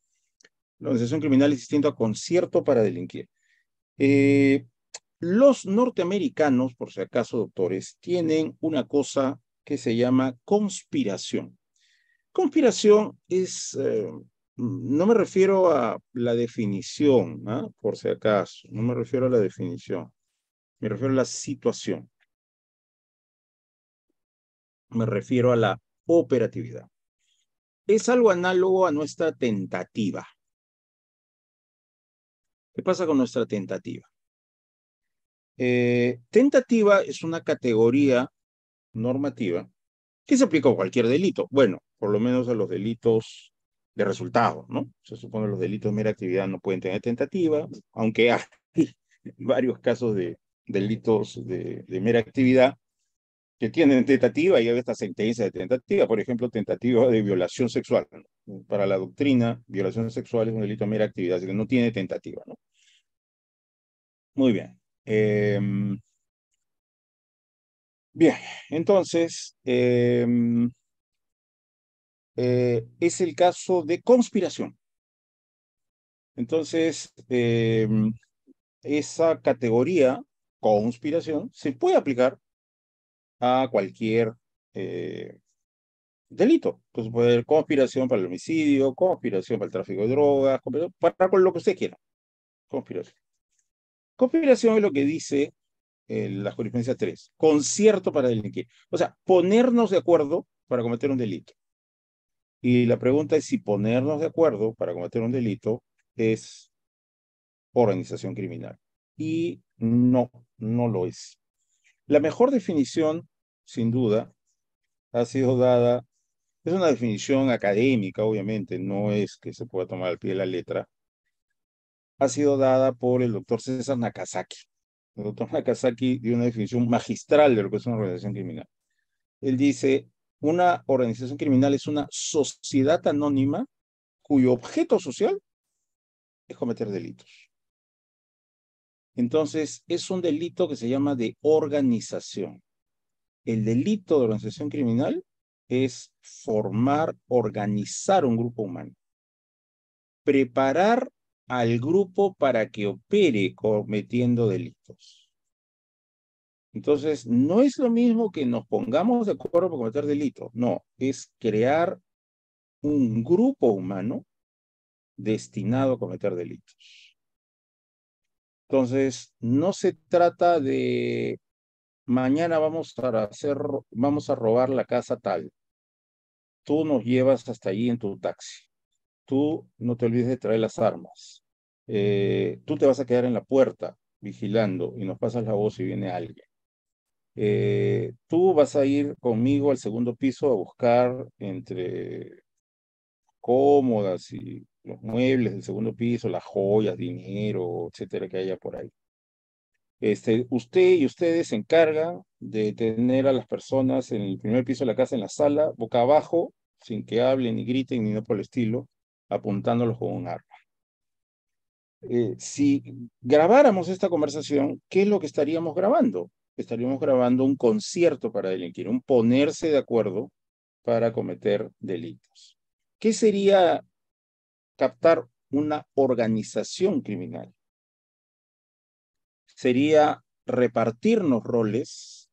La organización criminal es a concierto para delinquir. Eh, los norteamericanos, por si acaso, doctores, tienen una cosa que se llama conspiración. Conspiración es eh, no me refiero a la definición, ¿ah? por si acaso, no me refiero a la definición, me refiero a la situación. Me refiero a la operatividad. Es algo análogo a nuestra tentativa. ¿Qué pasa con nuestra tentativa? Eh, tentativa es una categoría normativa que se aplica a cualquier delito. Bueno, por lo menos a los delitos de resultados, ¿no? Se supone los delitos de mera actividad no pueden tener tentativa, aunque hay varios casos de delitos de, mera actividad que tienen tentativa y hay esta sentencia de tentativa, por ejemplo, tentativa de violación sexual. Para la doctrina, violación sexual es un delito de mera actividad, así que no tiene tentativa, ¿no? Muy bien. Em, bien, entonces, em, eh, es el caso de conspiración. Entonces, eh, esa categoría, conspiración, se puede aplicar a cualquier eh, delito. Pues puede haber conspiración para el homicidio, conspiración para el tráfico de drogas, para con lo que usted quiera. Conspiración. Conspiración es lo que dice la jurisprudencia 3, concierto para delinquir. O sea, ponernos de acuerdo para cometer un delito. Y la pregunta es si ponernos de acuerdo para cometer un delito es organización criminal. Y no, no lo es. La mejor definición, sin duda, ha sido dada, es una definición académica, obviamente, no es que se pueda tomar al pie de la letra, ha sido dada por el doctor César Nakazaki. El doctor Nakazaki dio una definición magistral de lo que es una organización criminal. Él dice, una organización criminal es una sociedad anónima cuyo objeto social es cometer delitos. Entonces, es un delito que se llama de organización. El delito de organización criminal es formar, organizar un grupo humano. Preparar al grupo para que opere cometiendo delitos. Entonces, no es lo mismo que nos pongamos de acuerdo para cometer delitos, no, es crear un grupo humano destinado a cometer delitos. Entonces, no se trata de mañana vamos a hacer, vamos a robar la casa tal. Tú nos llevas hasta allí en tu taxi. Tú no te olvides de traer las armas. Eh, tú te vas a quedar en la puerta vigilando y nos pasas la voz si viene alguien. Eh, tú vas a ir conmigo al segundo piso a buscar entre cómodas y los muebles del segundo piso, las joyas, dinero, etcétera, que haya por ahí. Este, usted y ustedes se encargan de tener a las personas en el primer piso de la casa, en la sala, boca abajo, sin que hablen ni griten ni no por el estilo, apuntándolos con un arma. Eh, si grabáramos esta conversación, ¿qué es lo que estaríamos grabando? estaríamos grabando un concierto para delinquir, un ponerse de acuerdo para cometer delitos. ¿Qué sería captar una organización criminal? Sería repartirnos roles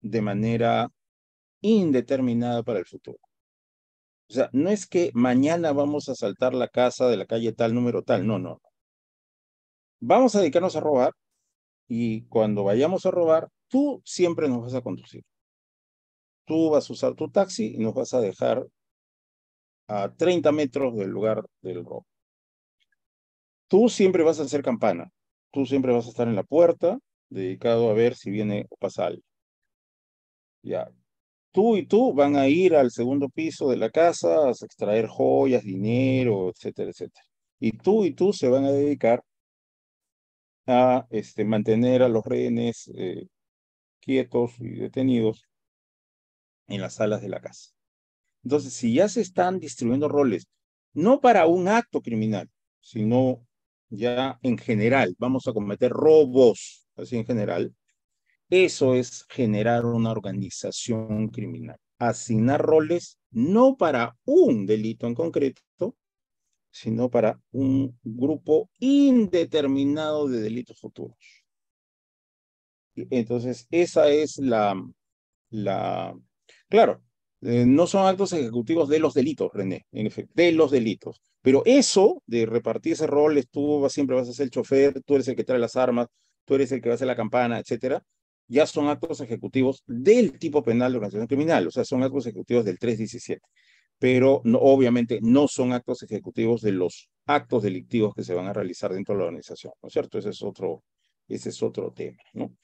de manera indeterminada para el futuro. O sea, no es que mañana vamos a saltar la casa de la calle tal número tal, no, no. Vamos a dedicarnos a robar, y cuando vayamos a robar, tú siempre nos vas a conducir. Tú vas a usar tu taxi y nos vas a dejar a 30 metros del lugar del robo. Tú siempre vas a hacer campana. Tú siempre vas a estar en la puerta, dedicado a ver si viene o pasa algo. Ya. Tú y tú van a ir al segundo piso de la casa a extraer joyas, dinero, etcétera, etcétera. Y tú y tú se van a dedicar a este, mantener a los rehenes eh, quietos y detenidos en las salas de la casa. Entonces, si ya se están distribuyendo roles, no para un acto criminal, sino ya en general, vamos a cometer robos, así en general, eso es generar una organización criminal. Asignar roles no para un delito en concreto, sino para un grupo indeterminado de delitos futuros. Entonces, esa es la, la claro, eh, no son actos ejecutivos de los delitos, René, en efecto, de los delitos. Pero eso de repartirse roles, tú siempre vas a ser el chofer, tú eres el que trae las armas, tú eres el que va a hacer la campana, etcétera, ya son actos ejecutivos del tipo penal de organización criminal, o sea, son actos ejecutivos del 317 pero obviamente no son actos ejecutivos de los actos delictivos que se van a realizar dentro de la organización, ¿no es cierto? Ese es otro, ese es otro tema, ¿no?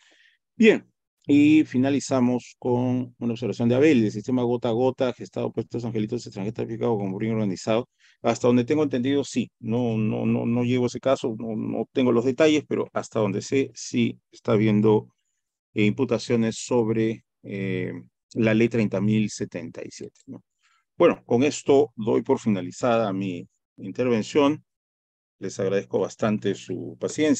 Bien, y finalizamos con una observación de Abel, el sistema gota a gota, gestado por estos angelitos extranjeros traficados con crimen organizado. Hasta donde tengo entendido, sí, no, no, no, no llevo ese caso, no, no tengo los detalles, pero hasta donde sé, sí está habiendo eh, imputaciones sobre eh, la ley 30.077, ¿no? Bueno, con esto doy por finalizada mi intervención. Les agradezco bastante su paciencia.